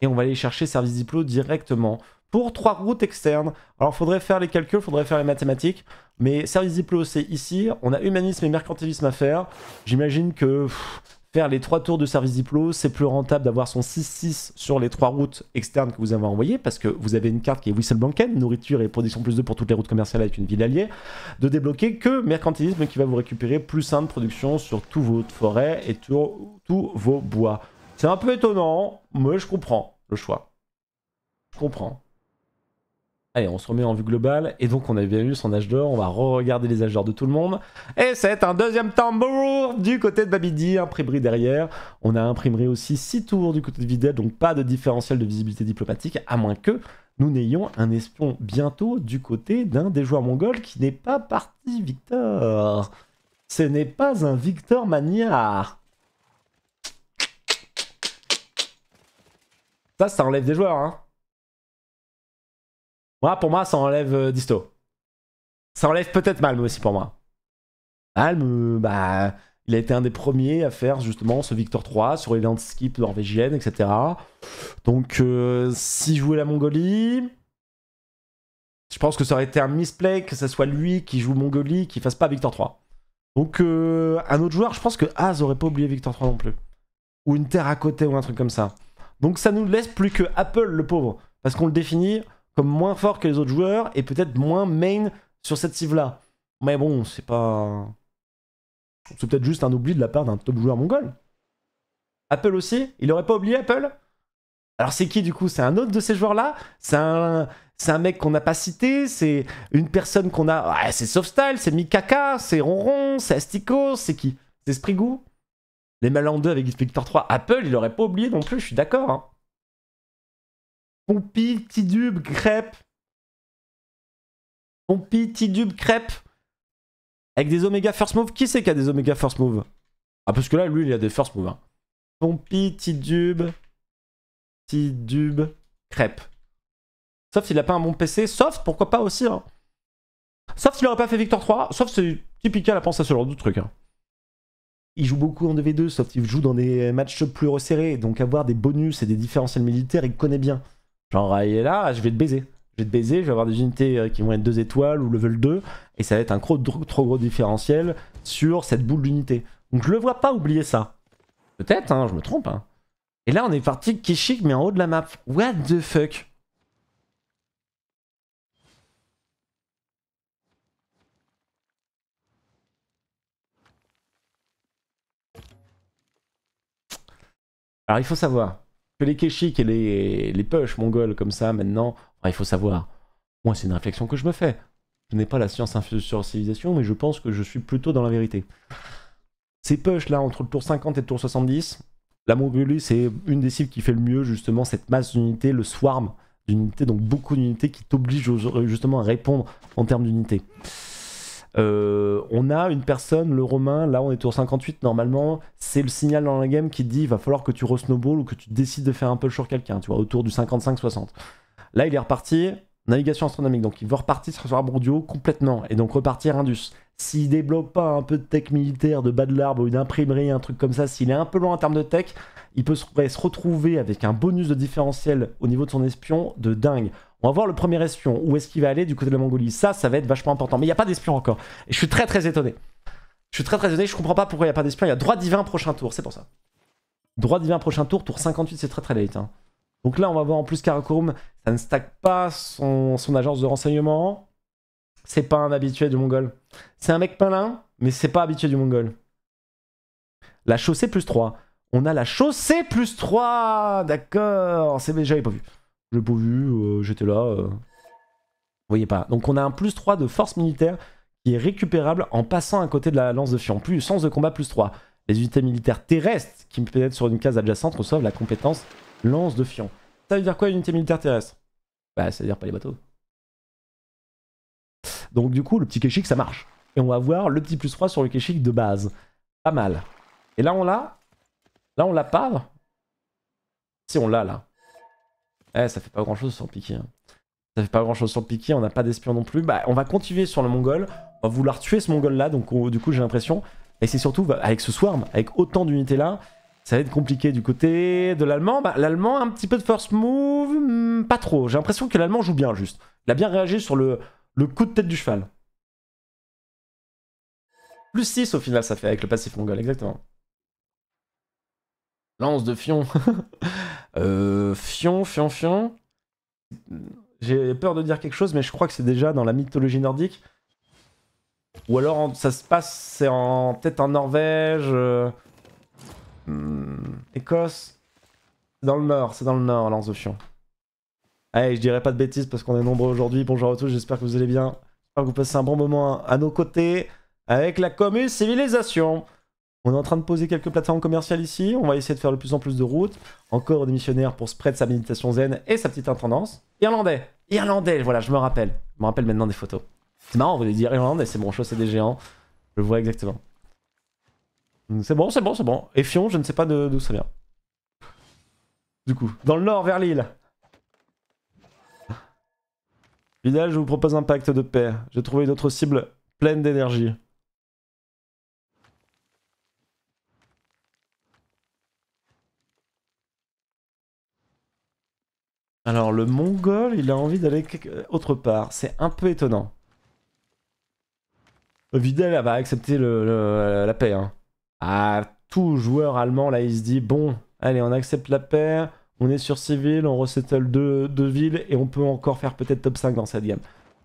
et on va aller chercher service Diplo directement pour trois routes externes. Alors, faudrait faire les calculs, il faudrait faire les mathématiques, mais service diplo, c'est ici. On a humanisme et mercantilisme à faire. J'imagine que faire les trois tours de service diplo, c'est plus rentable d'avoir son 6-6 sur les trois routes externes que vous avez envoyées, parce que vous avez une carte qui est whistleblanken, nourriture et production plus 2 pour toutes les routes commerciales avec une ville alliée, de débloquer que mercantilisme qui va vous récupérer plus 1 de production sur tous vos forêts et tous vos bois. C'est un peu étonnant, mais je comprends le choix. Je comprends. Allez, on se remet en vue globale. Et donc, on a bien eu son âge d'or. On va re-regarder les âges d'or de tout le monde. Et c'est un deuxième tambour du côté de Babidi. Imprimerie derrière. On a imprimerie aussi 6 tours du côté de Videl. Donc, pas de différentiel de visibilité diplomatique. À moins que nous n'ayons un espion bientôt du côté d'un des joueurs mongols qui n'est pas parti Victor. Ce n'est pas un Victor Magnard. Ça, ça enlève des joueurs. Hein. Moi, pour moi, ça enlève euh, Disto. Ça enlève peut-être Malm aussi pour moi. Malm, bah, il a été un des premiers à faire justement ce Victor 3 sur les skip norvégiennes, etc. Donc, s'il euh, si jouait la Mongolie, je pense que ça aurait été un misplay que ce soit lui qui joue Mongolie, qui fasse pas Victor 3. Donc, euh, un autre joueur, je pense que Az aurait pas oublié Victor 3 non plus. Ou une terre à côté ou un truc comme ça. Donc ça nous laisse plus que Apple, le pauvre, parce qu'on le définit comme moins fort que les autres joueurs et peut-être moins main sur cette cible-là. Mais bon, c'est pas. C'est peut-être juste un oubli de la part d'un top joueur mongol. Apple aussi Il aurait pas oublié Apple Alors c'est qui du coup C'est un autre de ces joueurs-là C'est un... un... mec qu'on n'a pas cité C'est une personne qu'on a... Ouais, ah, c'est Softstyle, c'est Mikaka, c'est Ronron, c'est Astico, c'est qui C'est Sprigou les malins 2 avec Victor 3, Apple, il aurait pas oublié non plus, je suis d'accord. Hein. Pompi, Tidube, Crêpe. Pompi, Tidube, Crêpe. Avec des Omega First Move. Qui c'est qui a des Omega First Move Ah, parce que là, lui, il a des First Move. Hein. Pompi, Tidube, Tidube, Crêpe. Sauf s'il a pas un bon PC, sauf pourquoi pas aussi. Hein. Sauf s'il aurait pas fait Victor 3, sauf c'est typique à la à ce genre de truc. Hein il joue beaucoup en 2v2, sauf qu'il joue dans des matchs plus resserrés. Donc avoir des bonus et des différentiels militaires, il connaît bien. Genre, ah, il là, ah, je vais te baiser. Je vais te baiser, je vais avoir des unités euh, qui vont être 2 étoiles ou level 2, et ça va être un gros, trop gros différentiel sur cette boule d'unité. Donc je le vois pas oublier ça. Peut-être, hein, je me trompe. Hein. Et là, on est parti Kishik, mais en haut de la map. What the fuck Alors il faut savoir que les Keshik et les, les Push mongols comme ça maintenant, il faut savoir, moi c'est une réflexion que je me fais. Je n'ai pas la science sur la civilisation, mais je pense que je suis plutôt dans la vérité. Ces Push là, entre le tour 50 et le tour 70, la Mongolie c'est une des cibles qui fait le mieux justement cette masse d'unités, le swarm d'unités, donc beaucoup d'unités qui t'obligent justement à répondre en termes d'unités. Euh, on a une personne, le Romain, là on est tour 58 normalement, c'est le signal dans la game qui dit il va falloir que tu re-snowball ou que tu décides de faire un peu sur quelqu'un, tu vois, autour du 55-60. Là il est reparti, navigation astronomique, donc il veut repartir sur haut complètement, et donc repartir Indus. S'il débloque pas un peu de tech militaire, de bas de l'arbre ou d'imprimerie, un truc comme ça, s'il est un peu loin en termes de tech, il peut se retrouver avec un bonus de différentiel au niveau de son espion de dingue. On va voir le premier espion. Où est-ce qu'il va aller du côté de la Mongolie Ça, ça va être vachement important. Mais il n'y a pas d'espion encore. Et je suis très très étonné. Je suis très très étonné. Je comprends pas pourquoi il n'y a pas d'espion. Il y a droit divin prochain tour. C'est pour ça. Droit divin prochain tour. Tour 58, c'est très très late. Hein. Donc là, on va voir en plus Karakorum. Ça ne stack pas son, son agence de renseignement. C'est pas un habitué du Mongol. C'est un mec plein, mais c'est pas habitué du Mongol. La chaussée plus 3. On a la chaussée plus 3. D'accord. C'est déjà, pas vu l'ai pas vu, euh, j'étais là. Euh. Vous voyez pas. Donc on a un plus 3 de force militaire qui est récupérable en passant à côté de la lance de fion. Plus sens de combat plus 3. Les unités militaires terrestres qui pénètrent sur une case adjacente reçoivent la compétence lance de fion. Ça veut dire quoi une unité militaire terrestre Bah ça veut dire pas les bateaux. Donc du coup le petit Keshik ça marche. Et on va voir le petit plus 3 sur le Keshik de base. Pas mal. Et là on l'a Là on l'a pas Si on l'a là. Eh, ça fait pas grand chose sur piquer. Hein. Ça fait pas grand chose sans piquer, on n'a pas d'espion non plus. Bah, on va continuer sur le mongol. On va vouloir tuer ce mongol là, donc du coup, j'ai l'impression. Et c'est surtout bah, avec ce swarm, avec autant d'unités là, ça va être compliqué du côté de l'allemand. Bah, l'allemand, un petit peu de first move, hmm, pas trop. J'ai l'impression que l'allemand joue bien, juste. Il a bien réagi sur le, le coup de tête du cheval. Plus 6 au final, ça fait avec le passif mongol, exactement. Lance de fion. Euh, fion, fion, fion. J'ai peur de dire quelque chose, mais je crois que c'est déjà dans la mythologie nordique. Ou alors ça se passe, c'est en peut-être en Norvège, euh, hmm, Écosse. dans le nord, c'est dans le nord, l'Anse de Fion. Allez, eh, je dirais pas de bêtises parce qu'on est nombreux aujourd'hui. Bonjour à tous, j'espère que vous allez bien. J'espère que vous passez un bon moment à nos côtés avec la commune civilisation. On est en train de poser quelques plateformes commerciales ici. On va essayer de faire de plus en plus de routes. Encore des missionnaires pour spread sa méditation zen et sa petite intendance. Irlandais. Irlandais, voilà, je me rappelle. Je me rappelle maintenant des photos. C'est marrant, vous voulez dire Irlandais, c'est bon, c'est des géants. Je vois exactement. C'est bon, c'est bon, c'est bon. Et Fion, je ne sais pas d'où ça vient. Du coup, dans le nord, vers l'île. Village, je vous propose un pacte de paix. J'ai trouvé d'autres cibles pleines d'énergie. Alors, le mongol, il a envie d'aller euh, autre part. C'est un peu étonnant. Vidal va bah, accepter euh, la paix. Hein. Ah, tout joueur allemand, là, il se dit bon, allez, on accepte la paix, on est sur civil, on resettle deux, villes et on peut encore faire peut-être top 5 dans cette game.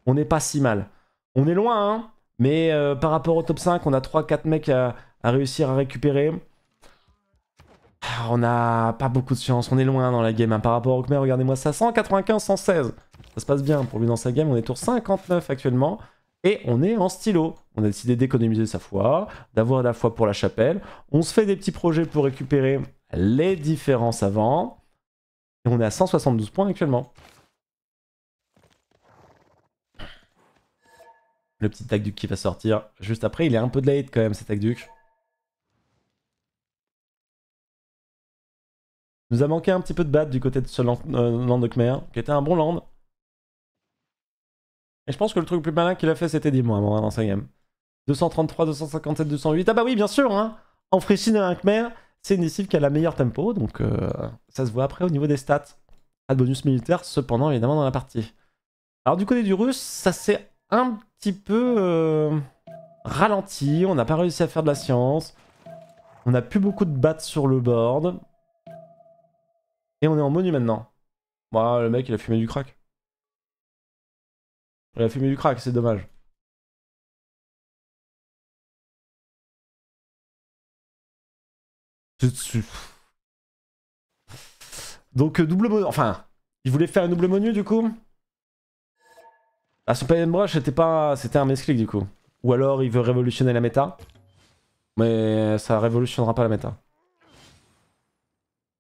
On n'est pas si mal. On est loin, hein, mais euh, par rapport au top 5, on a 3-4 mecs à réussir à récupérer. Ah, on n'a pas beaucoup de chance, on est loin dans la game hein. par rapport au Khmer, regardez-moi ça, 195, 116. Ça se passe bien pour lui dans sa game, on est tour 59 actuellement. Et on est en stylo. On a décidé d'économiser sa foi, d'avoir la foi pour la chapelle. On se fait des petits projets pour récupérer les différents avant. Et on est à 172 points actuellement. Le petit duc qui va sortir juste après. Il est un peu de late quand même cet duc Nous a manqué un petit peu de bat du côté de ce euh, land, de Khmer, qui était un bon land. Et je pense que le truc le plus malin qu'il a fait, c'était dis-moi, dans sa game. 233, 257, 208. Ah bah oui, bien sûr, hein En Frischine un Khmer, c'est une missive qui a la meilleure tempo, donc euh, ça se voit après au niveau des stats. Pas de bonus militaire, cependant, évidemment, dans la partie. Alors du côté du russe, ça s'est un petit peu euh, ralenti, on n'a pas réussi à faire de la science, on n'a plus beaucoup de bats sur le board, et on est en menu maintenant. Bah, le mec, il a fumé du crack. Il a fumé du crack, c'est dommage. Donc, euh, double menu. Enfin, il voulait faire un double menu du coup Ah, son Pay Brush, c'était pas. C'était un mesclic du coup. Ou alors il veut révolutionner la méta. Mais ça révolutionnera pas la méta.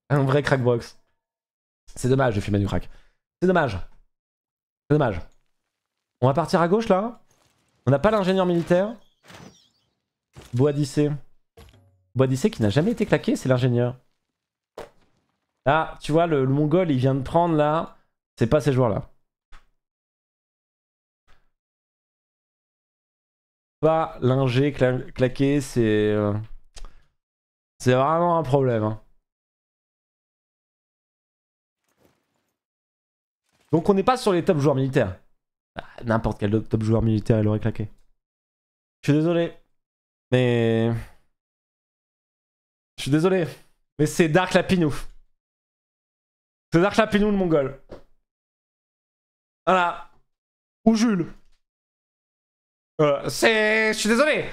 Un vrai crackbox. C'est dommage, je fumer du crack. C'est dommage. C'est dommage. On va partir à gauche là. On n'a pas l'ingénieur militaire. Bois d'Issé qui n'a jamais été claqué, c'est l'ingénieur. Là, ah, tu vois, le, mongol, il vient de prendre là. C'est pas ces joueurs-là. Pas l'ingé claquer, claqué, c'est... Euh, c'est vraiment un problème. Hein. Donc on n'est pas sur les top joueurs militaires. Ah, n'importe quel top joueur militaire, il aurait claqué. Je suis désolé. Mais. Je suis désolé. Mais c'est Dark Lapinou. C'est Dark Lapinou le mongol. Voilà. Ou Jules. Euh, c'est. Je suis désolé.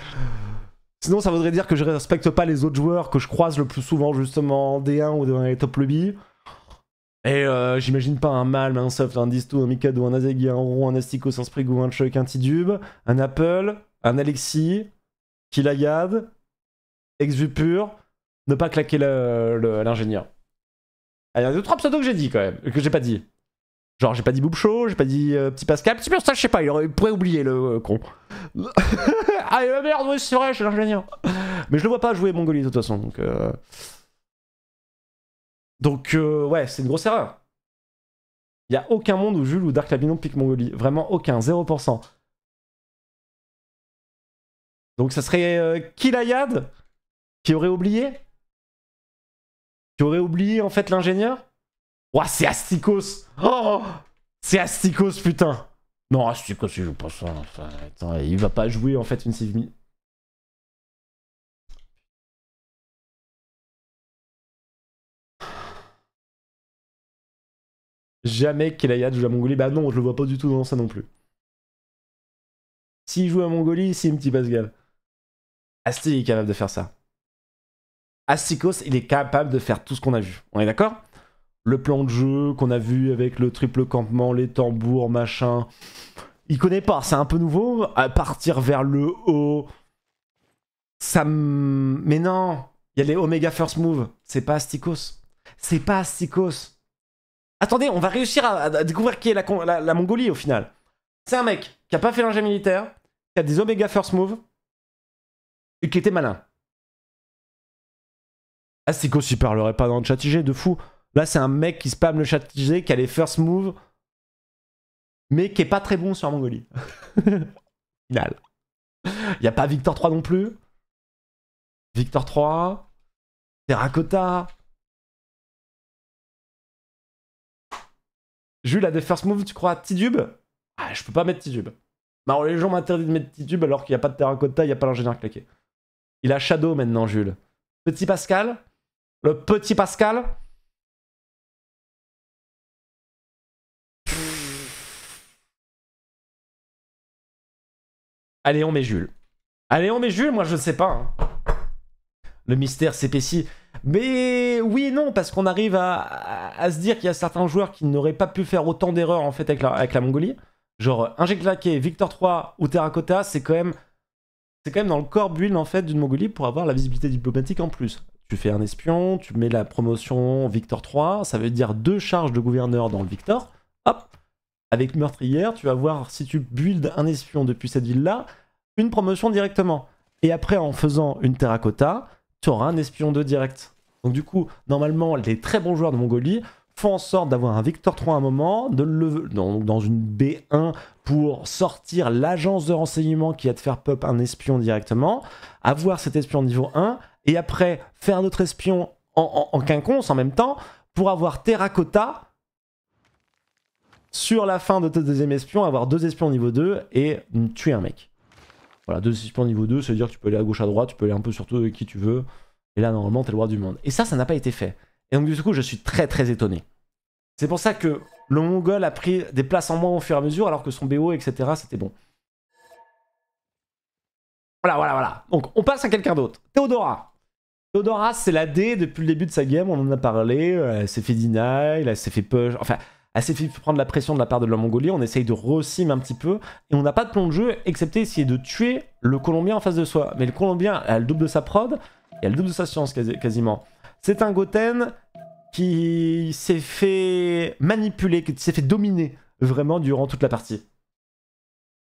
Sinon, ça voudrait dire que je respecte pas les autres joueurs que je croise le plus souvent, justement, des 1 ou dans les top lobbies. Et euh, j'imagine pas un mais un Soft, un disto, un Mikado, un Azegui, un Ron, un Astico, un ou un Chuck, un Tidube, un Apple, un Alexis, Kilayad, Exvupur, ne pas claquer l'ingénieur. Ah, il y a deux, trois pseudos que j'ai dit quand même, que j'ai pas dit. Genre, j'ai pas dit Boubcho, j'ai pas dit euh, Petit Pascal, Petit Pascal, je sais pas, il, aurait, pourrait oublier le euh, con. ah, merde, oui, c'est vrai, l'ingénieur. Mais je le vois pas jouer Mongolie de toute façon, donc. Donc, euh, ouais, c'est une grosse erreur. Il n'y a aucun monde où Jules ou Dark Labinon pique Mongolie. Vraiment aucun, 0%. Donc ça serait euh, qui aurait oublié Qui aurait oublié en fait l'ingénieur Ouah, c'est Astikos Oh C'est Astikos, putain Non, Astikos, il joue pas ça. il va pas jouer en fait une civ jamais Kelayat joue à Mongolie. Bah non, je le vois pas du tout dans ça non plus. S'il joue à Mongolie, c'est une petite basse-gave. Asti est capable de faire ça. Astikos, il est capable de faire tout ce qu'on a vu. On est d'accord Le plan de jeu qu'on a vu avec le triple campement, les tambours, machin. Il connaît pas, c'est un peu nouveau. À partir vers le haut. Ça Mais non Il y a les Omega First Move. C'est pas Astikos. C'est pas Astikos. Attendez, on va réussir à, découvrir qui est la, Mongolie au final. C'est un mec qui a pas fait l'engin militaire, qui a des Omega First Move, et qui était malin. Ah, c'est qu'aussi parlerait pas dans le chat de fou. Là, c'est un mec qui spam le chat qui a les First Move, mais qui est pas très bon sur Mongolie. final. Il a pas Victor 3 non plus. Victor 3, Terracotta. Jules a des first move tu crois t ah, je peux pas mettre t bah, les gens m'interdisent de mettre t alors qu'il n'y a pas de terracotta, il n'y a pas l'ingénieur claqué. Il a Shadow maintenant, Jules. Petit Pascal Le petit Pascal Allez, on met Jules. Allez, on met Jules, moi je ne sais pas. Hein. Le mystère s'épaissit. Mais oui et non, parce qu'on arrive à, se dire qu'il y a certains joueurs qui n'auraient pas pu faire autant d'erreurs en fait avec la, Mongolie. Genre jet claqué, Victor 3 ou Terracotta, c'est quand même c'est quand même dans le corps build en fait d'une Mongolie pour avoir la visibilité diplomatique en plus. Tu fais un espion, tu mets la promotion Victor 3, ça veut dire deux charges de gouverneur dans le Victor. Hop, avec meurtrière, tu vas voir si tu builds un espion depuis cette ville-là, une promotion directement. Et après en faisant une terracotta, tu auras un espion 2 direct. Donc du coup, normalement, les très bons joueurs de Mongolie font en sorte d'avoir un Victor 3 à un moment, de le dans, dans une B1 pour sortir l'agence de renseignement qui a de faire pop un espion directement, avoir cet espion niveau 1, et après faire un autre espion en, quinconce en même temps, pour avoir Terracotta sur la fin de ton deuxième espion, avoir deux espions niveau 2 et tuer un mec. Voilà, deux points niveau 2, c'est-à-dire que tu peux aller à gauche, à droite, tu peux aller un peu sur toi, qui tu veux. Et là, normalement, t'es le roi du monde. Et ça, ça n'a pas été fait. Et donc, du coup, je suis très, très étonné. C'est pour ça que le Mongol a pris des places en moins au fur et à mesure, alors que son BO, etc., c'était bon. Voilà, voilà, voilà. Donc, on passe à quelqu'un d'autre. Théodora. Théodora, c'est la D depuis le début de sa game, on en a parlé. Elle s'est fait deny, elle s'est fait push. Enfin, Assez prendre la pression de la part de la Mongolie, on essaye de re-sim un petit peu, et on n'a pas de plan de jeu, excepté essayer de tuer le Colombien en face de soi. Mais le Colombien a le double de sa prod, et a le double de sa science quasiment. C'est un Goten qui s'est fait manipuler, qui s'est fait dominer vraiment durant toute la partie.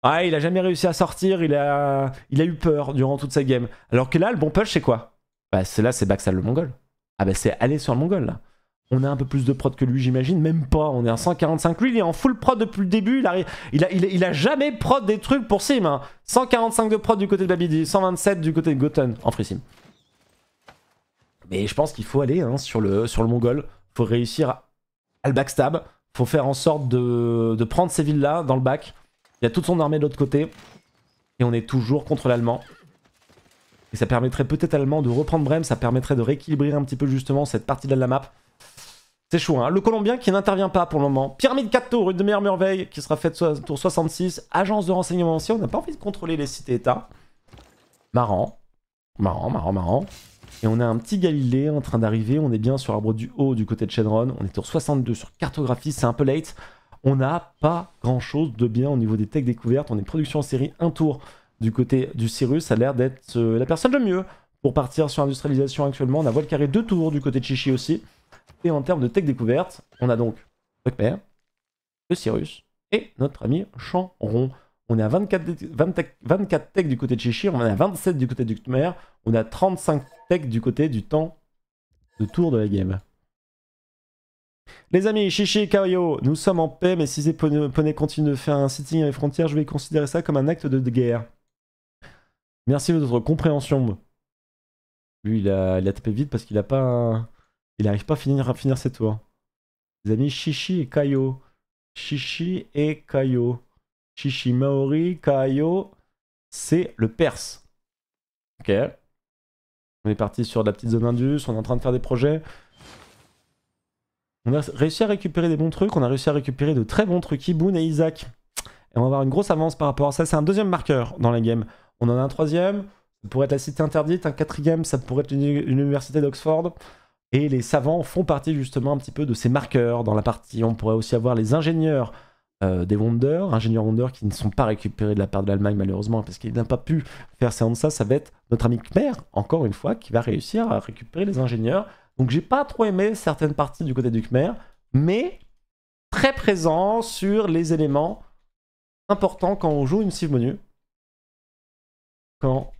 Ah, il a jamais réussi à sortir, il a, il a eu peur durant toute sa game. Alors que là, le bon push, c'est quoi Bah, c'est là, c'est Baxal le Mongol. Ah, bah, c'est aller sur le Mongol, là on a un peu plus de prod que lui, j'imagine, même pas. On est à 145. Lui, il est en full prod depuis le début. Il a, il jamais prod des trucs pour Sim. 145 hein. de prod du côté de Babidi, 127 du côté de Goten en Free Sim. Mais je pense qu'il faut aller hein, sur, le, sur le Mongol. faut réussir à, le backstab. faut faire en sorte de, prendre ces villes-là dans le bac. Il y a toute son armée de l'autre côté. Et on est toujours contre l'Allemand. Et ça permettrait peut-être à l'Allemand de reprendre Brem. Ça permettrait de rééquilibrer un petit peu justement cette partie-là de la map. C'est chaud, hein. Le Colombien qui n'intervient pas pour le moment. Pyramide 4 tours, une de meilleures Merveille qui sera faite tour 66. Agence de renseignement aussi, on n'a pas envie de contrôler les cités-états. Marrant. Marrant, marrant, marrant. Et on a un petit Galilée en train d'arriver. On est bien sur Arbre du Haut du côté de Shenron. On est tour 62 sur cartographie, c'est un peu late. On n'a pas grand chose de bien au niveau des tech découvertes. On est production en série un tour du côté du Cyrus. Ça a l'air d'être euh, la personne de mieux pour partir sur industrialisation actuellement. On a voile carré deux tours du côté de Chichi aussi en termes de tech découverte, on a donc le le Cyrus et notre ami Chanron. On est à 24, tech 24 techs du côté de Chichi, on est à 27 du côté du Khmer, on a 35 tech du côté du temps de tour de la game. Les amis, Chichi et Kaoyo, nous sommes en paix, mais si ces continue de faire un sitting à les frontières, je vais considérer ça comme un acte de guerre. Merci de votre compréhension. Lui, il a, il a tapé vite parce qu'il a pas un... Il n'arrive pas à finir, à finir ses tours. Les amis, Shishi et Kaio. Shishi et Kaio. Shishi Maori, Kaio, c'est le Perse. Ok. On est parti sur la petite zone Indus, on est en train de faire des projets. On a réussi à récupérer des bons trucs, on a réussi à récupérer de très bons trucs, Iboun et Isaac. Et on va avoir une grosse avance par rapport à ça. C'est un deuxième marqueur dans la game. On en a un troisième, ça pourrait être la cité interdite. Un quatrième, ça pourrait être l'université d'Oxford. Et les savants font partie justement un petit peu de ces marqueurs dans la partie. On pourrait aussi avoir les ingénieurs euh, des Wonders. ingénieurs Wonders qui ne sont pas récupérés de la part de l'Allemagne malheureusement parce qu'il n'a pas pu faire séance ça. Ça va être notre ami Khmer, encore une fois, qui va réussir à récupérer les ingénieurs. Donc j'ai pas trop aimé certaines parties du côté du Khmer, mais très présent sur les éléments importants quand on joue une sieve menu. Quand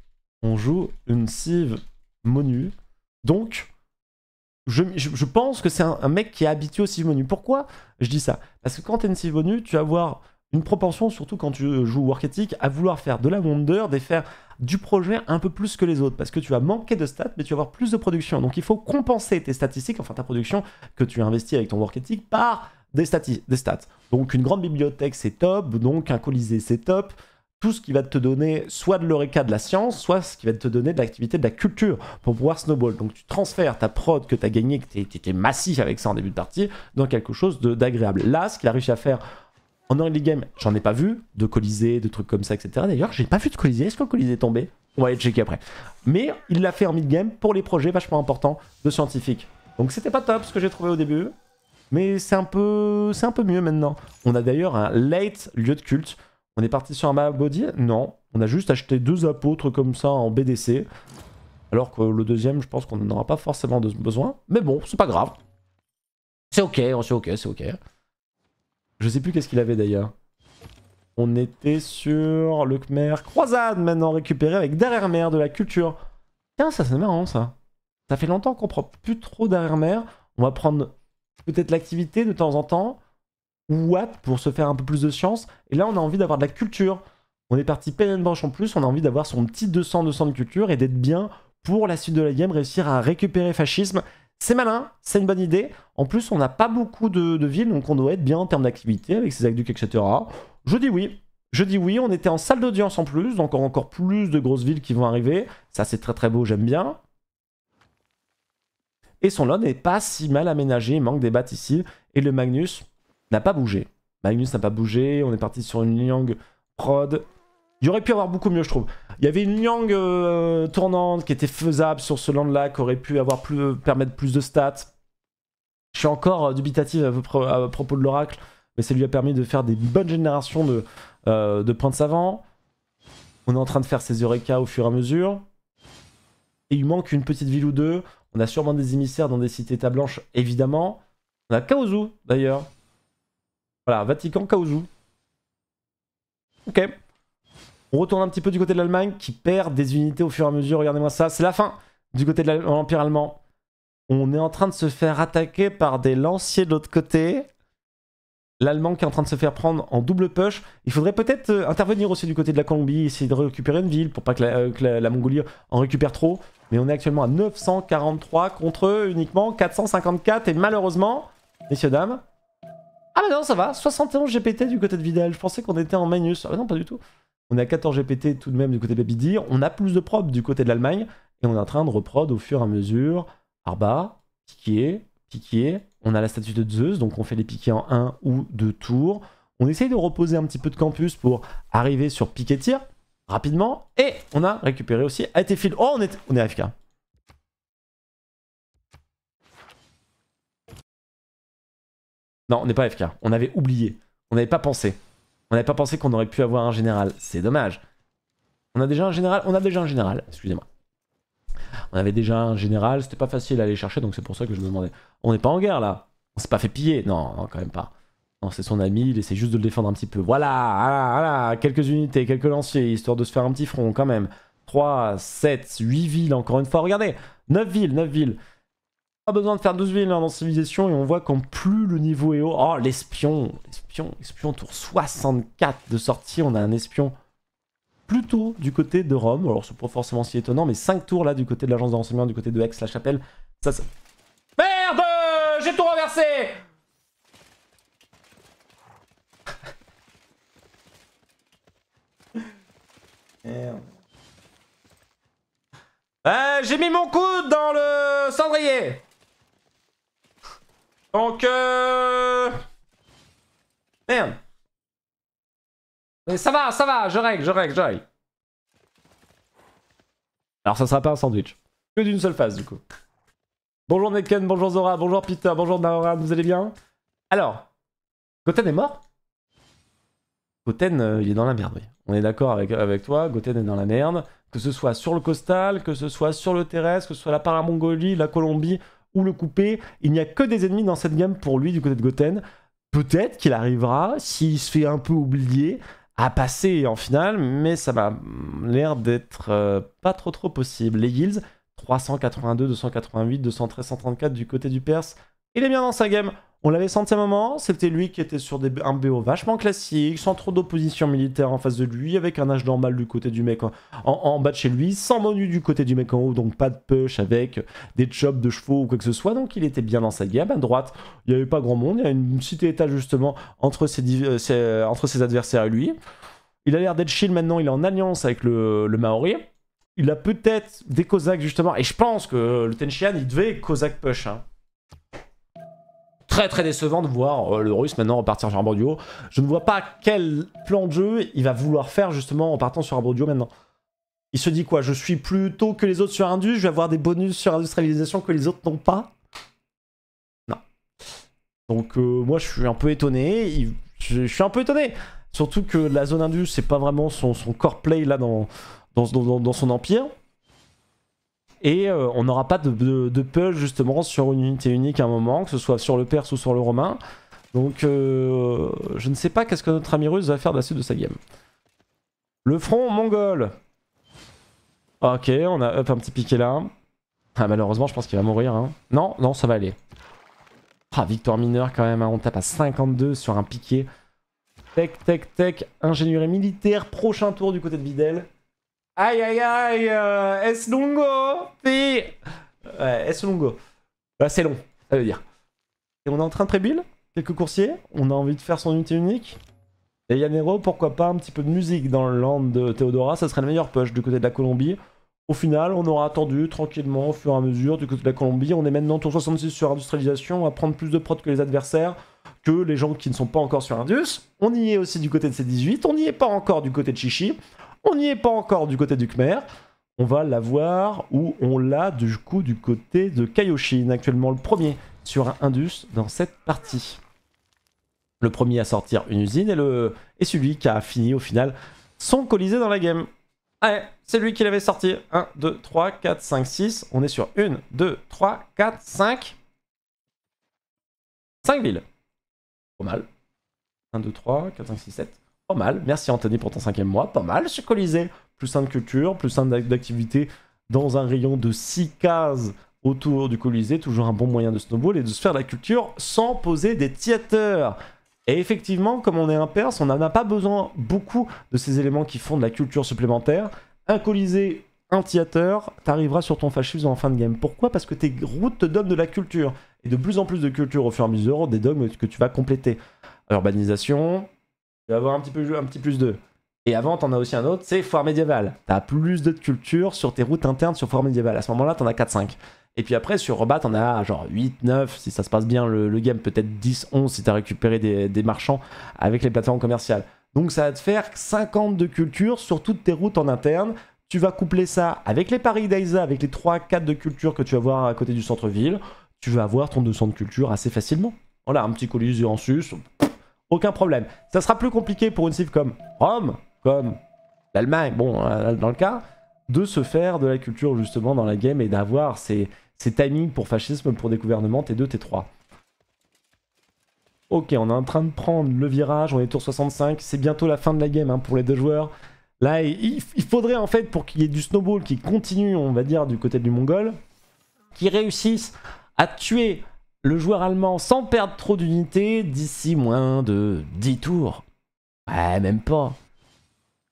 on joue une sieve menu. Donc, je, pense que c'est un, mec qui est habitué au Civ Pourquoi je dis ça Parce que quand tu une Civ tu vas avoir une propension, surtout quand tu joues Work à vouloir faire de la Wonder, des faire du projet un peu plus que les autres, parce que tu vas manquer de stats, mais tu vas avoir plus de production. Donc il faut compenser tes statistiques, enfin ta production que tu investis avec ton Work par des, des stats. Donc une grande bibliothèque, c'est top, donc un colisée, c'est top, tout ce qui va te donner soit de l'oreca de la science, soit ce qui va te donner de l'activité de la culture pour pouvoir snowball. Donc tu transfères ta prod que tu as gagnée, que tu étais massif avec ça en début de partie, dans quelque chose d'agréable. Là, ce qu'il a réussi à faire en early game, j'en ai pas vu, de colisée, de trucs comme ça, etc. D'ailleurs, j'ai pas vu de colisée. Est-ce que le colisée est tombé On va aller checker après. Mais il l'a fait en mid-game pour les projets vachement importants de scientifiques. Donc c'était pas top ce que j'ai trouvé au début, mais c'est un peu, c'est un peu mieux maintenant. On a d'ailleurs un late lieu de culte. On est parti sur un Mahabodhi Non. On a juste acheté deux apôtres comme ça en BDC. Alors que le deuxième, je pense qu'on n'en aura pas forcément de besoin. Mais bon, c'est pas grave. C'est ok, c'est ok, c'est ok. Je sais plus qu'est-ce qu'il avait d'ailleurs. On était sur le Khmer Croisade maintenant récupéré avec derrière mer de la culture. Tiens, ça c'est marrant ça. Ça fait longtemps qu'on prend plus trop derrière mer. On va prendre peut-être l'activité de temps en temps ou pour se faire un peu plus de science. Et là, on a envie d'avoir de la culture. On est parti et branche en plus, on a envie d'avoir son petit 200-200 de culture et d'être bien pour la suite de la game, réussir à récupérer fascisme. C'est malin, c'est une bonne idée. En plus, on n'a pas beaucoup de, villes, donc on doit être bien en termes d'activité avec ses aqueducs, etc. Je dis oui. Je dis oui, on était en salle d'audience en plus, donc encore plus de grosses villes qui vont arriver. Ça, c'est très très beau, j'aime bien. Et son lot n'est pas si mal aménagé, il manque des battes ici. Et le Magnus, n'a pas bougé. Magnus n'a pas bougé, on est parti sur une Liang prod. Il aurait pu avoir beaucoup mieux, je trouve. Il y avait une Liang euh, tournante qui était faisable sur ce land-là, qui aurait pu avoir plus, permettre plus de stats. Je suis encore euh, dubitatif à, propos de l'oracle, mais ça lui a permis de faire des bonnes générations de, euh, de points de savant. On est en train de faire ses Eureka au fur et à mesure. Et il manque une petite ville ou deux. On a sûrement des émissaires dans des cités états blanches, évidemment. On a Kaozu, d'ailleurs, voilà, Vatican, Kaozu. Ok. On retourne un petit peu du côté de l'Allemagne qui perd des unités au fur et à mesure. Regardez-moi ça. C'est la fin du côté de l'Empire allemand. On est en train de se faire attaquer par des lanciers de l'autre côté. L'Allemand qui est en train de se faire prendre en double push. Il faudrait peut-être euh, intervenir aussi du côté de la Colombie, essayer de récupérer une ville pour pas que la, euh, la Mongolie en récupère trop. Mais on est actuellement à 943 contre eux, uniquement 454. Et malheureusement, messieurs, dames, ah bah non, ça va, 71 GPT du côté de Vidal. Je pensais qu'on était en minus. Ah bah non, pas du tout. On a 14 GPT tout de même du côté de Babydir. On a plus de probes du côté de l'Allemagne. Et on est en train de reprod au fur et à mesure. Arba, piqué, piqué. On a la statue de Zeus, donc on fait les piquets en un ou deux tours. On essaye de reposer un petit peu de campus pour arriver sur piquet tir rapidement. Et on a récupéré aussi fil. Oh, on est, on est AFK. Non, on n'est pas FK, On avait oublié. On n'avait pas pensé. On n'avait pas pensé qu'on aurait pu avoir un général. C'est dommage. On a déjà un général On a déjà un général, excusez-moi. On avait déjà un général, c'était pas facile à aller chercher, donc c'est pour ça que je me demandais. On n'est pas en guerre là On s'est pas fait piller Non, quand même pas. Non, c'est son ami, il essaie juste de le défendre un petit peu. Voilà, voilà, voilà, quelques unités, quelques lanciers, histoire de se faire un petit front quand même. 3, 7, 8 villes encore une fois, regardez 9 villes, 9 villes pas besoin de faire 12 villes hein, dans Civilisation et on voit qu'en plus le niveau est haut. Oh, l'espion Espion, espion tour 64 de sortie, on a un espion plutôt du côté de Rome. Alors, c'est pas forcément si étonnant, mais 5 tours là du côté de l'agence de renseignement, du côté de Aix-la-Chapelle. Ça, ça. Merde euh, J'ai tout renversé Merde. Euh, j'ai mis mon coude dans le cendrier donc, euh... Merde. Mais ça va, ça va, je règle, je règle, je règle. Alors ça sera pas un sandwich. Que d'une seule phase du coup. Bonjour Neken, bonjour Zora, bonjour Peter, bonjour Naoran, vous allez bien Alors, Goten est mort Goten, euh, il est dans la merde, oui. On est d'accord avec, avec toi, Goten est dans la merde. Que ce soit sur le costal, que ce soit sur le terrestre, que ce soit la Paramongolie, la Colombie, ou le couper. Il n'y a que des ennemis dans cette gamme pour lui du côté de Goten. Peut-être qu'il arrivera, s'il se fait un peu oublier, à passer en finale, mais ça m'a l'air d'être euh, pas trop trop possible. Les Guilds, 382, 288, 213, 134 du côté du Perse. Il est bien dans sa game. On l'avait senti un moment, c'était lui qui était sur un BO vachement classique, sans trop d'opposition militaire en face de lui, avec un âge normal du côté du mec en, bas de chez lui, sans menu du côté du mec en haut, donc pas de push avec des chops de chevaux ou quoi que ce soit, donc il était bien dans sa guerre. À droite, il n'y avait pas grand monde, il y a une cité état justement euh, euh, entre ses, adversaires et lui. Il a l'air d'être chill maintenant, il est en alliance avec le, Maori. Il a peut-être des cosaques justement, et je pense que le Tenchian, il devait cosaque push. Hein très très décevant de voir euh, le russe maintenant repartir sur un Je ne vois pas quel plan de jeu il va vouloir faire justement en partant sur un bord maintenant. Il se dit quoi Je suis plus tôt que les autres sur Indus, je vais avoir des bonus sur industrialisation que les autres n'ont pas Non. Donc euh, moi je suis un peu étonné, je suis un peu étonné. Surtout que la zone Indus c'est pas vraiment son, son core play là dans, dans son empire et euh, on n'aura pas de, pull justement sur une unité unique à un moment, que ce soit sur le Perse ou sur le Romain. Donc euh, je ne sais pas qu'est-ce que notre ami russe va faire de la suite de sa game. Le front mongol. Ok, on a up un petit piqué là. Ah malheureusement je pense qu'il va mourir. Hein. Non, non ça va aller. Ah victoire mineure quand même, hein. on tape à 52 sur un piqué. Tech, tech, tech, ingénierie militaire, prochain tour du côté de Videl. Aïe aïe aïe, euh, longo lungo Ouais, bah, c'est long, ça veut dire. Et on est en train de trébile, quelques coursiers, on a envie de faire son unité unique. Et Yanero, pourquoi pas un petit peu de musique dans le land de Theodora, ça serait le meilleur push du côté de la Colombie. Au final, on aura attendu tranquillement au fur et à mesure du côté de la Colombie. On est maintenant tour 66 sur industrialisation, on va prendre plus de prod que les adversaires, que les gens qui ne sont pas encore sur Indus. On y est aussi du côté de C18, on n'y est pas encore du côté de Chichi. On n'y est pas encore du côté du Khmer. On va l'avoir ou on l'a du coup du côté de Kaioshin, actuellement le premier sur un Indus dans cette partie. Le premier à sortir une usine et, le, et celui qui a fini au final son colisée dans la game. Allez, c'est lui qui l'avait sorti. 1, 2, 3, 4, 5, 6. On est sur 1, 2, 3, 4, 5. 5 villes. Pas mal. 1, 2, 3, 4, 5, 6, 7. Pas mal. Merci Anthony pour ton cinquième mois. Pas mal ce Colisée. Plus de culture, plus simple d'activité dans un rayon de 6 cases autour du Colisée. Toujours un bon moyen de snowball et de se faire de la culture sans poser des theaters. Et effectivement, comme on est un Perse, on n'en a pas besoin beaucoup de ces éléments qui font de la culture supplémentaire. Un Colisée, un theater, t'arriveras sur ton fascisme en fin de game. Pourquoi Parce que tes routes te donnent de la culture. Et de plus en plus de culture au fur et à mesure des dogmes que tu vas compléter. Urbanisation, tu vas avoir un petit peu, un petit plus de. Et avant, t'en as aussi un autre, c'est foire médiévale. T'as plus de culture sur tes routes internes sur foire médiévale. À ce moment-là, t'en as 4-5. Et puis après, sur Robat, t'en as genre 8, 9, si ça se passe bien le, game, peut-être 10, 11 si t'as récupéré des, marchands avec les plateformes commerciales. Donc ça va te faire 50 de culture sur toutes tes routes en interne. Tu vas coupler ça avec les paris d'Aïsa, avec les 3-4 de culture que tu vas voir à côté du centre-ville. Tu vas avoir ton 200 de culture assez facilement. Voilà, un petit colis en sus, aucun problème. Ça sera plus compliqué pour une cible comme Rome, comme l'Allemagne, bon, euh, dans le cas, de se faire de la culture justement dans la game et d'avoir ces, timings pour fascisme, pour des gouvernements T2, T3. Ok, on est en train de prendre le virage, on est tour 65, c'est bientôt la fin de la game hein, pour les deux joueurs. Là, il, faudrait en fait, pour qu'il y ait du snowball qui continue, on va dire, du côté du Mongol, qui réussissent à tuer le joueur allemand sans perdre trop d'unités d'ici moins de 10 tours. Ouais, même pas.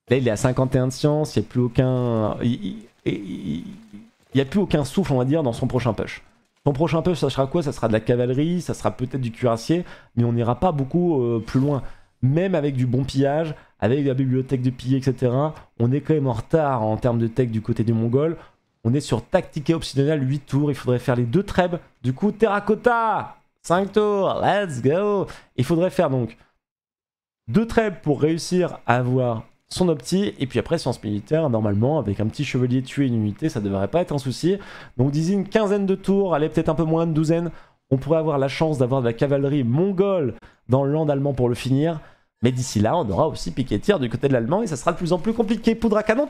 Là, il est à 51 de science, il n'y a plus aucun. Il n'y a plus aucun souffle, on va dire, dans son prochain push. Son prochain push, ça sera quoi Ça sera de la cavalerie, ça sera peut-être du cuirassier, mais on n'ira pas beaucoup euh, plus loin. Même avec du bon pillage, avec la bibliothèque de piller, etc., on est quand même en retard en termes de tech du côté du Mongol. On est sur tactique et obsidionale 8 tours. Il faudrait faire les deux trèbes. Du coup, Terracotta 5 tours, let's go Il faudrait faire donc deux trèbes pour réussir à avoir son opti, et puis après science militaire, normalement, avec un petit chevalier tué une unité, ça devrait pas être un souci. Donc d'ici une quinzaine de tours, allez peut-être un peu moins, de douzaine, on pourrait avoir la chance d'avoir de la cavalerie mongole dans le land allemand pour le finir. Mais d'ici là, on aura aussi piqué tir du côté de l'allemand, et ça sera de plus en plus compliqué. Poudre à canon